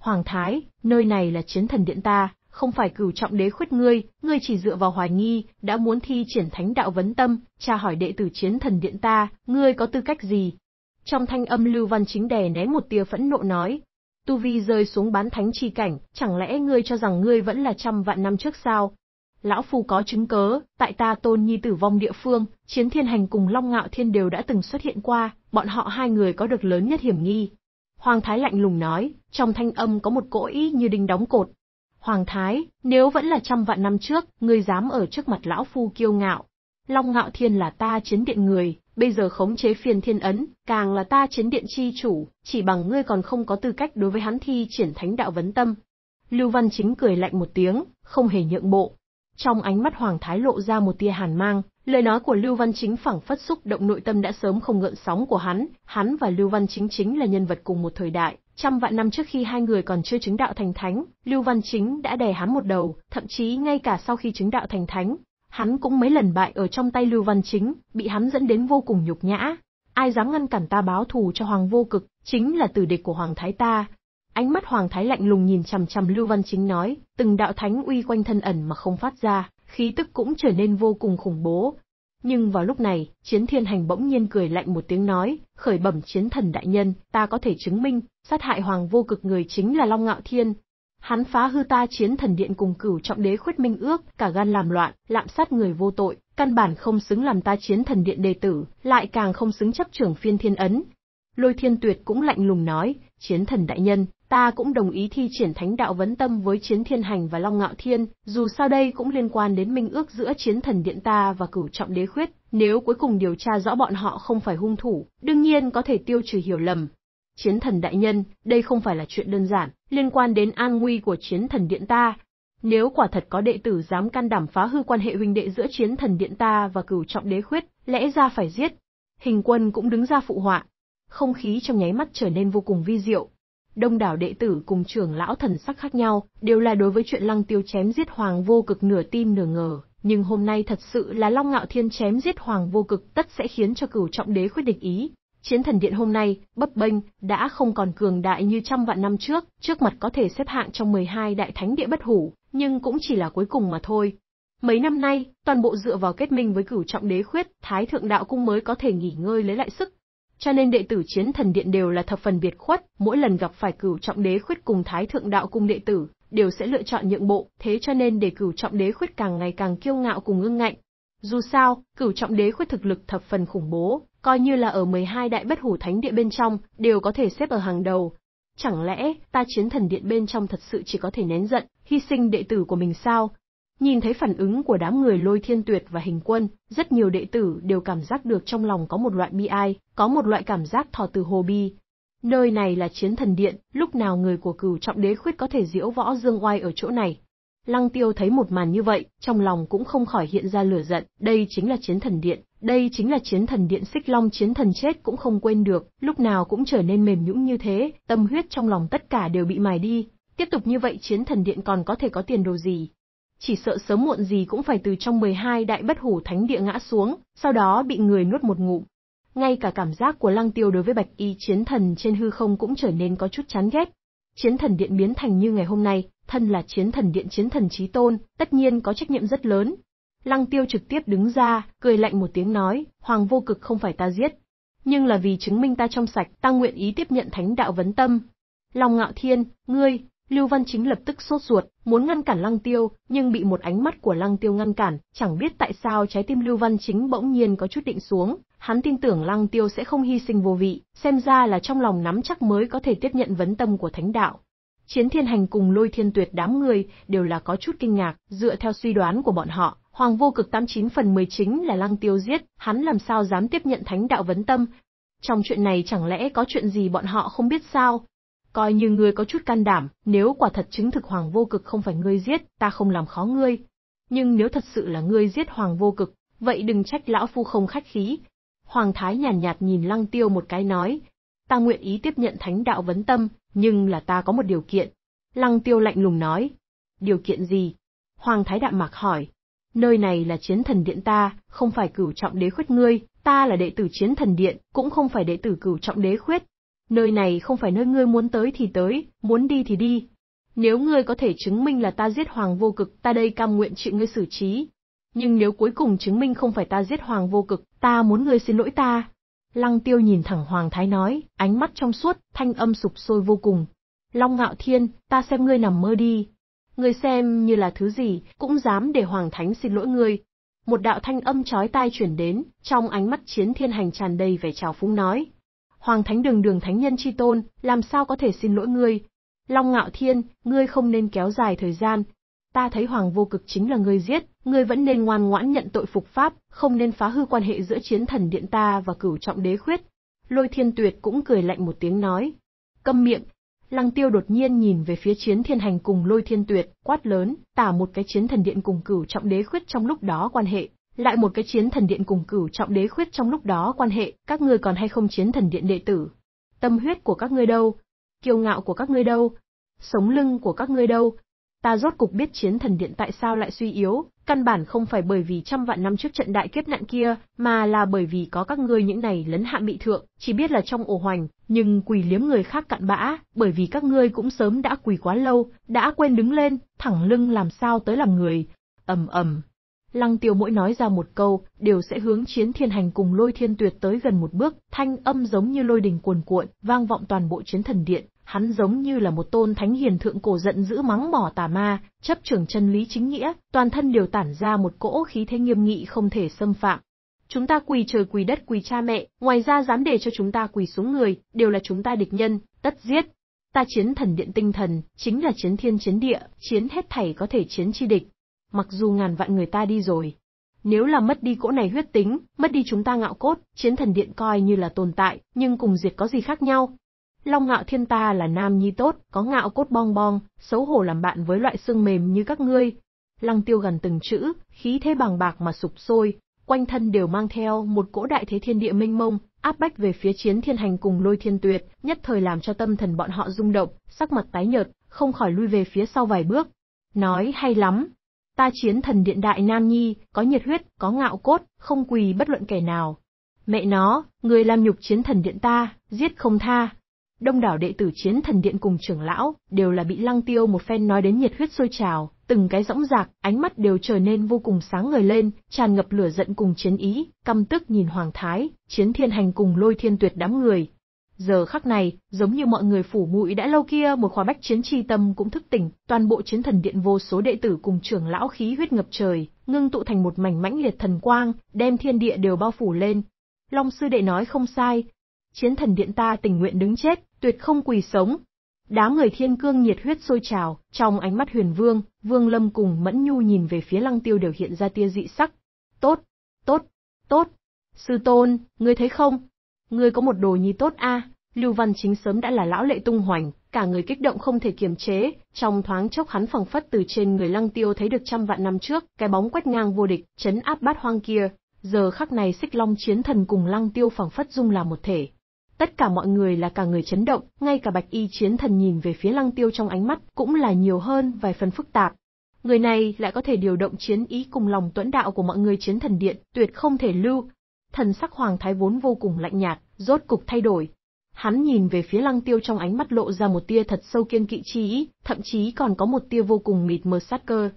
Hoàng Thái, nơi này là chiến thần điện ta, không phải cửu trọng đế khuyết ngươi, ngươi chỉ dựa vào hoài nghi, đã muốn thi triển thánh đạo vấn tâm, tra hỏi đệ tử chiến thần điện ta, ngươi có tư cách gì? Trong thanh âm Lưu Văn Chính đè né một tia phẫn nộ nói, tu vi rơi xuống bán thánh chi cảnh, chẳng lẽ ngươi cho rằng ngươi vẫn là trăm vạn năm trước sao? lão phu có chứng cớ, tại ta tôn nhi tử vong địa phương, chiến thiên hành cùng Long Ngạo Thiên đều đã từng xuất hiện qua, bọn họ hai người có được lớn nhất hiểm nghi. Hoàng Thái lạnh lùng nói, trong thanh âm có một cỗ ý như đinh đóng cột. Hoàng Thái, nếu vẫn là trăm vạn năm trước, ngươi dám ở trước mặt lão phu kiêu ngạo. Long Ngạo Thiên là ta chiến điện người, bây giờ khống chế phiền thiên ấn, càng là ta chiến điện chi chủ, chỉ bằng ngươi còn không có tư cách đối với hắn thi triển thánh đạo vấn tâm. Lưu Văn Chính cười lạnh một tiếng, không hề nhượng bộ, trong ánh mắt Hoàng Thái lộ ra một tia hàn mang, lời nói của Lưu Văn Chính phảng phất xúc động nội tâm đã sớm không gợn sóng của hắn, hắn và Lưu Văn Chính chính là nhân vật cùng một thời đại, trăm vạn năm trước khi hai người còn chưa chứng đạo thành thánh, Lưu Văn Chính đã đè hắn một đầu, thậm chí ngay cả sau khi chứng đạo thành thánh, hắn cũng mấy lần bại ở trong tay Lưu Văn Chính, bị hắn dẫn đến vô cùng nhục nhã. Ai dám ngăn cản ta báo thù cho Hoàng vô cực, chính là tử địch của Hoàng Thái ta, Ánh mắt Hoàng Thái lạnh lùng nhìn chằm chằm Lưu Văn Chính nói, từng đạo thánh uy quanh thân ẩn mà không phát ra, khí tức cũng trở nên vô cùng khủng bố. Nhưng vào lúc này, Chiến Thiên Hành bỗng nhiên cười lạnh một tiếng nói, khởi bẩm Chiến Thần Đại Nhân, ta có thể chứng minh, sát hại Hoàng vô cực người chính là Long Ngạo Thiên. Hắn phá hư ta Chiến Thần Điện cùng cửu trọng đế khuyết minh ước, cả gan làm loạn, lạm sát người vô tội, căn bản không xứng làm ta Chiến Thần Điện đệ tử, lại càng không xứng chấp trưởng phiên thiên ấn, Lôi Thiên Tuyệt cũng lạnh lùng nói, chiến thần đại nhân, ta cũng đồng ý thi triển thánh đạo vấn tâm với chiến thiên hành và long ngạo thiên, dù sao đây cũng liên quan đến minh ước giữa chiến thần điện ta và cửu trọng đế khuyết, nếu cuối cùng điều tra rõ bọn họ không phải hung thủ, đương nhiên có thể tiêu trừ hiểu lầm. Chiến thần đại nhân, đây không phải là chuyện đơn giản, liên quan đến an nguy của chiến thần điện ta. Nếu quả thật có đệ tử dám can đảm phá hư quan hệ huynh đệ giữa chiến thần điện ta và cửu trọng đế khuyết, lẽ ra phải giết. Hình quân cũng đứng ra phụ họa. Không khí trong nháy mắt trở nên vô cùng vi diệu, Đông đảo đệ tử cùng trưởng lão thần sắc khác nhau, đều là đối với chuyện lăng tiêu chém giết hoàng vô cực nửa tin nửa ngờ, nhưng hôm nay thật sự là Long Ngạo Thiên chém giết hoàng vô cực tất sẽ khiến cho cửu trọng đế quyết địch ý. Chiến thần điện hôm nay, bấp bênh, đã không còn cường đại như trăm vạn năm trước, trước mặt có thể xếp hạng trong 12 đại thánh địa bất hủ, nhưng cũng chỉ là cuối cùng mà thôi. Mấy năm nay, toàn bộ dựa vào kết minh với cửu trọng đế khuyết, thái thượng đạo cung mới có thể nghỉ ngơi lấy lại sức, cho nên đệ tử chiến thần điện đều là thập phần biệt khuất, mỗi lần gặp phải cửu trọng đế khuyết cùng thái thượng đạo cung đệ tử, đều sẽ lựa chọn nhượng bộ, thế cho nên để cửu trọng đế khuyết càng ngày càng kiêu ngạo cùng ngương ngạnh. Dù sao, cửu trọng đế khuyết thực lực thập phần khủng bố, coi như là ở 12 đại bất hủ thánh địa bên trong, đều có thể xếp ở hàng đầu. Chẳng lẽ, ta chiến thần điện bên trong thật sự chỉ có thể nén giận, hy sinh đệ tử của mình sao? Nhìn thấy phản ứng của đám người lôi thiên tuyệt và hình quân, rất nhiều đệ tử đều cảm giác được trong lòng có một loại bi ai, có một loại cảm giác thò từ hồ bi. Nơi này là chiến thần điện, lúc nào người của cửu trọng đế khuyết có thể diễu võ dương oai ở chỗ này. Lăng tiêu thấy một màn như vậy, trong lòng cũng không khỏi hiện ra lửa giận, đây chính là chiến thần điện, đây chính là chiến thần điện xích long chiến thần chết cũng không quên được, lúc nào cũng trở nên mềm nhũn như thế, tâm huyết trong lòng tất cả đều bị mài đi. Tiếp tục như vậy chiến thần điện còn có thể có tiền đồ gì, chỉ sợ sớm muộn gì cũng phải từ trong 12 đại bất hủ thánh địa ngã xuống, sau đó bị người nuốt một ngụm. Ngay cả cảm giác của Lăng Tiêu đối với Bạch Y chiến thần trên hư không cũng trở nên có chút chán ghét. Chiến thần điện biến thành như ngày hôm nay, thân là chiến thần điện chiến thần chí tôn, tất nhiên có trách nhiệm rất lớn. Lăng Tiêu trực tiếp đứng ra, cười lạnh một tiếng nói, Hoàng vô cực không phải ta giết. Nhưng là vì chứng minh ta trong sạch, ta nguyện ý tiếp nhận thánh đạo vấn tâm. Long ngạo thiên, ngươi, Lưu Văn Chính lập tức sốt ruột, muốn ngăn cản Lăng Tiêu, nhưng bị một ánh mắt của Lăng Tiêu ngăn cản, chẳng biết tại sao trái tim Lưu Văn Chính bỗng nhiên có chút định xuống, hắn tin tưởng Lăng Tiêu sẽ không hy sinh vô vị, xem ra là trong lòng nắm chắc mới có thể tiếp nhận vấn tâm của thánh đạo. Chiến Thiên Hành cùng Lôi Thiên Tuyệt đám người đều là có chút kinh ngạc, dựa theo suy đoán của bọn họ, Hoàng vô cực 89 phần 10 chính là Lăng Tiêu giết, hắn làm sao dám tiếp nhận thánh đạo vấn tâm. Trong chuyện này chẳng lẽ có chuyện gì bọn họ không biết sao, Coi như ngươi có chút can đảm, nếu quả thật chứng thực Hoàng Vô Cực không phải ngươi giết, ta không làm khó ngươi. Nhưng nếu thật sự là ngươi giết Hoàng Vô Cực, vậy đừng trách lão phu không khách khí. Hoàng Thái nhàn nhạt, nhạt nhìn Lăng Tiêu một cái nói, ta nguyện ý tiếp nhận thánh đạo vấn tâm, nhưng là ta có một điều kiện. Lăng Tiêu lạnh lùng nói, điều kiện gì? Hoàng Thái đạm mạc hỏi, nơi này là chiến thần điện ta, không phải cửu trọng đế khuyết ngươi, ta là đệ tử chiến thần điện, cũng không phải đệ tử cửu trọng đế khuyết, nơi này không phải nơi ngươi muốn tới thì tới, muốn đi thì đi. Nếu ngươi có thể chứng minh là ta giết hoàng vô cực, ta đây cam nguyện chịu ngươi xử trí. Nhưng nếu cuối cùng chứng minh không phải ta giết hoàng vô cực, ta muốn ngươi xin lỗi ta. Lăng tiêu nhìn thẳng hoàng thái nói, ánh mắt trong suốt, thanh âm sụp sôi vô cùng. Long ngạo thiên, ta xem ngươi nằm mơ đi. Ngươi xem như là thứ gì, cũng dám để hoàng thánh xin lỗi ngươi. Một đạo thanh âm chói tai chuyển đến, trong ánh mắt chiến thiên hành tràn đầy vẻ trào phúng nói, Hoàng Thánh Đường Đường Thánh Nhân Chi Tôn, làm sao có thể xin lỗi ngươi? Long Ngạo Thiên, ngươi không nên kéo dài thời gian. Ta thấy Hoàng Vô Cực chính là ngươi giết, ngươi vẫn nên ngoan ngoãn nhận tội phục pháp, không nên phá hư quan hệ giữa chiến thần điện ta và cửu trọng đế khuyết. Lôi Thiên Tuyệt cũng cười lạnh một tiếng nói. Câm miệng! Lăng tiêu đột nhiên nhìn về phía chiến thiên hành cùng lôi thiên tuyệt, quát lớn, tả một cái chiến thần điện cùng cửu trọng đế khuyết trong lúc đó quan hệ, lại một cái chiến thần điện cùng cửu trọng đế khuyết trong lúc đó quan hệ, các ngươi còn hay không chiến thần điện đệ tử? Tâm huyết của các ngươi đâu? Kiêu ngạo của các ngươi đâu? Sống lưng của các ngươi đâu? Ta rốt cục biết chiến thần điện tại sao lại suy yếu, căn bản không phải bởi vì trăm vạn năm trước trận đại kiếp nạn kia, mà là bởi vì có các ngươi những này lấn hạ bị thượng, chỉ biết là trong ổ hoành, nhưng quỳ liếm người khác cặn bã, bởi vì các ngươi cũng sớm đã quỳ quá lâu, đã quên đứng lên, thẳng lưng làm sao tới làm người. ầm ầm. Lăng tiêu mỗi nói ra một câu, đều sẽ hướng chiến thiên hành cùng lôi thiên tuyệt tới gần một bước, thanh âm giống như lôi đình cuồn cuộn, vang vọng toàn bộ chiến thần điện. Hắn giống như là một tôn thánh hiền thượng cổ giận dữ mắng mỏ tà ma, chấp trưởng chân lý chính nghĩa, toàn thân đều tản ra một cỗ khí thế nghiêm nghị không thể xâm phạm. Chúng ta quỳ trời quỳ đất quỳ cha mẹ, ngoài ra dám để cho chúng ta quỳ xuống người, đều là chúng ta địch nhân, tất giết. Ta chiến thần điện tinh thần, chính là chiến thiên chiến địa, chiến hết thảy có thể chiến chi địch mặc dù ngàn vạn người ta đi rồi. Nếu là mất đi cỗ này huyết tính, mất đi chúng ta ngạo cốt, chiến thần điện coi như là tồn tại, nhưng cùng diệt có gì khác nhau. Long ngạo thiên ta là nam nhi tốt, có ngạo cốt bong bong, xấu hổ làm bạn với loại xương mềm như các ngươi. Lăng tiêu gần từng chữ, khí thế bằng bạc mà sụp sôi, quanh thân đều mang theo một cỗ đại thế thiên địa minh mông, áp bách về phía chiến thiên hành cùng lôi thiên tuyệt, nhất thời làm cho tâm thần bọn họ rung động, sắc mặt tái nhợt, không khỏi lui về phía sau vài bước. Nói hay lắm, ta chiến thần điện đại Nam Nhi, có nhiệt huyết, có ngạo cốt, không quỳ bất luận kẻ nào. Mẹ nó, người làm nhục chiến thần điện ta, giết không tha. Đông đảo đệ tử chiến thần điện cùng trưởng lão, đều là bị lăng tiêu một phen nói đến nhiệt huyết sôi trào, từng cái rỗng rạc, ánh mắt đều trở nên vô cùng sáng ngời lên, tràn ngập lửa giận cùng chiến ý, căm tức nhìn Hoàng Thái, chiến thiên hành cùng lôi thiên tuyệt đám người, Giờ khắc này, giống như mọi người phủ mũi đã lâu kia một khóa bách chiến tri tâm cũng thức tỉnh, toàn bộ chiến thần điện vô số đệ tử cùng trưởng lão khí huyết ngập trời, ngưng tụ thành một mảnh mãnh liệt thần quang, đem thiên địa đều bao phủ lên. Long sư đệ nói không sai, chiến thần điện ta tình nguyện đứng chết, tuyệt không quỳ sống. Đám người thiên cương nhiệt huyết sôi trào, trong ánh mắt huyền vương, vương lâm cùng mẫn nhu nhìn về phía lăng tiêu đều hiện ra tia dị sắc. Tốt, tốt, tốt, sư tôn, ngươi thấy không? Ngươi có một đồ nhi tốt a Lưu Văn Chính sớm đã là lão lệ tung hoành, cả người kích động không thể kiềm chế, trong thoáng chốc hắn phẳng phất từ trên người Lăng Tiêu thấy được trăm vạn năm trước, cái bóng quét ngang vô địch, chấn áp bát hoang kia, giờ khắc này Xích Long chiến thần cùng Lăng Tiêu phẳng phất dung là một thể. Tất cả mọi người là cả người chấn động, ngay cả Bạch Y chiến thần nhìn về phía Lăng Tiêu trong ánh mắt cũng là nhiều hơn vài phần phức tạp. Người này lại có thể điều động chiến ý cùng lòng tuẫn đạo của mọi người chiến thần điện, tuyệt không thể lưu. Thần sắc hoàng thái vốn vô cùng lạnh nhạt, rốt cục thay đổi, Hắn nhìn về phía lăng tiêu trong ánh mắt lộ ra một tia thật sâu kiên kỵ chí, thậm chí còn có một tia vô cùng mịt mờ sát cơ.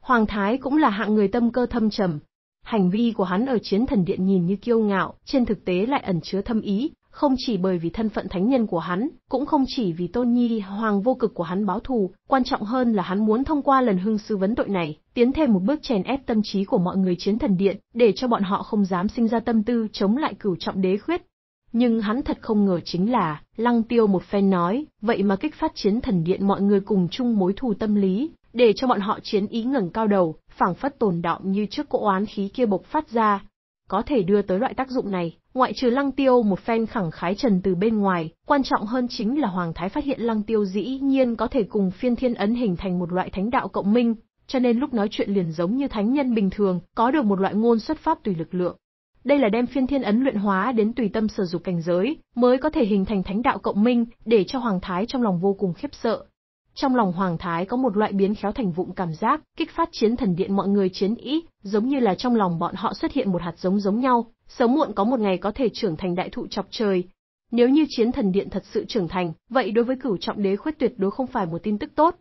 Hoàng Thái cũng là hạng người tâm cơ thâm trầm. Hành vi của hắn ở chiến thần điện nhìn như kiêu ngạo, trên thực tế lại ẩn chứa thâm ý, không chỉ bởi vì thân phận thánh nhân của hắn, cũng không chỉ vì tôn nhi hoàng vô cực của hắn báo thù, quan trọng hơn là hắn muốn thông qua lần hưng sư vấn tội này, tiến thêm một bước chèn ép tâm trí của mọi người chiến thần điện, để cho bọn họ không dám sinh ra tâm tư chống lại cửu trọng đế khuyết, nhưng hắn thật không ngờ chính là, lăng tiêu một phen nói, vậy mà kích phát chiến thần điện mọi người cùng chung mối thù tâm lý, để cho bọn họ chiến ý ngẩng cao đầu, phảng phất tồn đọng như trước cỗ oán khí kia bộc phát ra. Có thể đưa tới loại tác dụng này, ngoại trừ lăng tiêu một phen khẳng khái trần từ bên ngoài, quan trọng hơn chính là Hoàng Thái phát hiện lăng tiêu dĩ nhiên có thể cùng phiên thiên ấn hình thành một loại thánh đạo cộng minh, cho nên lúc nói chuyện liền giống như thánh nhân bình thường, có được một loại ngôn xuất pháp tùy lực lượng, đây là đem phiên thiên ấn luyện hóa đến tùy tâm sở dục cảnh giới, mới có thể hình thành thánh đạo cộng minh, để cho Hoàng Thái trong lòng vô cùng khiếp sợ. Trong lòng Hoàng Thái có một loại biến khéo thành vụng cảm giác, kích phát chiến thần điện mọi người chiến ý, giống như là trong lòng bọn họ xuất hiện một hạt giống giống nhau, sớm muộn có một ngày có thể trưởng thành đại thụ chọc trời. Nếu như chiến thần điện thật sự trưởng thành, vậy đối với cửu trọng đế khuyết tuyệt đối không phải một tin tức tốt.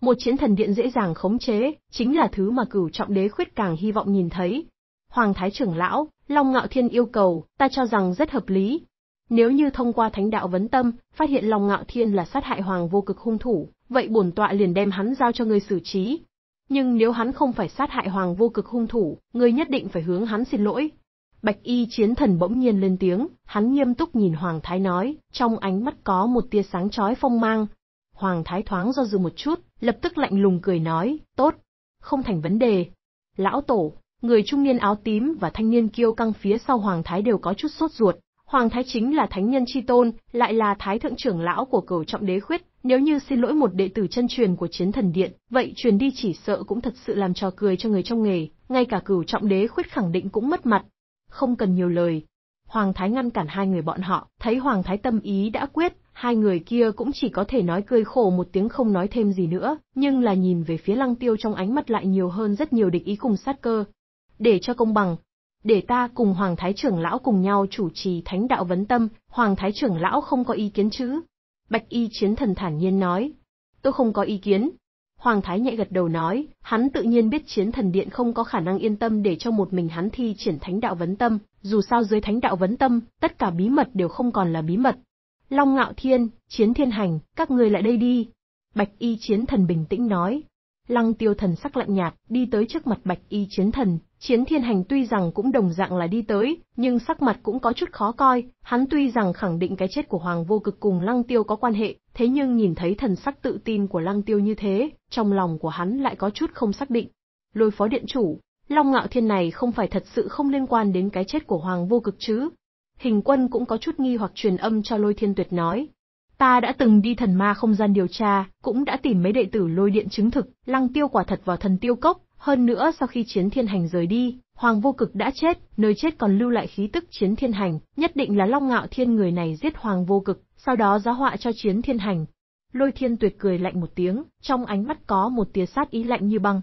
Một chiến thần điện dễ dàng khống chế, chính là thứ mà cửu trọng đế khuyết càng hy vọng nhìn thấy. Hoàng Thái trưởng lão, Long Ngạo Thiên yêu cầu, ta cho rằng rất hợp lý. Nếu như thông qua thánh đạo vấn tâm, phát hiện Long Ngạo Thiên là sát hại hoàng vô cực hung thủ, vậy bổn tọa liền đem hắn giao cho ngươi xử trí. Nhưng nếu hắn không phải sát hại hoàng vô cực hung thủ, ngươi nhất định phải hướng hắn xin lỗi. Bạch y chiến thần bỗng nhiên lên tiếng, hắn nghiêm túc nhìn Hoàng Thái nói, trong ánh mắt có một tia sáng chói phong mang. Hoàng Thái thoáng do dự một chút, lập tức lạnh lùng cười nói, tốt, không thành vấn đề. Lão Tổ, người trung niên áo tím và thanh niên kiêu căng phía sau Hoàng Thái đều có chút sốt ruột. Hoàng Thái chính là thánh nhân chi tôn, lại là thái thượng trưởng lão của cửu trọng đế khuyết, nếu như xin lỗi một đệ tử chân truyền của chiến thần điện, vậy truyền đi chỉ sợ cũng thật sự làm trò cười cho người trong nghề, ngay cả cửu trọng đế khuyết khẳng định cũng mất mặt. Không cần nhiều lời. Hoàng Thái ngăn cản hai người bọn họ, thấy Hoàng Thái tâm ý đã quyết, hai người kia cũng chỉ có thể nói cười khổ một tiếng không nói thêm gì nữa, nhưng là nhìn về phía lăng tiêu trong ánh mắt lại nhiều hơn rất nhiều địch ý cùng sát cơ, để cho công bằng, để ta cùng Hoàng Thái trưởng lão cùng nhau chủ trì thánh đạo vấn tâm, Hoàng Thái trưởng lão không có ý kiến chứ? Bạch y chiến thần thản nhiên nói. Tôi không có ý kiến. Hoàng Thái nhẹ gật đầu nói, hắn tự nhiên biết chiến thần điện không có khả năng yên tâm để cho một mình hắn thi triển thánh đạo vấn tâm, dù sao dưới thánh đạo vấn tâm, tất cả bí mật đều không còn là bí mật. Long Ngạo Thiên, Chiến Thiên Hành, các người lại đây đi. Bạch y chiến thần bình tĩnh nói. Lăng tiêu thần sắc lạnh nhạt, đi tới trước mặt bạch y chiến thần, Chiến thiên hành tuy rằng cũng đồng dạng là đi tới, nhưng sắc mặt cũng có chút khó coi, hắn tuy rằng khẳng định cái chết của Hoàng vô cực cùng Lăng Tiêu có quan hệ, thế nhưng nhìn thấy thần sắc tự tin của Lăng Tiêu như thế, trong lòng của hắn lại có chút không xác định. Lôi phó điện chủ, Long Ngạo Thiên này không phải thật sự không liên quan đến cái chết của Hoàng vô cực chứ. Hình quân cũng có chút nghi hoặc truyền âm cho Lôi Thiên Tuyệt nói. Ta đã từng đi thần ma không gian điều tra, cũng đã tìm mấy đệ tử lôi điện chứng thực, lăng tiêu quả thật vào thần tiêu cốc, hơn nữa sau khi chiến thiên hành rời đi, Hoàng Vô Cực đã chết, nơi chết còn lưu lại khí tức chiến thiên hành, nhất định là Long Ngạo Thiên người này giết Hoàng Vô Cực, sau đó giá họa cho chiến thiên hành. Lôi thiên tuyệt cười lạnh một tiếng, trong ánh mắt có một tia sát ý lạnh như băng.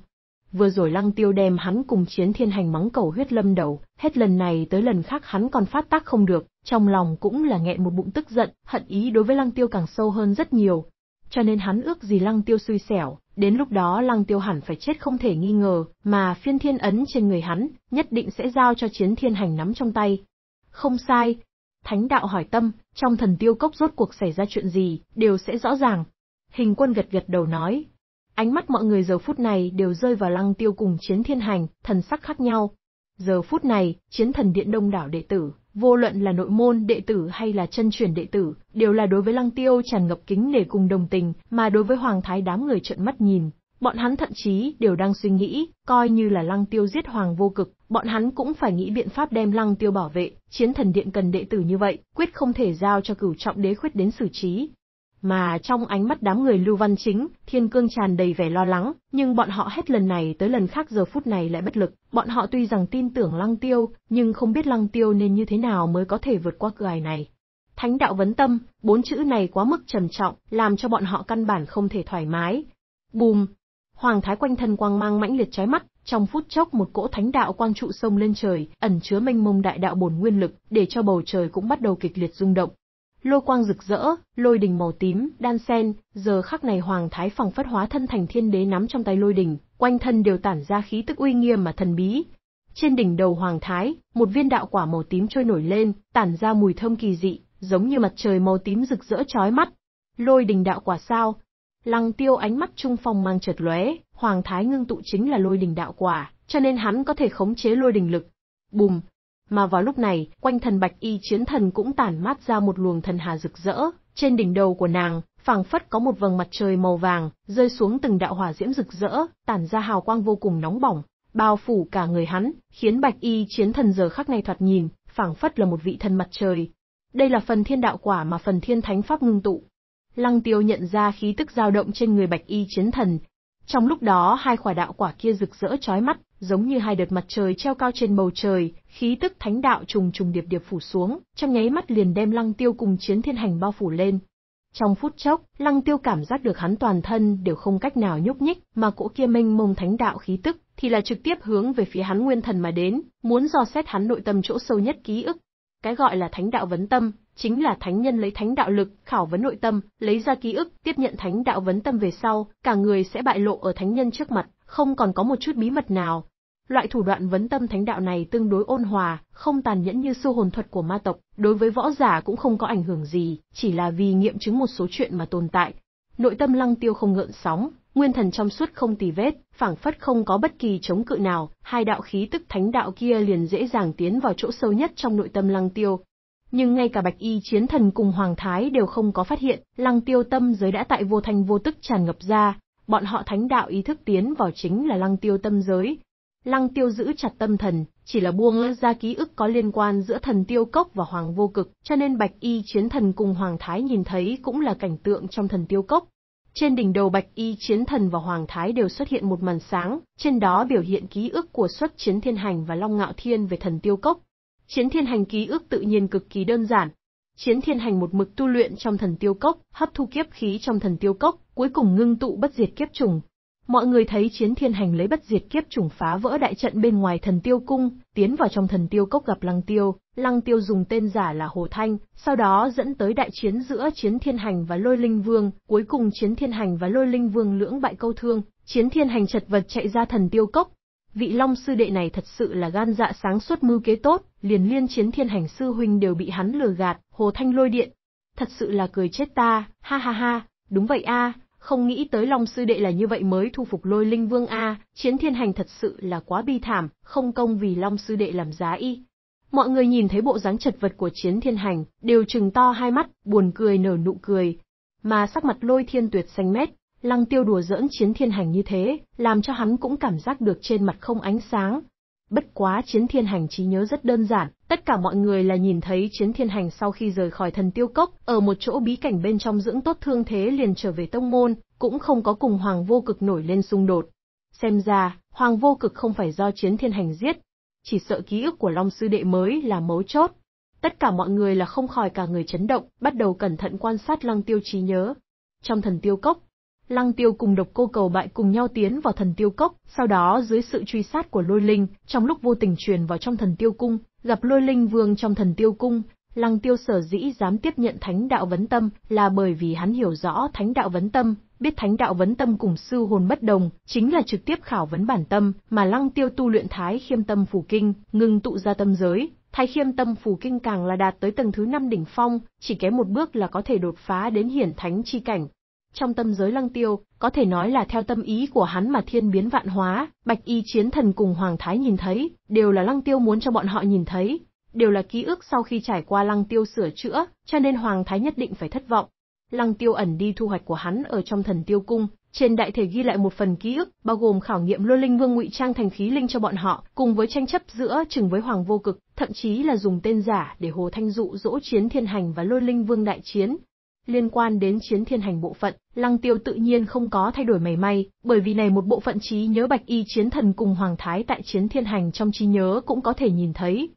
Vừa rồi lăng tiêu đem hắn cùng chiến thiên hành mắng cầu huyết lâm đầu, hết lần này tới lần khác hắn còn phát tác không được, trong lòng cũng là nghẹn một bụng tức giận, hận ý đối với lăng tiêu càng sâu hơn rất nhiều. Cho nên hắn ước gì lăng tiêu suy xẻo, Đến lúc đó Lăng Tiêu hẳn phải chết không thể nghi ngờ, mà phiên thiên ấn trên người hắn, nhất định sẽ giao cho chiến thiên hành nắm trong tay. Không sai. Thánh đạo hỏi tâm, trong thần tiêu cốc rốt cuộc xảy ra chuyện gì, đều sẽ rõ ràng. Hình quân gật gật đầu nói. Ánh mắt mọi người giờ phút này đều rơi vào lăng tiêu cùng chiến thiên hành, thần sắc khác nhau. Giờ phút này, chiến thần điện đông đảo đệ tử, vô luận là nội môn đệ tử hay là chân truyền đệ tử, đều là đối với Lăng Tiêu tràn ngập kính nể cùng đồng tình, mà đối với Hoàng Thái đám người trợn mắt nhìn. Bọn hắn thậm chí đều đang suy nghĩ, coi như là Lăng Tiêu giết Hoàng vô cực, bọn hắn cũng phải nghĩ biện pháp đem Lăng Tiêu bảo vệ, chiến thần điện cần đệ tử như vậy, quyết không thể giao cho cửu trọng đế khuyết đến xử trí, mà trong ánh mắt đám người Lưu Văn Chính, Thiên Cương tràn đầy vẻ lo lắng, nhưng bọn họ hết lần này tới lần khác giờ phút này lại bất lực. Bọn họ tuy rằng tin tưởng Lăng Tiêu, nhưng không biết Lăng Tiêu nên như thế nào mới có thể vượt qua cửa này. Thánh đạo vấn tâm, bốn chữ này quá mức trầm trọng, làm cho bọn họ căn bản không thể thoải mái. Bùm! Hoàng thái quanh thân quang mang mãnh liệt trái mắt, trong phút chốc một cỗ thánh đạo quang trụ sông lên trời, ẩn chứa mênh mông đại đạo bổn nguyên lực, để cho bầu trời cũng bắt đầu kịch liệt rung động, lôi quang rực rỡ, lôi đình màu tím, đan sen, giờ khắc này hoàng thái phẳng phất hóa thân thành thiên đế nắm trong tay lôi đình, quanh thân đều tản ra khí tức uy nghiêm mà thần bí. Trên đỉnh đầu hoàng thái, một viên đạo quả màu tím trôi nổi lên, tản ra mùi thơm kỳ dị, giống như mặt trời màu tím rực rỡ chói mắt. Lôi đình đạo quả sao? Lăng tiêu ánh mắt trung phong mang chợt lóe, hoàng thái ngưng tụ chính là lôi đình đạo quả, cho nên hắn có thể khống chế lôi đình lực. Bùm, mà vào lúc này, quanh thần bạch y chiến thần cũng tản mát ra một luồng thần hà rực rỡ, trên đỉnh đầu của nàng, phảng phất có một vầng mặt trời màu vàng, rơi xuống từng đạo hỏa diễm rực rỡ, tản ra hào quang vô cùng nóng bỏng, bao phủ cả người hắn, khiến bạch y chiến thần giờ khắc này thoạt nhìn, phảng phất là một vị thần mặt trời. Đây là phần thiên đạo quả mà phần thiên thánh pháp ngưng tụ. Lăng tiêu nhận ra khí tức dao động trên người bạch y chiến thần. Trong lúc đó hai quả đạo quả kia rực rỡ chói mắt, giống như hai đợt mặt trời treo cao trên bầu trời, khí tức thánh đạo trùng trùng điệp điệp phủ xuống, trong nháy mắt liền đem Lăng Tiêu cùng chiến thiên hành bao phủ lên. Trong phút chốc, Lăng Tiêu cảm giác được hắn toàn thân đều không cách nào nhúc nhích, mà cỗ kia mênh mông thánh đạo khí tức thì là trực tiếp hướng về phía hắn nguyên thần mà đến, muốn dò xét hắn nội tâm chỗ sâu nhất ký ức. Cái gọi là thánh đạo vấn tâm, chính là thánh nhân lấy thánh đạo lực khảo vấn nội tâm, lấy ra ký ức, tiếp nhận thánh đạo vấn tâm về sau, cả người sẽ bại lộ ở thánh nhân trước mặt, không còn có một chút bí mật nào, Loại thủ đoạn vấn tâm thánh đạo này tương đối ôn hòa, không tàn nhẫn như sư hồn thuật của ma tộc, đối với võ giả cũng không có ảnh hưởng gì, chỉ là vì nghiệm chứng một số chuyện mà tồn tại. Nội tâm lăng tiêu không ngợn sóng, nguyên thần trong suốt không tì vết, phảng phất không có bất kỳ chống cự nào, hai đạo khí tức thánh đạo kia liền dễ dàng tiến vào chỗ sâu nhất trong nội tâm lăng tiêu. Nhưng ngay cả bạch y chiến thần cùng hoàng thái đều không có phát hiện, lăng tiêu tâm giới đã tại vô thanh vô tức tràn ngập ra, bọn họ thánh đạo ý thức tiến vào chính là lăng tiêu tâm giới, Lăng tiêu giữ chặt tâm thần, chỉ là buông ra ký ức có liên quan giữa thần tiêu cốc và hoàng vô cực, cho nên bạch y chiến thần cùng hoàng thái nhìn thấy cũng là cảnh tượng trong thần tiêu cốc. Trên đỉnh đầu bạch y chiến thần và hoàng thái đều xuất hiện một màn sáng, trên đó biểu hiện ký ức của xuất chiến thiên hành và long ngạo thiên về thần tiêu cốc. Chiến thiên hành ký ức tự nhiên cực kỳ đơn giản. Chiến thiên hành một mực tu luyện trong thần tiêu cốc, hấp thu kiếp khí trong thần tiêu cốc, cuối cùng ngưng tụ bất diệt kiếp trùng, Mọi người thấy chiến thiên hành lấy bất diệt kiếp trùng phá vỡ đại trận bên ngoài thần tiêu cung, tiến vào trong thần tiêu cốc gặp lăng tiêu, lăng tiêu dùng tên giả là Hồ Thanh, sau đó dẫn tới đại chiến giữa chiến thiên hành và lôi linh vương, cuối cùng chiến thiên hành và lôi linh vương lưỡng bại câu thương, chiến thiên hành chật vật chạy ra thần tiêu cốc. Vị long sư đệ này thật sự là gan dạ sáng suốt mưu kế tốt, liền liên chiến thiên hành sư huynh đều bị hắn lừa gạt, Hồ Thanh lôi điện. Thật sự là cười chết ta, ha ha ha, đúng vậy a, không nghĩ tới Long Sư Đệ là như vậy mới thu phục lôi linh vương A, chiến thiên hành thật sự là quá bi thảm, không công vì Long Sư Đệ làm giá y. Mọi người nhìn thấy bộ dáng chật vật của chiến thiên hành, đều trừng to hai mắt, buồn cười nở nụ cười. Mà sắc mặt lôi thiên tuyệt xanh mét, lăng tiêu đùa giỡn chiến thiên hành như thế, làm cho hắn cũng cảm giác được trên mặt không ánh sáng, Bất quá chiến thiên hành trí nhớ rất đơn giản, tất cả mọi người là nhìn thấy chiến thiên hành sau khi rời khỏi thần tiêu cốc, ở một chỗ bí cảnh bên trong dưỡng tốt thương thế liền trở về tông môn, cũng không có cùng hoàng vô cực nổi lên xung đột. Xem ra, hoàng vô cực không phải do chiến thiên hành giết, chỉ sợ ký ức của Long Sư Đệ mới là mấu chốt. Tất cả mọi người là không khỏi cả người chấn động, bắt đầu cẩn thận quan sát lăng tiêu trí nhớ. Trong thần tiêu cốc, Lăng Tiêu cùng độc cô cầu bại cùng nhau tiến vào thần tiêu cốc, sau đó dưới sự truy sát của lôi linh, trong lúc vô tình truyền vào trong thần tiêu cung, gặp lôi linh vương trong thần tiêu cung, Lăng Tiêu sở dĩ dám tiếp nhận Thánh Đạo Vấn Tâm là bởi vì hắn hiểu rõ Thánh Đạo Vấn Tâm, biết Thánh Đạo Vấn Tâm cùng sư hồn bất đồng, chính là trực tiếp khảo vấn bản tâm, mà Lăng Tiêu tu luyện Thái Khiêm Tâm Phủ Kinh, ngưng tụ ra tâm giới. Thái Khiêm Tâm Phù Kinh càng là đạt tới tầng thứ 5 đỉnh phong, chỉ kém một bước là có thể đột phá đến hiển thánh chi cảnh, trong tâm giới lăng tiêu, có thể nói là theo tâm ý của hắn mà thiên biến vạn hóa, bạch y chiến thần cùng Hoàng Thái nhìn thấy, đều là lăng tiêu muốn cho bọn họ nhìn thấy, đều là ký ức sau khi trải qua lăng tiêu sửa chữa, cho nên Hoàng Thái nhất định phải thất vọng. Lăng tiêu ẩn đi thu hoạch của hắn ở trong thần tiêu cung, trên đại thể ghi lại một phần ký ức, bao gồm khảo nghiệm lôi linh vương ngụy trang thành khí linh cho bọn họ, cùng với tranh chấp giữa chừng với Hoàng Vô Cực, thậm chí là dùng tên giả để Hồ Thanh dụ dỗ chiến thiên hành và lôi linh vương đại chiến, Liên quan đến chiến thiên hành bộ phận, Lăng Tiêu tự nhiên không có thay đổi mảy may, bởi vì này một bộ phận trí nhớ Bạch Y Chiến Thần cùng Hoàng Thái tại chiến thiên hành trong trí nhớ cũng có thể nhìn thấy.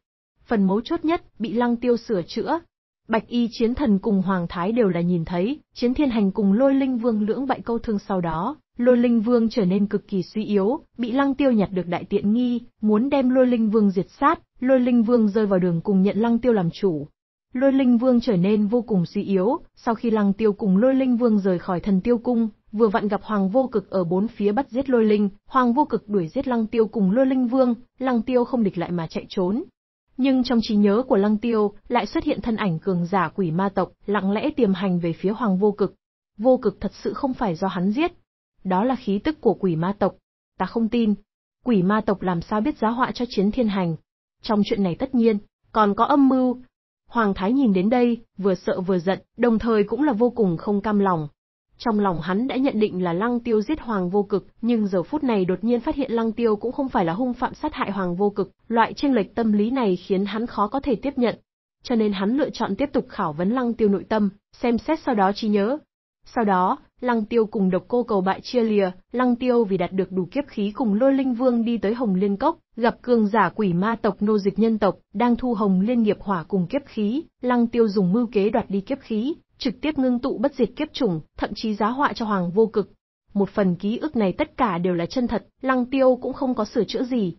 Phần mấu chốt nhất bị Lăng Tiêu sửa chữa. Bạch Y Chiến Thần cùng Hoàng Thái đều là nhìn thấy, chiến thiên hành cùng Lôi Linh Vương lưỡng bại câu thương sau đó, Lôi Linh Vương trở nên cực kỳ suy yếu, bị Lăng Tiêu nhặt được đại tiện nghi, muốn đem Lôi Linh Vương diệt sát, Lôi Linh Vương rơi vào đường cùng nhận Lăng Tiêu làm chủ, Lôi Linh Vương trở nên vô cùng suy yếu, sau khi Lăng Tiêu cùng Lôi Linh Vương rời khỏi Thần Tiêu cung, vừa vặn gặp Hoàng Vô Cực ở bốn phía bắt giết Lôi Linh, Hoàng Vô Cực đuổi giết Lăng Tiêu cùng Lôi Linh Vương, Lăng Tiêu không địch lại mà chạy trốn. Nhưng trong trí nhớ của Lăng Tiêu, lại xuất hiện thân ảnh cường giả quỷ ma tộc, lặng lẽ tiềm hành về phía Hoàng Vô Cực. Vô Cực thật sự không phải do hắn giết, đó là khí tức của quỷ ma tộc. Ta không tin, quỷ ma tộc làm sao biết giá họa cho chiến thiên hành. Trong chuyện này tất nhiên, còn có âm mưu, Hoàng Thái nhìn đến đây, vừa sợ vừa giận, đồng thời cũng là vô cùng không cam lòng. Trong lòng hắn đã nhận định là Lăng Tiêu giết Hoàng Vô Cực, nhưng giờ phút này đột nhiên phát hiện Lăng Tiêu cũng không phải là hung phạm sát hại Hoàng Vô Cực, loại chênh lệch tâm lý này khiến hắn khó có thể tiếp nhận. Cho nên hắn lựa chọn tiếp tục khảo vấn Lăng Tiêu nội tâm, xem xét sau đó trí nhớ. Sau đó, Lăng Tiêu cùng độc cô cầu bại chia lìa, Lăng Tiêu vì đạt được đủ kiếp khí cùng lôi linh vương đi tới Hồng Liên Cốc, gặp cường giả quỷ ma tộc nô dịch nhân tộc, đang thu Hồng Liên nghiệp hỏa cùng kiếp khí, Lăng Tiêu dùng mưu kế đoạt đi kiếp khí, trực tiếp ngưng tụ bất diệt kiếp chủng, thậm chí giá họa cho Hoàng vô cực. Một phần ký ức này tất cả đều là chân thật, Lăng Tiêu cũng không có sửa chữa gì,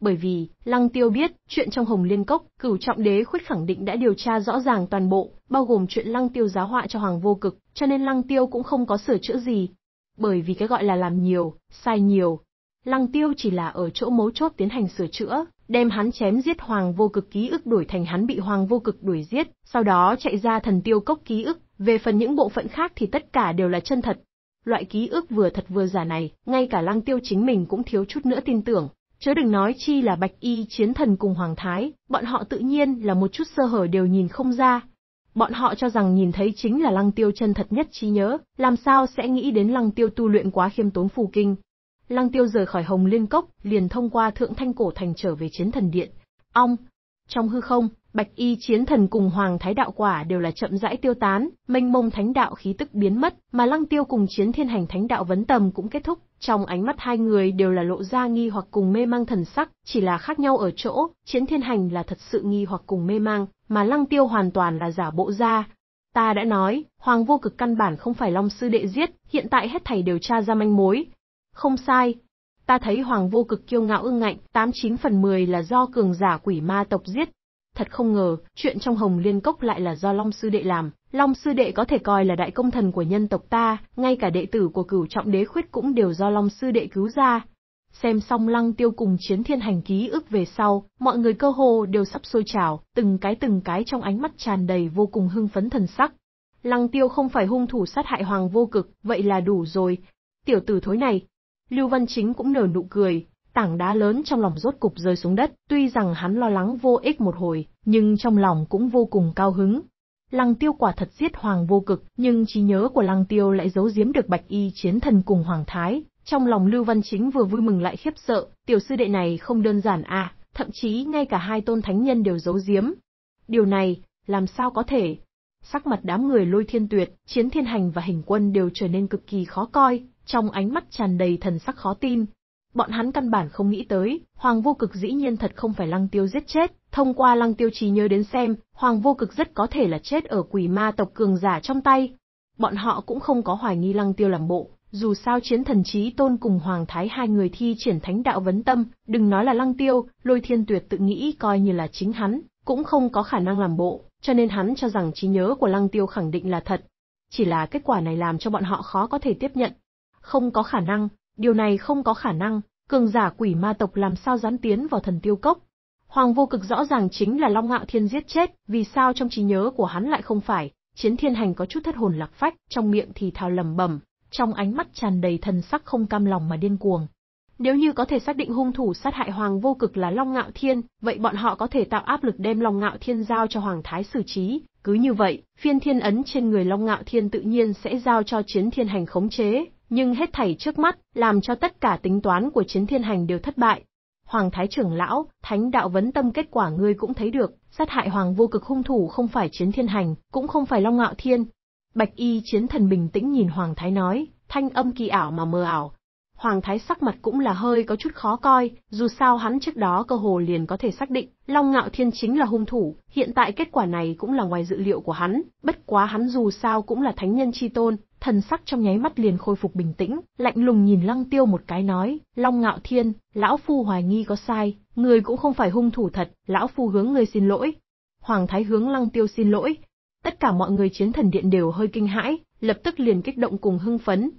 bởi vì Lăng Tiêu biết, chuyện trong Hồng Liên Cốc, Cửu Trọng Đế khuyết khẳng định đã điều tra rõ ràng toàn bộ, bao gồm chuyện Lăng Tiêu giáo họa cho Hoàng Vô Cực, cho nên Lăng Tiêu cũng không có sửa chữa gì. Bởi vì cái gọi là làm nhiều, sai nhiều. Lăng Tiêu chỉ là ở chỗ mấu chốt tiến hành sửa chữa, đem hắn chém giết Hoàng Vô Cực ký ức đổi thành hắn bị Hoàng Vô Cực đuổi giết, sau đó chạy ra thần tiêu cốc ký ức, về phần những bộ phận khác thì tất cả đều là chân thật. Loại ký ức vừa thật vừa giả này, ngay cả Lăng Tiêu chính mình cũng thiếu chút nữa tin tưởng, Chớ đừng nói chi là Bạch Y chiến thần cùng Hoàng Thái, bọn họ tự nhiên là một chút sơ hở đều nhìn không ra. Bọn họ cho rằng nhìn thấy chính là lăng tiêu chân thật nhất trí nhớ, làm sao sẽ nghĩ đến lăng tiêu tu luyện quá khiêm tốn phù kinh. Lăng tiêu rời khỏi hồng liên cốc, liền thông qua thượng thanh cổ thành trở về chiến thần điện. Ong! Trong hư không, Bạch y chiến thần cùng hoàng thái đạo quả đều là chậm rãi tiêu tán, mênh mông thánh đạo khí tức biến mất, mà lăng tiêu cùng chiến thiên hành thánh đạo vấn tầm cũng kết thúc, trong ánh mắt hai người đều là lộ ra nghi hoặc cùng mê mang thần sắc, chỉ là khác nhau ở chỗ, chiến thiên hành là thật sự nghi hoặc cùng mê mang, mà lăng tiêu hoàn toàn là giả bộ ra. Ta đã nói, hoàng vô cực căn bản không phải long sư đệ giết, hiện tại hết thầy điều tra ra manh mối. Không sai. Ta thấy hoàng vô cực kiêu ngạo ưng ngạnh, 89 phần 10 là do cường giả quỷ ma tộc giết, thật không ngờ, chuyện trong Hồng Liên Cốc lại là do Long Sư Đệ làm. Long Sư Đệ có thể coi là đại công thần của nhân tộc ta, ngay cả đệ tử của cửu trọng đế khuyết cũng đều do Long Sư Đệ cứu ra. Xem xong lăng tiêu cùng chiến thiên hành ký ức về sau, mọi người cơ hồ đều sắp sôi trào, từng cái từng cái trong ánh mắt tràn đầy vô cùng hưng phấn thần sắc. Lăng tiêu không phải hung thủ sát hại hoàng vô cực, vậy là đủ rồi. Tiểu tử thối này. Lưu Văn Chính cũng nở nụ cười, tảng đá lớn trong lòng rốt cục rơi xuống đất, tuy rằng hắn lo lắng vô ích một hồi, nhưng trong lòng cũng vô cùng cao hứng. Lăng tiêu quả thật giết hoàng vô cực, nhưng trí nhớ của lăng tiêu lại giấu giếm được bạch y chiến thần cùng hoàng thái. Trong lòng Lưu Văn Chính vừa vui mừng lại khiếp sợ, tiểu sư đệ này không đơn giản à, thậm chí ngay cả hai tôn thánh nhân đều giấu giếm. Điều này, làm sao có thể? Sắc mặt đám người lôi thiên tuyệt, chiến thiên hành và hình quân đều trở nên cực kỳ khó coi, trong ánh mắt tràn đầy thần sắc khó tin, Bọn hắn căn bản không nghĩ tới, Hoàng Vô Cực dĩ nhiên thật không phải Lăng Tiêu giết chết, thông qua Lăng Tiêu trí nhớ đến xem, Hoàng Vô Cực rất có thể là chết ở quỷ ma tộc cường giả trong tay. Bọn họ cũng không có hoài nghi Lăng Tiêu làm bộ, dù sao chiến thần trí tôn cùng Hoàng Thái hai người thi triển thánh đạo vấn tâm, đừng nói là Lăng Tiêu, lôi thiên tuyệt tự nghĩ coi như là chính hắn, cũng không có khả năng làm bộ, cho nên hắn cho rằng trí nhớ của Lăng Tiêu khẳng định là thật. Chỉ là kết quả này làm cho bọn họ khó có thể tiếp nhận. Không có khả năng, Điều này không có khả năng, cường giả quỷ ma tộc làm sao dám tiến vào thần tiêu cốc. Hoàng vô cực rõ ràng chính là Long Ngạo Thiên giết chết, vì sao trong trí nhớ của hắn lại không phải, chiến thiên hành có chút thất hồn lạc phách, trong miệng thì thào lầm bầm, trong ánh mắt tràn đầy thần sắc không cam lòng mà điên cuồng. Nếu như có thể xác định hung thủ sát hại Hoàng Vô Cực là Long Ngạo Thiên, vậy bọn họ có thể tạo áp lực đem Long Ngạo Thiên giao cho Hoàng Thái xử trí, cứ như vậy, phiên thiên ấn trên người Long Ngạo Thiên tự nhiên sẽ giao cho chiến thiên hành khống chế, nhưng hết thảy trước mắt, làm cho tất cả tính toán của chiến thiên hành đều thất bại. Hoàng Thái trưởng lão, thánh đạo vấn tâm kết quả ngươi cũng thấy được, sát hại hoàng vô cực hung thủ không phải chiến thiên hành, cũng không phải long ngạo thiên. Bạch y chiến thần bình tĩnh nhìn Hoàng Thái nói, thanh âm kỳ ảo mà mơ ảo. Hoàng Thái sắc mặt cũng là hơi có chút khó coi, dù sao hắn trước đó cơ hồ liền có thể xác định, Long Ngạo Thiên chính là hung thủ, hiện tại kết quả này cũng là ngoài dự liệu của hắn, bất quá hắn dù sao cũng là thánh nhân chi tôn, thần sắc trong nháy mắt liền khôi phục bình tĩnh, lạnh lùng nhìn Lăng Tiêu một cái nói, Long Ngạo Thiên, lão phu hoài nghi có sai, người cũng không phải hung thủ thật, lão phu hướng người xin lỗi. Hoàng Thái hướng Lăng Tiêu xin lỗi. Tất cả mọi người chiến thần điện đều hơi kinh hãi, lập tức liền kích động cùng hưng phấn.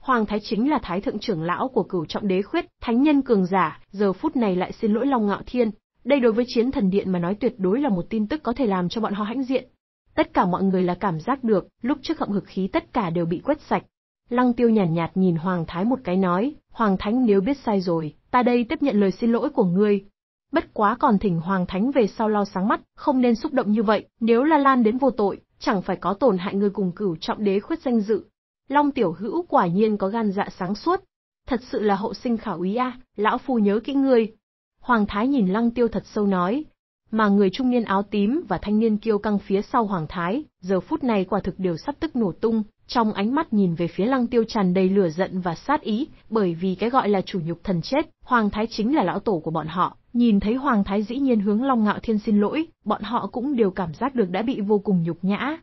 Hoàng Thái chính là Thái Thượng trưởng lão của cửu trọng đế khuyết, thánh nhân cường giả, giờ phút này lại xin lỗi Long Ngạo Thiên. Đây đối với chiến thần điện mà nói tuyệt đối là một tin tức có thể làm cho bọn họ hãnh diện, Tất cả mọi người là cảm giác được, lúc trước hậm hực khí tất cả đều bị quét sạch. Lăng tiêu nhàn nhạt, nhạt nhìn Hoàng Thái một cái nói, Hoàng Thánh nếu biết sai rồi, ta đây tiếp nhận lời xin lỗi của ngươi. Bất quá còn thỉnh Hoàng Thánh về sau lo sáng mắt, không nên xúc động như vậy, nếu là lan đến vô tội, chẳng phải có tổn hại ngươi cùng cửu trọng đế khuyết danh dự. Long tiểu hữu quả nhiên có gan dạ sáng suốt. Thật sự là hậu sinh khảo ý a, lão phu nhớ kỹ ngươi. Hoàng Thái nhìn lăng tiêu thật sâu nói, mà người trung niên áo tím và thanh niên kiêu căng phía sau Hoàng Thái, giờ phút này quả thực đều sắp tức nổ tung, trong ánh mắt nhìn về phía lăng tiêu tràn đầy lửa giận và sát ý, bởi vì cái gọi là chủ nhục thần chết, Hoàng Thái chính là lão tổ của bọn họ. Nhìn thấy Hoàng Thái dĩ nhiên hướng Long Ngạo Thiên xin lỗi, bọn họ cũng đều cảm giác được đã bị vô cùng nhục nhã.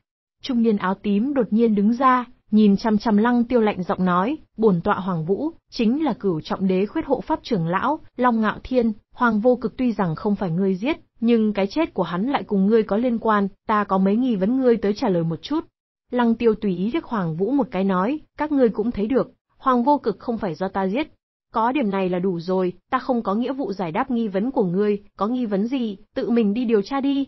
Trung niên áo tím đột nhiên đứng ra, nhìn chăm chăm lăng tiêu lạnh giọng nói, bổn tọa Hoàng Vũ, chính là cửu trọng đế khuyết hộ pháp trưởng lão, Long Ngạo Thiên, Hoàng vô cực tuy rằng không phải ngươi giết, nhưng cái chết của hắn lại cùng ngươi có liên quan, ta có mấy nghi vấn ngươi tới trả lời một chút. Lăng tiêu tùy ý liếc Hoàng Vũ một cái nói, các ngươi cũng thấy được, Hoàng vô cực không phải do ta giết. Có điểm này là đủ rồi, ta không có nghĩa vụ giải đáp nghi vấn của ngươi, có nghi vấn gì, tự mình đi điều tra đi.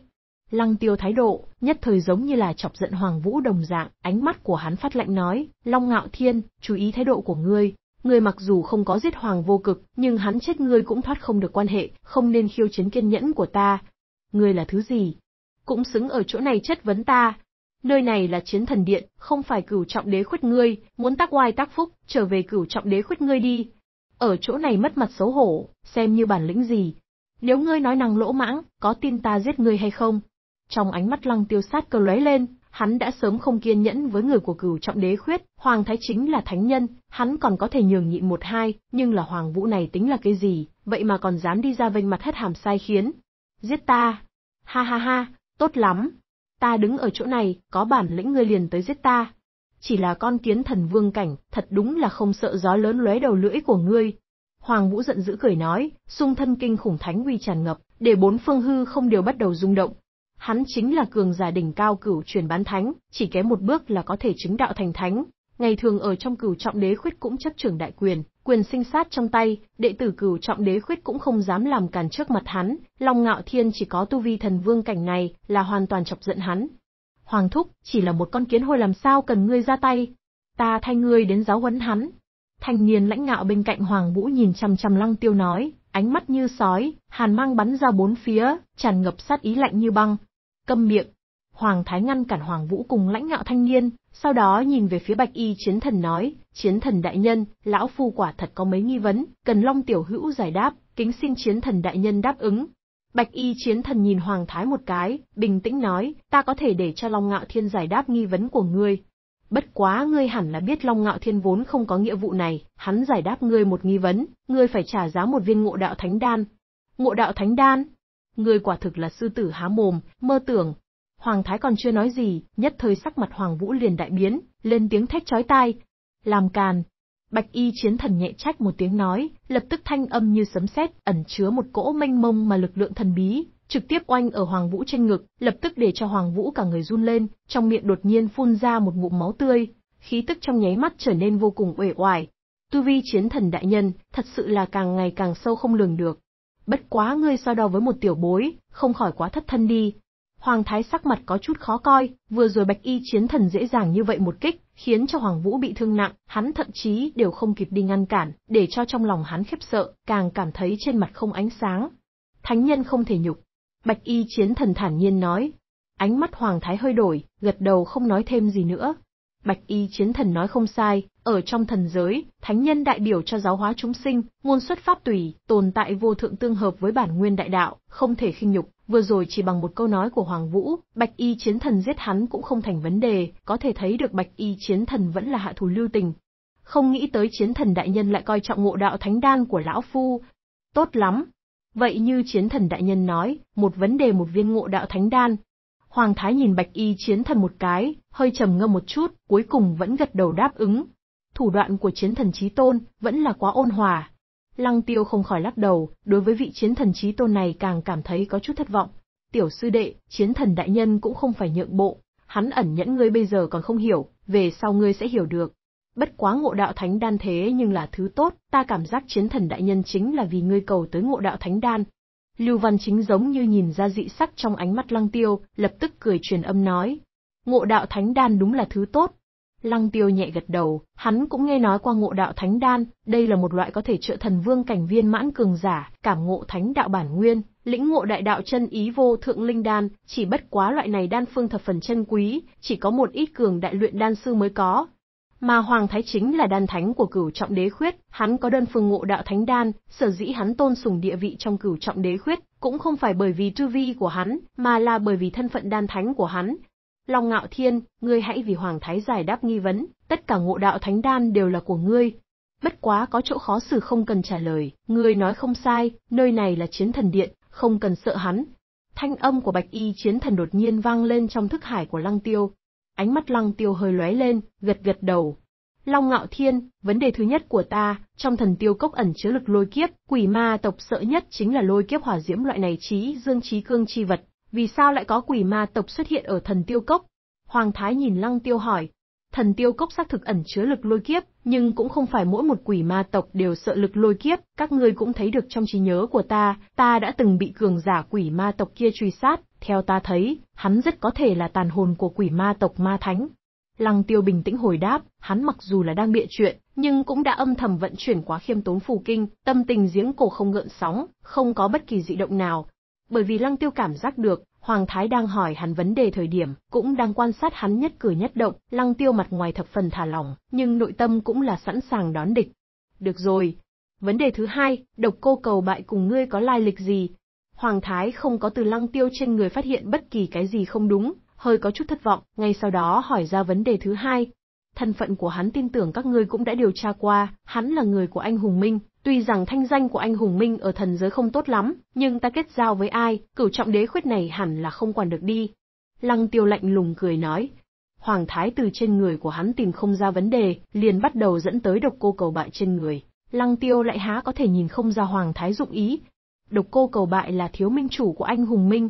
Lăng tiêu thái độ, nhất thời giống như là chọc giận Hoàng Vũ đồng dạng, ánh mắt của hắn phát lạnh nói, Long Ngạo Thiên, chú ý thái độ của ngươi, Ngươi mặc dù không có giết hoàng vô cực, nhưng hắn chết ngươi cũng thoát không được quan hệ, không nên khiêu chiến kiên nhẫn của ta. Ngươi là thứ gì? Cũng xứng ở chỗ này chất vấn ta. Nơi này là chiến thần điện, không phải cửu trọng đế khuất ngươi, muốn tác oai tác phúc, trở về cửu trọng đế khuất ngươi đi. Ở chỗ này mất mặt xấu hổ, xem như bản lĩnh gì. Nếu ngươi nói năng lỗ mãng, có tin ta giết ngươi hay không? Trong ánh mắt lăng tiêu sát cơ lóe lên, hắn đã sớm không kiên nhẫn với người của cửu trọng đế khuyết, Hoàng Thái chính là thánh nhân, hắn còn có thể nhường nhịn một hai, nhưng là Hoàng Vũ này tính là cái gì, vậy mà còn dám đi ra vênh mặt hết hàm sai khiến. Giết ta! Ha ha ha, tốt lắm! Ta đứng ở chỗ này, có bản lĩnh ngươi liền tới giết ta. Chỉ là con kiến thần vương cảnh, thật đúng là không sợ gió lớn lóe đầu lưỡi của ngươi. Hoàng Vũ giận dữ cười nói, sung thân kinh khủng thánh uy tràn ngập, để bốn phương hư không đều bắt đầu rung động, Hắn chính là cường giả đỉnh cao cửu truyền bán thánh, chỉ kém một bước là có thể chứng đạo thành thánh. Ngày thường ở trong cửu trọng đế khuyết cũng chấp trưởng đại quyền, quyền sinh sát trong tay, đệ tử cửu trọng đế khuyết cũng không dám làm càn trước mặt hắn, Long Ngạo Thiên chỉ có tu vi thần vương cảnh này là hoàn toàn chọc giận hắn. Hoàng Thúc, chỉ là một con kiến hôi làm sao cần ngươi ra tay, ta thay ngươi đến giáo huấn hắn. Thanh niên lãnh ngạo bên cạnh Hoàng Vũ nhìn chăm chăm Lăng Tiêu nói, ánh mắt như sói, hàn mang bắn ra bốn phía, tràn ngập sát ý lạnh như băng, câm miệng. Hoàng Thái ngăn cản Hoàng Vũ cùng lãnh ngạo thanh niên, sau đó nhìn về phía bạch y chiến thần nói, chiến thần đại nhân, lão phu quả thật có mấy nghi vấn, cần long tiểu hữu giải đáp, kính xin chiến thần đại nhân đáp ứng. Bạch y chiến thần nhìn Hoàng Thái một cái, bình tĩnh nói, ta có thể để cho Long Ngạo Thiên giải đáp nghi vấn của ngươi. Bất quá ngươi hẳn là biết Long Ngạo Thiên vốn không có nghĩa vụ này, hắn giải đáp ngươi một nghi vấn, ngươi phải trả giá một viên ngộ đạo thánh đan. Ngộ đạo thánh đan? Người quả thực là sư tử há mồm, mơ tưởng. Hoàng Thái còn chưa nói gì, nhất thời sắc mặt Hoàng Vũ liền đại biến, lên tiếng thách chói tai. Làm càn. Bạch y chiến thần nhẹ trách một tiếng nói, lập tức thanh âm như sấm sét, ẩn chứa một cỗ mênh mông mà lực lượng thần bí, trực tiếp oanh ở Hoàng Vũ trên ngực, lập tức để cho Hoàng Vũ cả người run lên, trong miệng đột nhiên phun ra một ngụm máu tươi, khí tức trong nháy mắt trở nên vô cùng uể oải. Tu vi chiến thần đại nhân, thật sự là càng ngày càng sâu không lường được bất quá ngươi so đo với một tiểu bối, không khỏi quá thất thân đi. Hoàng thái sắc mặt có chút khó coi, vừa rồi bạch y chiến thần dễ dàng như vậy một kích, khiến cho Hoàng Vũ bị thương nặng, hắn thậm chí đều không kịp đi ngăn cản, để cho trong lòng hắn khiếp sợ, càng cảm thấy trên mặt không ánh sáng. Thánh nhân không thể nhục. Bạch y chiến thần thản nhiên nói. Ánh mắt Hoàng thái hơi đổi, gật đầu không nói thêm gì nữa, Bạch y chiến thần nói không sai, ở trong thần giới, thánh nhân đại biểu cho giáo hóa chúng sinh, nguồn xuất pháp tùy, tồn tại vô thượng tương hợp với bản nguyên đại đạo, không thể khinh nhục. Vừa rồi chỉ bằng một câu nói của Hoàng Vũ, Bạch Y Chiến Thần giết hắn cũng không thành vấn đề, có thể thấy được Bạch Y Chiến Thần vẫn là hạ thủ lưu tình. Không nghĩ tới Chiến Thần đại nhân lại coi trọng ngộ đạo thánh đan của lão phu. Tốt lắm. Vậy như Chiến Thần đại nhân nói, một vấn đề một viên ngộ đạo thánh đan. Hoàng Thái nhìn Bạch Y Chiến Thần một cái, hơi trầm ngâm một chút, cuối cùng vẫn gật đầu đáp ứng. Thủ đoạn của chiến thần Chí Tôn vẫn là quá ôn hòa. Lăng tiêu không khỏi lắc đầu, đối với vị chiến thần Chí Tôn này càng cảm thấy có chút thất vọng. Tiểu sư đệ, chiến thần đại nhân cũng không phải nhượng bộ, hắn ẩn nhẫn ngươi bây giờ còn không hiểu, về sau ngươi sẽ hiểu được. Bất quá ngộ đạo thánh đan thế nhưng là thứ tốt, ta cảm giác chiến thần đại nhân chính là vì ngươi cầu tới ngộ đạo thánh đan. Lưu Văn Chính giống như nhìn ra dị sắc trong ánh mắt lăng tiêu, lập tức cười truyền âm nói, ngộ đạo thánh đan đúng là thứ tốt. Lăng tiêu nhẹ gật đầu, hắn cũng nghe nói qua ngộ đạo thánh đan, đây là một loại có thể trợ thần vương cảnh viên mãn cường giả, cảm ngộ thánh đạo bản nguyên, lĩnh ngộ đại đạo chân ý vô thượng linh đan, chỉ bất quá loại này đan phương thập phần chân quý, chỉ có một ít cường đại luyện đan sư mới có. Mà Hoàng Thái chính là đan thánh của cửu trọng đế khuyết, hắn có đơn phương ngộ đạo thánh đan, sở dĩ hắn tôn sùng địa vị trong cửu trọng đế khuyết, cũng không phải bởi vì tư vi của hắn, mà là bởi vì thân phận đan thánh của hắn, Long Ngạo Thiên, ngươi hãy vì Hoàng Thái giải đáp nghi vấn, tất cả ngộ đạo thánh đan đều là của ngươi. Bất quá có chỗ khó xử không cần trả lời, ngươi nói không sai, nơi này là chiến thần điện, không cần sợ hắn. Thanh âm của bạch y chiến thần đột nhiên vang lên trong thức hải của lăng tiêu. Ánh mắt lăng tiêu hơi lóe lên, gật gật đầu. Long Ngạo Thiên, vấn đề thứ nhất của ta, trong thần tiêu cốc ẩn chứa lực lôi kiếp, quỷ ma tộc sợ nhất chính là lôi kiếp hỏa diễm loại này trí dương trí cương chi vật vì sao lại có quỷ ma tộc xuất hiện ở thần tiêu cốc? Hoàng Thái nhìn Lăng Tiêu hỏi. Thần tiêu cốc xác thực ẩn chứa lực lôi kiếp, nhưng cũng không phải mỗi một quỷ ma tộc đều sợ lực lôi kiếp, các ngươi cũng thấy được trong trí nhớ của ta, ta đã từng bị cường giả quỷ ma tộc kia truy sát, theo ta thấy, hắn rất có thể là tàn hồn của quỷ ma tộc ma thánh. Lăng tiêu bình tĩnh hồi đáp, hắn mặc dù là đang bịa chuyện, nhưng cũng đã âm thầm vận chuyển quá khiêm tốn phù kinh, tâm tình giếng cổ không ngợn sóng, không có bất kỳ dị động nào, bởi vì Lăng Tiêu cảm giác được, Hoàng Thái đang hỏi hắn vấn đề thời điểm, cũng đang quan sát hắn nhất cử nhất động, Lăng Tiêu mặt ngoài thập phần thả lỏng, nhưng nội tâm cũng là sẵn sàng đón địch. Được rồi. Vấn đề thứ hai, độc cô cầu bại cùng ngươi có lai lịch gì? Hoàng Thái không có từ Lăng Tiêu trên người phát hiện bất kỳ cái gì không đúng, hơi có chút thất vọng, ngay sau đó hỏi ra vấn đề thứ hai. Thân phận của hắn tin tưởng các ngươi cũng đã điều tra qua, hắn là người của anh Hùng Minh, Tuy rằng thanh danh của anh hùng minh ở thần giới không tốt lắm, nhưng ta kết giao với ai, cửu trọng đế khuyết này hẳn là không quản được đi. Lăng tiêu lạnh lùng cười nói. Hoàng thái từ trên người của hắn tìm không ra vấn đề, liền bắt đầu dẫn tới độc cô cầu bại trên người. Lăng tiêu lại há có thể nhìn không ra hoàng thái dụng ý. Độc cô cầu bại là thiếu minh chủ của anh hùng minh.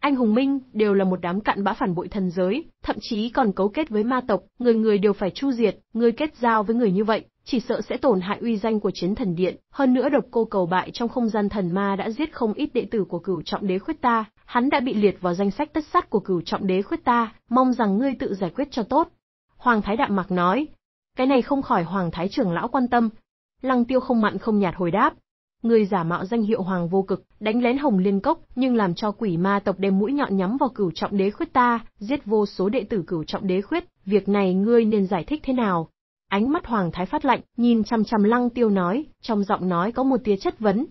Anh hùng minh đều là một đám cặn bã phản bội thần giới, thậm chí còn cấu kết với ma tộc, người người đều phải chu diệt, người kết giao với người như vậy, chỉ sợ sẽ tổn hại uy danh của chiến thần điện, hơn nữa độc cô cầu bại trong không gian thần ma đã giết không ít đệ tử của cửu trọng đế khuyết ta, hắn đã bị liệt vào danh sách tất sát của cửu trọng đế khuyết ta, mong rằng ngươi tự giải quyết cho tốt. Hoàng Thái Đạm mạc nói, cái này không khỏi Hoàng Thái trưởng lão quan tâm. Lăng tiêu không mặn không nhạt hồi đáp, người giả mạo danh hiệu hoàng vô cực, đánh lén hồng liên cốc, nhưng làm cho quỷ ma tộc đem mũi nhọn nhắm vào cửu trọng đế khuyết ta, giết vô số đệ tử cửu trọng đế khuyết, việc này ngươi nên giải thích thế nào? Ánh mắt Hoàng Thái phát lạnh, nhìn chăm chăm Lăng Tiêu nói, trong giọng nói có một tia chất vấn.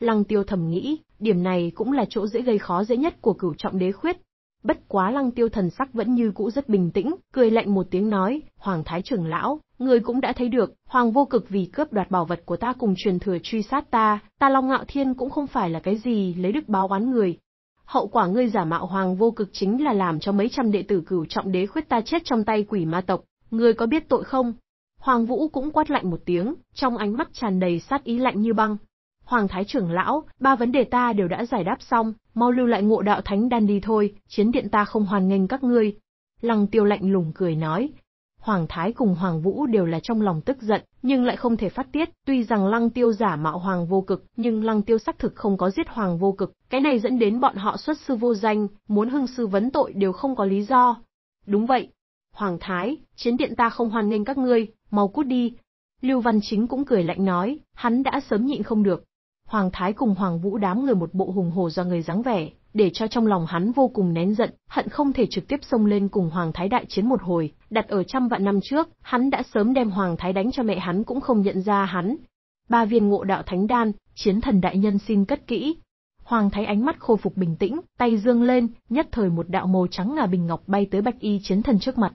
Lăng Tiêu thầm nghĩ, điểm này cũng là chỗ dễ gây khó dễ nhất của cửu trọng đế khuyết. Bất quá Lăng Tiêu thần sắc vẫn như cũ rất bình tĩnh, cười lạnh một tiếng nói, Hoàng Thái trưởng lão, người cũng đã thấy được, Hoàng vô cực vì cướp đoạt bảo vật của ta cùng truyền thừa truy sát ta, ta Long Ngạo Thiên cũng không phải là cái gì lấy đức báo oán người. Hậu quả ngươi giả mạo Hoàng vô cực chính là làm cho mấy trăm đệ tử cửu trọng đế khuyết ta chết trong tay quỷ ma tộc, ngươi có biết tội không? Hoàng Vũ cũng quát lạnh một tiếng, trong ánh mắt tràn đầy sát ý lạnh như băng. Hoàng Thái trưởng lão, ba vấn đề ta đều đã giải đáp xong, mau lưu lại ngộ đạo thánh đan đi thôi, chiến điện ta không hoàn nghênh các ngươi. Lăng tiêu lạnh lùng cười nói. Hoàng Thái cùng Hoàng Vũ đều là trong lòng tức giận, nhưng lại không thể phát tiết, tuy rằng lăng tiêu giả mạo Hoàng vô cực, nhưng lăng tiêu xác thực không có giết Hoàng vô cực, cái này dẫn đến bọn họ xuất sư vô danh, muốn hưng sư vấn tội đều không có lý do. Đúng vậy, Hoàng Thái, chiến điện ta không hoan nghênh các ngươi, mau cút đi. Lưu Văn Chính cũng cười lạnh nói, hắn đã sớm nhịn không được. Hoàng Thái cùng Hoàng Vũ đám người một bộ hùng hồ do người dáng vẻ, để cho trong lòng hắn vô cùng nén giận, hận không thể trực tiếp xông lên cùng Hoàng Thái đại chiến một hồi, đặt ở trăm vạn năm trước, hắn đã sớm đem Hoàng Thái đánh cho mẹ hắn cũng không nhận ra hắn. Ba viên ngộ đạo thánh đan, chiến thần đại nhân xin cất kỹ. Hoàng Thái ánh mắt khôi phục bình tĩnh, tay dương lên, nhất thời một đạo màu trắng ngà bình ngọc bay tới Bạch Y chiến thần trước mặt.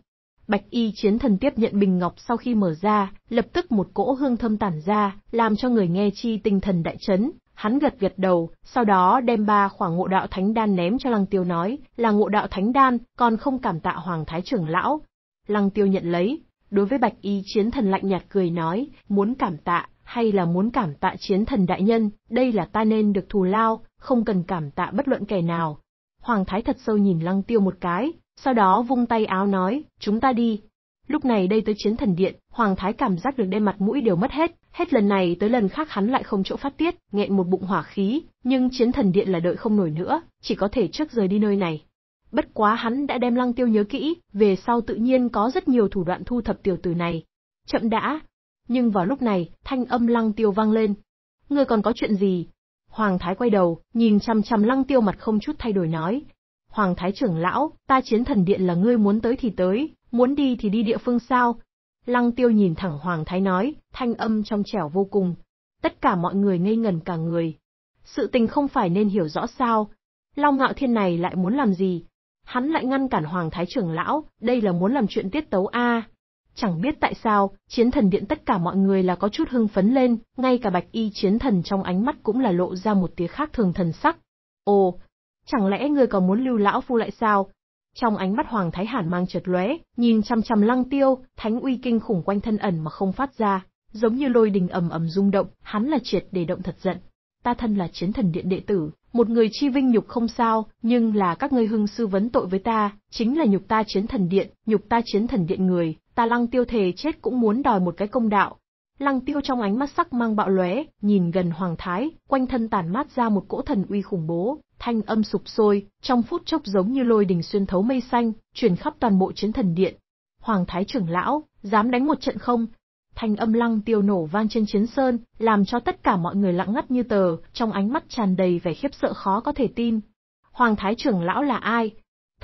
Bạch y chiến thần tiếp nhận bình ngọc sau khi mở ra, lập tức một cỗ hương thơm tản ra, làm cho người nghe chi tinh thần đại chấn. Hắn gật gật đầu, sau đó đem ba khoảng ngộ đạo thánh đan ném cho lăng tiêu nói, là ngộ đạo thánh đan, còn không cảm tạ hoàng thái trưởng lão. Lăng tiêu nhận lấy, đối với bạch y chiến thần lạnh nhạt cười nói, muốn cảm tạ, hay là muốn cảm tạ chiến thần đại nhân, đây là ta nên được thù lao, không cần cảm tạ bất luận kẻ nào. Hoàng thái thật sâu nhìn lăng tiêu một cái, sau đó vung tay áo nói, chúng ta đi. Lúc này đây tới chiến thần điện, Hoàng Thái cảm giác được đêm mặt mũi đều mất hết, hết lần này tới lần khác hắn lại không chỗ phát tiết, nghẹn một bụng hỏa khí, nhưng chiến thần điện là đợi không nổi nữa, chỉ có thể trước rời đi nơi này. Bất quá hắn đã đem lăng tiêu nhớ kỹ, về sau tự nhiên có rất nhiều thủ đoạn thu thập tiểu tử này. Chậm đã. Nhưng vào lúc này, thanh âm lăng tiêu vang lên. Ngươi còn có chuyện gì? Hoàng Thái quay đầu, nhìn chăm chăm lăng tiêu mặt không chút thay đổi nói, Hoàng Thái trưởng lão, ta chiến thần điện là ngươi muốn tới thì tới, muốn đi thì đi địa phương sao? Lăng tiêu nhìn thẳng Hoàng Thái nói, thanh âm trong trẻo vô cùng. Tất cả mọi người ngây ngần cả người. Sự tình không phải nên hiểu rõ sao. Long ngạo thiên này lại muốn làm gì? Hắn lại ngăn cản Hoàng Thái trưởng lão, đây là muốn làm chuyện tiết tấu a Chẳng biết tại sao, chiến thần điện tất cả mọi người là có chút hưng phấn lên, ngay cả bạch y chiến thần trong ánh mắt cũng là lộ ra một tia khác thường thần sắc. Ồ, Chẳng lẽ ngươi còn muốn lưu lão phu lại sao? Trong ánh mắt Hoàng Thái Hàn mang chợt lóe, nhìn chăm chăm Lăng Tiêu, thánh uy kinh khủng quanh thân ẩn mà không phát ra, giống như lôi đình ầm ầm rung động, hắn là triệt để động thật giận. Ta thân là chiến thần điện đệ tử, một người chi vinh nhục không sao, nhưng là các ngươi hưng sư vấn tội với ta, chính là nhục ta chiến thần điện, nhục ta chiến thần điện người, ta lăng tiêu thề chết cũng muốn đòi một cái công đạo, Lăng tiêu trong ánh mắt sắc mang bạo lóe, nhìn gần Hoàng Thái, quanh thân tản mát ra một cỗ thần uy khủng bố, thanh âm sụp sôi, trong phút chốc giống như lôi đình xuyên thấu mây xanh, chuyển khắp toàn bộ chiến thần điện. Hoàng Thái trưởng lão, dám đánh một trận không? Thanh âm lăng tiêu nổ vang trên chiến sơn, làm cho tất cả mọi người lặng ngắt như tờ, trong ánh mắt tràn đầy vẻ khiếp sợ khó có thể tin. Hoàng Thái trưởng lão là ai,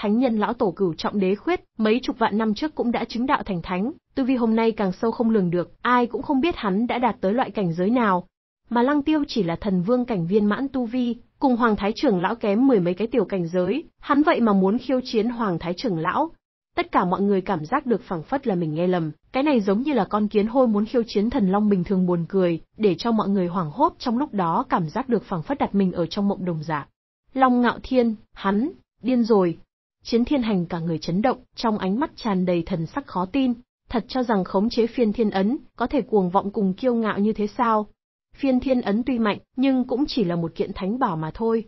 thánh nhân lão tổ cửu trọng đế khuyết, mấy chục vạn năm trước cũng đã chứng đạo thành thánh, tu vi hôm nay càng sâu không lường được, ai cũng không biết hắn đã đạt tới loại cảnh giới nào. Mà Lăng Tiêu chỉ là thần vương cảnh viên mãn tu vi, cùng Hoàng Thái trưởng lão kém mười mấy cái tiểu cảnh giới, hắn vậy mà muốn khiêu chiến Hoàng Thái trưởng lão. Tất cả mọi người cảm giác được phảng phất là mình nghe lầm, cái này giống như là con kiến hôi muốn khiêu chiến thần long bình thường buồn cười, để cho mọi người hoảng hốt trong lúc đó cảm giác được phảng phất đặt mình ở trong mộng đồng giả Long ngạo thiên, hắn, điên rồi, Chiến thiên hành cả người chấn động, trong ánh mắt tràn đầy thần sắc khó tin, thật cho rằng khống chế phiên thiên ấn, có thể cuồng vọng cùng kiêu ngạo như thế sao? Phiên thiên ấn tuy mạnh, nhưng cũng chỉ là một kiện thánh bảo mà thôi.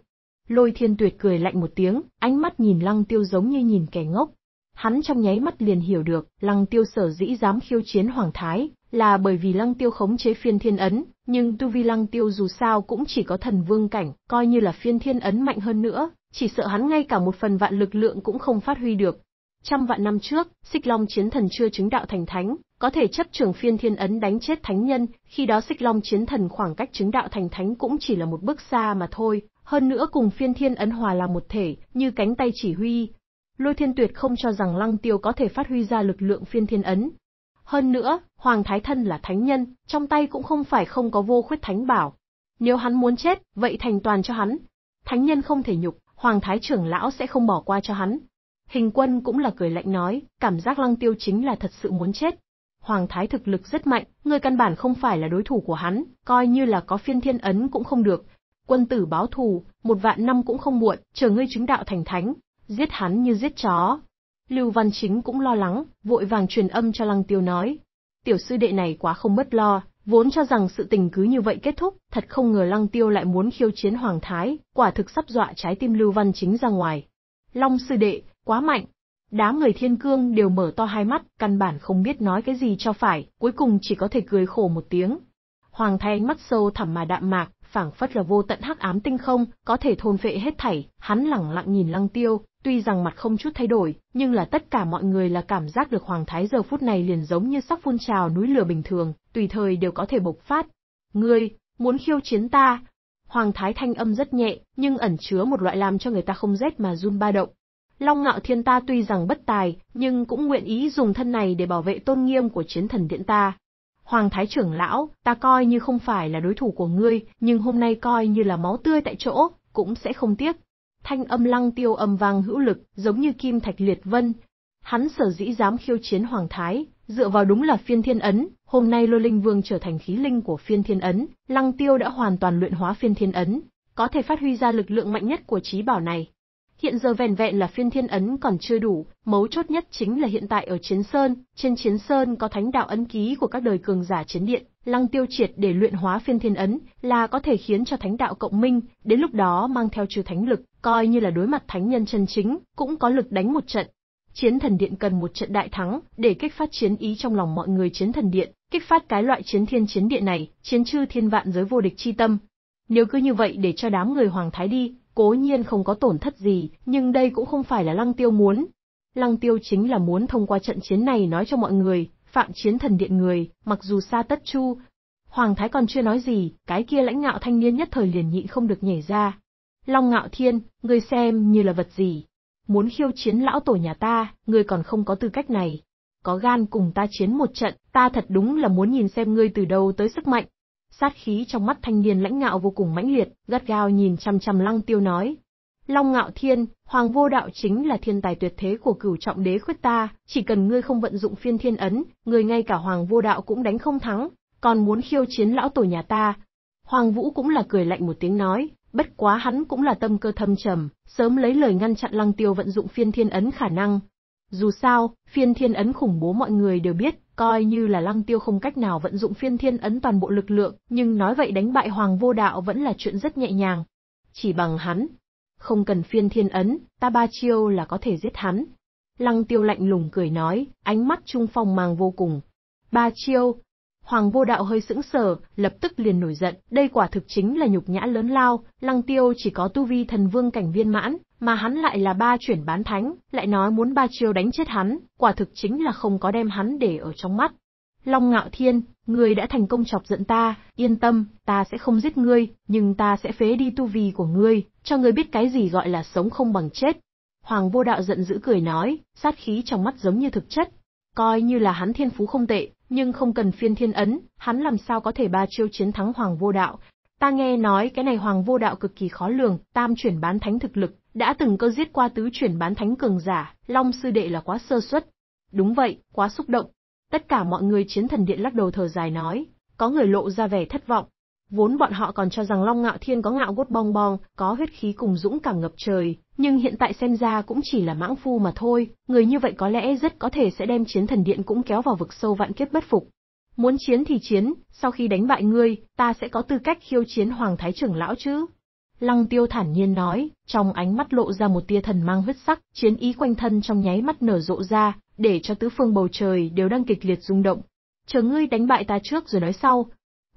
Lôi thiên tuyệt cười lạnh một tiếng, ánh mắt nhìn lăng tiêu giống như nhìn kẻ ngốc. Hắn trong nháy mắt liền hiểu được, lăng tiêu sở dĩ dám khiêu chiến hoàng thái, là bởi vì lăng tiêu khống chế phiên thiên ấn, nhưng tu vi lăng tiêu dù sao cũng chỉ có thần vương cảnh, coi như là phiên thiên ấn mạnh hơn nữa, chỉ sợ hắn ngay cả một phần vạn lực lượng cũng không phát huy được. Trăm vạn năm trước, Xích Long Chiến Thần chưa chứng đạo thành thánh, có thể chấp trưởng phiên thiên ấn đánh chết thánh nhân, khi đó Xích Long Chiến Thần khoảng cách chứng đạo thành thánh cũng chỉ là một bước xa mà thôi, hơn nữa cùng phiên thiên ấn hòa là một thể, như cánh tay chỉ huy. Lôi Thiên Tuyệt không cho rằng Lăng Tiêu có thể phát huy ra lực lượng phiên thiên ấn. Hơn nữa, Hoàng Thái Thân là thánh nhân, trong tay cũng không phải không có vô khuyết thánh bảo. Nếu hắn muốn chết, vậy thành toàn cho hắn. Thánh nhân không thể nhục. Hoàng Thái trưởng lão sẽ không bỏ qua cho hắn. Hình quân cũng là cười lạnh nói, cảm giác lăng tiêu chính là thật sự muốn chết. Hoàng Thái thực lực rất mạnh, người căn bản không phải là đối thủ của hắn, coi như là có phiên thiên ấn cũng không được. Quân tử báo thù, một vạn năm cũng không muộn, chờ ngươi chứng đạo thành thánh, giết hắn như giết chó. Lưu Văn Chính cũng lo lắng, vội vàng truyền âm cho Lăng Tiêu nói. Tiểu sư đệ này quá không bất lo, Vốn cho rằng sự tình cứ như vậy kết thúc, thật không ngờ Lăng Tiêu lại muốn khiêu chiến Hoàng Thái, quả thực sắp dọa trái tim Lưu Văn Chính ra ngoài. Long sư đệ, quá mạnh. Đám người thiên cương đều mở to hai mắt, căn bản không biết nói cái gì cho phải, cuối cùng chỉ có thể cười khổ một tiếng. Hoàng Thái ánh mắt sâu thẳm mà đạm mạc, phảng phất là vô tận hắc ám tinh không, có thể thôn phệ hết thảy, hắn lẳng lặng nhìn Lăng Tiêu, Tuy rằng mặt không chút thay đổi, nhưng là tất cả mọi người là cảm giác được Hoàng Thái giờ phút này liền giống như sắc phun trào núi lửa bình thường, tùy thời đều có thể bộc phát. Ngươi, muốn khiêu chiến ta? Hoàng Thái thanh âm rất nhẹ, nhưng ẩn chứa một loại làm cho người ta không rét mà run ba động. Long ngạo thiên ta tuy rằng bất tài, nhưng cũng nguyện ý dùng thân này để bảo vệ tôn nghiêm của chiến thần điện ta. Hoàng Thái trưởng lão, ta coi như không phải là đối thủ của ngươi, nhưng hôm nay coi như là máu tươi tại chỗ, cũng sẽ không tiếc. Thanh âm lăng tiêu âm vang hữu lực, giống như kim thạch liệt vân. Hắn sở dĩ dám khiêu chiến Hoàng Thái, dựa vào đúng là phiên thiên ấn, hôm nay Lôi Linh Vương trở thành khí linh của phiên thiên ấn, lăng tiêu đã hoàn toàn luyện hóa phiên thiên ấn, có thể phát huy ra lực lượng mạnh nhất của trí bảo này. Hiện giờ vẻn vẹn là phiên thiên ấn còn chưa đủ, mấu chốt nhất chính là hiện tại ở Chiến Sơn, trên Chiến Sơn có thánh đạo ấn ký của các đời cường giả chiến điện, lăng tiêu triệt để luyện hóa phiên thiên ấn là có thể khiến cho thánh đạo cộng minh, đến lúc đó mang theo trừ thánh lực, coi như là đối mặt thánh nhân chân chính, cũng có lực đánh một trận. Chiến thần điện cần một trận đại thắng để kích phát chiến ý trong lòng mọi người chiến thần điện, kích phát cái loại chiến thiên chiến điện này, chiến chư thiên vạn giới vô địch chi tâm. Nếu cứ như vậy để cho đám người Hoàng Thái đi, Cố nhiên không có tổn thất gì, nhưng đây cũng không phải là Lăng Tiêu muốn. Lăng Tiêu chính là muốn thông qua trận chiến này nói cho mọi người, phạm chiến thần điện người, mặc dù xa tất chu. Hoàng Thái còn chưa nói gì, cái kia lãnh ngạo thanh niên nhất thời liền nhịn không được nhảy ra. Long ngạo thiên, ngươi xem như là vật gì? Muốn khiêu chiến lão tổ nhà ta, ngươi còn không có tư cách này. Có gan cùng ta chiến một trận, ta thật đúng là muốn nhìn xem ngươi từ đâu tới sức mạnh. Sát khí trong mắt thanh niên lãnh ngạo vô cùng mãnh liệt, gắt gao nhìn chằm chằm Lăng Tiêu nói. Long Ngạo Thiên, Hoàng Vô Đạo chính là thiên tài tuyệt thế của cửu trọng đế khuyết ta, chỉ cần ngươi không vận dụng phiên thiên ấn, ngươi ngay cả Hoàng Vô Đạo cũng đánh không thắng, còn muốn khiêu chiến lão tổ nhà ta. Hoàng Vũ cũng là cười lạnh một tiếng nói, bất quá hắn cũng là tâm cơ thâm trầm, sớm lấy lời ngăn chặn Lăng Tiêu vận dụng phiên thiên ấn khả năng. Dù sao, phiên thiên ấn khủng bố mọi người đều biết, Coi như là lăng tiêu không cách nào vận dụng phiên thiên ấn toàn bộ lực lượng, nhưng nói vậy đánh bại hoàng vô đạo vẫn là chuyện rất nhẹ nhàng. Chỉ bằng hắn. Không cần phiên thiên ấn, ta ba chiêu là có thể giết hắn. Lăng tiêu lạnh lùng cười nói, ánh mắt trung phong mang vô cùng. Ba chiêu. Hoàng vô đạo hơi sững sờ, lập tức liền nổi giận, đây quả thực chính là nhục nhã lớn lao, lăng tiêu chỉ có tu vi thần vương cảnh viên mãn, mà hắn lại là ba chuyển bán thánh, lại nói muốn ba chiêu đánh chết hắn, quả thực chính là không có đem hắn để ở trong mắt. Long Ngạo Thiên, người đã thành công chọc giận ta, yên tâm, ta sẽ không giết ngươi, nhưng ta sẽ phế đi tu vi của ngươi, cho ngươi biết cái gì gọi là sống không bằng chết. Hoàng vô đạo giận dữ cười nói, sát khí trong mắt giống như thực chất. Coi như là hắn thiên phú không tệ, nhưng không cần phiên thiên ấn, hắn làm sao có thể ba chiêu chiến thắng hoàng vô đạo, Ta nghe nói cái này hoàng vô đạo cực kỳ khó lường, tam chuyển bán thánh thực lực, đã từng cơ giết qua tứ chuyển bán thánh cường giả, Long sư đệ là quá sơ suất. Đúng vậy, quá xúc động. Tất cả mọi người chiến thần điện lắc đầu thở dài nói, có người lộ ra vẻ thất vọng. Vốn bọn họ còn cho rằng Long Ngạo Thiên có ngạo gốt bong bong, có huyết khí cùng dũng cảm ngập trời, nhưng hiện tại xem ra cũng chỉ là mãng phu mà thôi, người như vậy có lẽ rất có thể sẽ đem chiến thần điện cũng kéo vào vực sâu vạn kiếp bất phục. Muốn chiến thì chiến, sau khi đánh bại ngươi, ta sẽ có tư cách khiêu chiến Hoàng Thái trưởng lão chứ. Lăng tiêu thản nhiên nói, trong ánh mắt lộ ra một tia thần mang huyết sắc, chiến ý quanh thân trong nháy mắt nở rộ ra, để cho tứ phương bầu trời đều đang kịch liệt rung động. Chờ ngươi đánh bại ta trước rồi nói sau.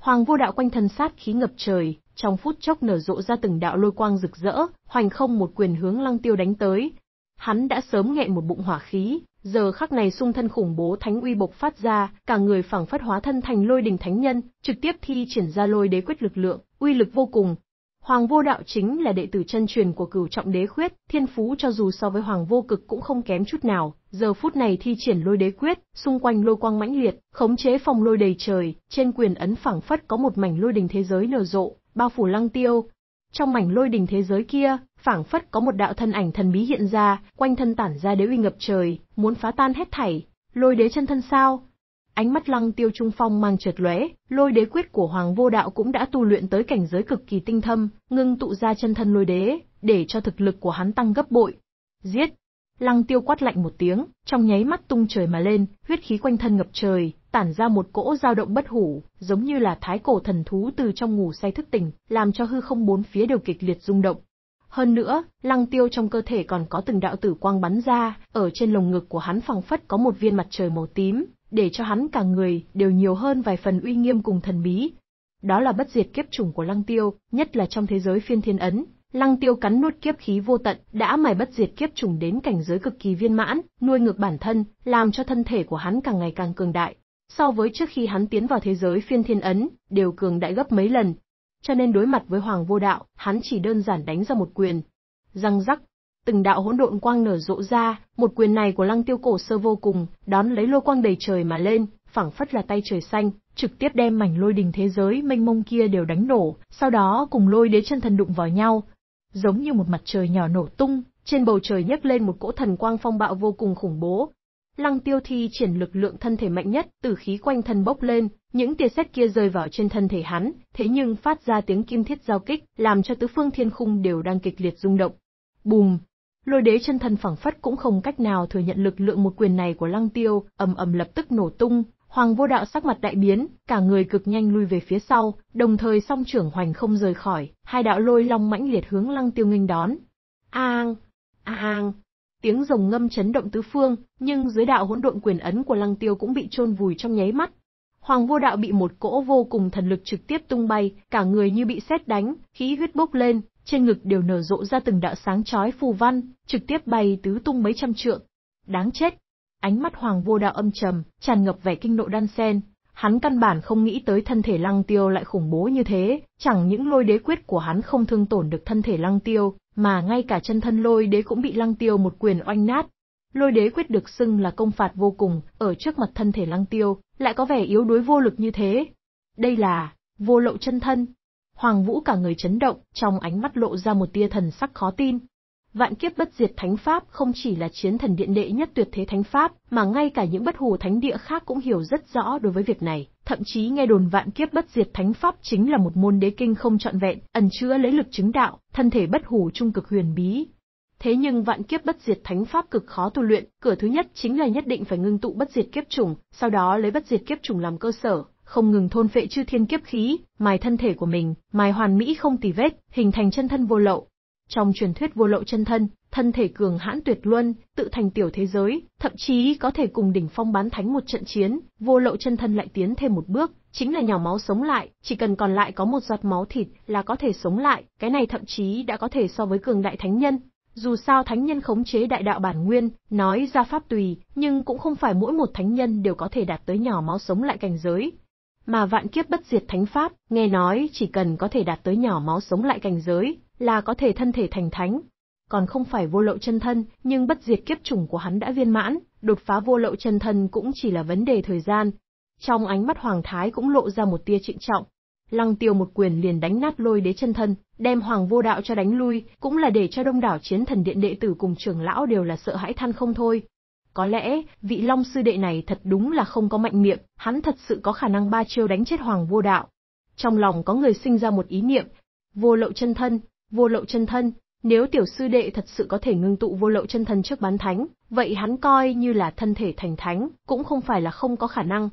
Hoàng vô đạo quanh thân sát khí ngập trời, trong phút chốc nở rộ ra từng đạo lôi quang rực rỡ, hoành không một quyền hướng lăng tiêu đánh tới. Hắn đã sớm nghẹn một bụng hỏa khí, giờ khắc này xung thân khủng bố thánh uy bộc phát ra, cả người phảng phất hóa thân thành lôi đình thánh nhân, trực tiếp thi triển ra lôi đế quyết lực lượng, uy lực vô cùng. Hoàng vô đạo chính là đệ tử chân truyền của cửu trọng đế khuyết, thiên phú cho dù so với hoàng vô cực cũng không kém chút nào, giờ phút này thi triển lôi đế quyết, xung quanh lôi quang mãnh liệt, khống chế phòng lôi đầy trời, trên quyền ấn phảng phất có một mảnh lôi đình thế giới nở rộ, bao phủ lăng tiêu, trong mảnh lôi đình thế giới kia, phảng phất có một đạo thân ảnh thần bí hiện ra, quanh thân tản ra đế uy ngập trời, muốn phá tan hết thảy, lôi đế chân thân sao? Ánh mắt Lăng Tiêu Trung Phong mang trượt lóe, lôi đế quyết của Hoàng Vô Đạo cũng đã tu luyện tới cảnh giới cực kỳ tinh thâm, ngưng tụ ra chân thân lôi đế, để cho thực lực của hắn tăng gấp bội. Giết! Lăng Tiêu quát lạnh một tiếng, trong nháy mắt tung trời mà lên, huyết khí quanh thân ngập trời, tản ra một cỗ dao động bất hủ, giống như là thái cổ thần thú từ trong ngủ say thức tỉnh, làm cho hư không bốn phía đều kịch liệt rung động. Hơn nữa, lăng tiêu trong cơ thể còn có từng đạo tử quang bắn ra, ở trên lồng ngực của hắn phẳng phất có một viên mặt trời màu tím, để cho hắn cả người đều nhiều hơn vài phần uy nghiêm cùng thần bí. Đó là bất diệt kiếp trùng của lăng tiêu, nhất là trong thế giới phiên thiên ấn. Lăng tiêu cắn nuốt kiếp khí vô tận, đã mài bất diệt kiếp trùng đến cảnh giới cực kỳ viên mãn, nuôi ngược bản thân, làm cho thân thể của hắn càng ngày càng cường đại, so với trước khi hắn tiến vào thế giới phiên thiên ấn, đều cường đại gấp mấy lần. Cho nên đối mặt với Hoàng Vô Đạo, hắn chỉ đơn giản đánh ra một quyền. Răng rắc, từng đạo hỗn độn quang nở rộ ra, một quyền này của Lăng Tiêu cổ sơ vô cùng, đón lấy lôi quang đầy trời mà lên, phảng phất là tay trời xanh, trực tiếp đem mảnh lôi đình thế giới mênh mông kia đều đánh nổ, sau đó cùng lôi đế chân thần đụng vào nhau, giống như một mặt trời nhỏ nổ tung, trên bầu trời nhấc lên một cỗ thần quang phong bạo vô cùng khủng bố, Lăng tiêu thi triển lực lượng thân thể mạnh nhất, tử khí quanh thân bốc lên, những tia sét kia rơi vào trên thân thể hắn, thế nhưng phát ra tiếng kim thiết giao kích, làm cho tứ phương thiên khung đều đang kịch liệt rung động. Bùm! Lôi đế chân thân phẳng phất cũng không cách nào thừa nhận lực lượng một quyền này của lăng tiêu, ầm ầm lập tức nổ tung, Hoàng vô đạo sắc mặt đại biến, cả người cực nhanh lui về phía sau, đồng thời song trưởng hoành không rời khỏi, hai đạo lôi long mãnh liệt hướng lăng tiêu nghênh đón. Aang! Aang! Tiếng rồng ngâm chấn động tứ phương, nhưng dưới đạo hỗn độn quyền ấn của Lăng Tiêu cũng bị chôn vùi trong nháy mắt. Hoàng Vô Đạo bị một cỗ vô cùng thần lực trực tiếp tung bay, cả người như bị sét đánh, khí huyết bốc lên, trên ngực đều nở rộ ra từng đạo sáng chói phù văn, trực tiếp bay tứ tung mấy trăm trượng. Đáng chết. Ánh mắt Hoàng Vô Đạo âm trầm, tràn ngập vẻ kinh nộ đan sen, hắn căn bản không nghĩ tới thân thể Lăng Tiêu lại khủng bố như thế, chẳng những lôi đế quyết của hắn không thương tổn được thân thể Lăng Tiêu, mà ngay cả chân thân lôi đế cũng bị lăng tiêu một quyền oanh nát. Lôi đế quyết được xưng là công phạt vô cùng, ở trước mặt thân thể lăng tiêu, lại có vẻ yếu đuối vô lực như thế. Đây là, vô lậu chân thân. Hoàng Vũ cả người chấn động, trong ánh mắt lộ ra một tia thần sắc khó tin. Vạn kiếp bất diệt thánh pháp không chỉ là chiến thần điện đệ nhất tuyệt thế thánh pháp, mà ngay cả những bất hủ thánh địa khác cũng hiểu rất rõ đối với việc này thậm chí nghe đồn vạn kiếp bất diệt thánh pháp chính là một môn đế kinh không trọn vẹn, ẩn chứa lấy lực chứng đạo, thân thể bất hủ trung cực huyền bí. Thế nhưng vạn kiếp bất diệt thánh pháp cực khó tu luyện, cửa thứ nhất chính là nhất định phải ngưng tụ bất diệt kiếp trùng, sau đó lấy bất diệt kiếp trùng làm cơ sở, không ngừng thôn phệ chư thiên kiếp khí, mài thân thể của mình, mài hoàn mỹ không tì vết, hình thành chân thân vô lậu. Trong truyền thuyết vô lậu chân thân, thân thể cường hãn tuyệt luân, tự thành tiểu thế giới, thậm chí có thể cùng đỉnh phong bán thánh một trận chiến, vô lậu chân thân lại tiến thêm một bước, chính là nhỏ máu sống lại, chỉ cần còn lại có một giọt máu thịt là có thể sống lại, cái này thậm chí đã có thể so với cường đại thánh nhân. Dù sao thánh nhân khống chế đại đạo bản nguyên, nói ra pháp tùy, nhưng cũng không phải mỗi một thánh nhân đều có thể đạt tới nhỏ máu sống lại cảnh giới. Mà vạn kiếp bất diệt thánh pháp, nghe nói chỉ cần có thể đạt tới nhỏ máu sống lại cảnh giới, là có thể thân thể thành thánh, còn không phải vô lậu chân thân, nhưng bất diệt kiếp chủng của hắn đã viên mãn, đột phá vô lậu chân thân cũng chỉ là vấn đề thời gian. Trong ánh mắt Hoàng Thái cũng lộ ra một tia trịnh trọng. Lăng Tiêu một quyền liền đánh nát lôi đế chân thân, đem Hoàng Vô Đạo cho đánh lui, cũng là để cho đông đảo chiến thần điện đệ tử cùng trưởng lão đều là sợ hãi than không thôi. Có lẽ, vị Long sư đệ này thật đúng là không có mạnh miệng, hắn thật sự có khả năng ba chiêu đánh chết Hoàng Vô Đạo. Trong lòng có người sinh ra một ý niệm, vô lậu chân thân, vô lậu chân thân, nếu tiểu sư đệ thật sự có thể ngưng tụ vô lậu chân thân trước bán thánh, vậy hắn coi như là thân thể thành thánh, cũng không phải là không có khả năng.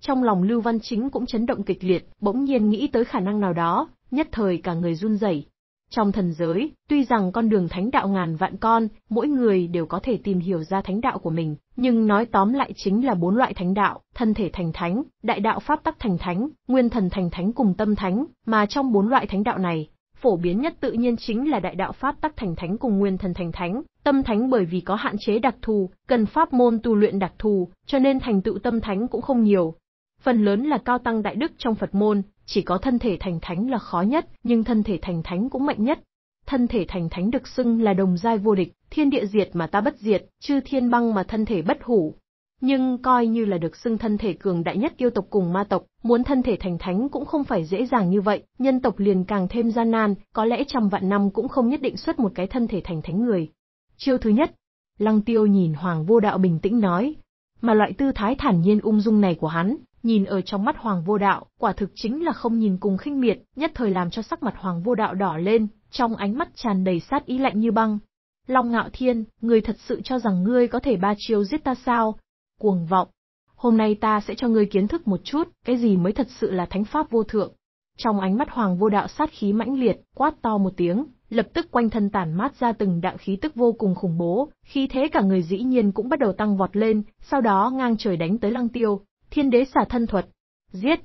Trong lòng Lưu Văn Chính cũng chấn động kịch liệt, bỗng nhiên nghĩ tới khả năng nào đó, nhất thời cả người run rẩy. Trong thần giới, tuy rằng con đường thánh đạo ngàn vạn con, mỗi người đều có thể tìm hiểu ra thánh đạo của mình, nhưng nói tóm lại chính là bốn loại thánh đạo, thân thể thành thánh, đại đạo pháp tắc thành thánh, nguyên thần thành thánh cùng tâm thánh, mà trong bốn loại thánh đạo này, Phổ biến nhất tự nhiên chính là đại đạo pháp tắc thành thánh cùng nguyên thần thành thánh, tâm thánh bởi vì có hạn chế đặc thù, cần pháp môn tu luyện đặc thù, cho nên thành tựu tâm thánh cũng không nhiều. Phần lớn là cao tăng đại đức trong Phật môn, chỉ có thân thể thành thánh là khó nhất, nhưng thân thể thành thánh cũng mạnh nhất. Thân thể thành thánh được xưng là đồng giai vô địch, thiên địa diệt mà ta bất diệt, chư thiên băng mà thân thể bất hủ, nhưng coi như là được xưng thân thể cường đại nhất yêu tộc cùng ma tộc, muốn thân thể thành thánh cũng không phải dễ dàng như vậy, nhân tộc liền càng thêm gian nan, có lẽ trăm vạn năm cũng không nhất định xuất một cái thân thể thành thánh người. Chiêu thứ nhất, Lăng Tiêu nhìn Hoàng Vô Đạo bình tĩnh nói, mà loại tư thái thản nhiên ung dung này của hắn, nhìn ở trong mắt Hoàng Vô Đạo, quả thực chính là không nhìn cùng khinh miệt, nhất thời làm cho sắc mặt Hoàng Vô Đạo đỏ lên, trong ánh mắt tràn đầy sát ý lạnh như băng. Long Ngạo Thiên, người thật sự cho rằng ngươi có thể ba chiêu giết ta sao? cuồng vọng. Hôm nay ta sẽ cho ngươi kiến thức một chút, cái gì mới thật sự là thánh pháp vô thượng. Trong ánh mắt Hoàng Vô Đạo sát khí mãnh liệt, quát to một tiếng, lập tức quanh thân tản mát ra từng đạo khí tức vô cùng khủng bố, khi thế cả người dĩ nhiên cũng bắt đầu tăng vọt lên, sau đó ngang trời đánh tới Lăng Tiêu, Thiên Đế xả thân thuật. Giết,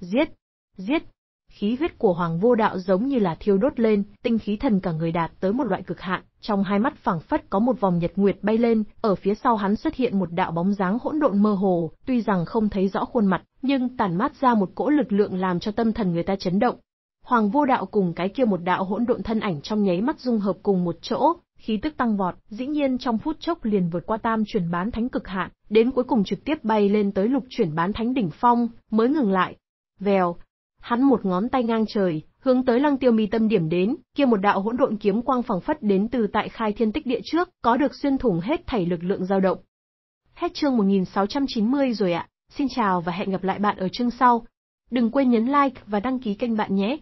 giết, giết khí huyết của Hoàng Vô Đạo giống như là thiêu đốt lên, tinh khí thần cả người đạt tới một loại cực hạn, trong hai mắt phẳng phất có một vòng nhật nguyệt bay lên, ở phía sau hắn xuất hiện một đạo bóng dáng hỗn độn mơ hồ, tuy rằng không thấy rõ khuôn mặt, nhưng tản mát ra một cỗ lực lượng làm cho tâm thần người ta chấn động. Hoàng Vô Đạo cùng cái kia một đạo hỗn độn thân ảnh trong nháy mắt dung hợp cùng một chỗ, khí tức tăng vọt, dĩ nhiên trong phút chốc liền vượt qua tam chuyển bán thánh cực hạn, đến cuối cùng trực tiếp bay lên tới lục chuyển bán thánh đỉnh phong, mới ngừng lại. Vèo, Hắn một ngón tay ngang trời, hướng tới Lăng Tiêu Mi tâm điểm đến, kia một đạo hỗn độn kiếm quang phẳng phất đến từ tại khai thiên tích địa trước, có được xuyên thủng hết thảy lực lượng dao động. Hết chương 1690 rồi ạ, xin chào và hẹn gặp lại bạn ở chương sau. Đừng quên nhấn like và đăng ký kênh bạn nhé.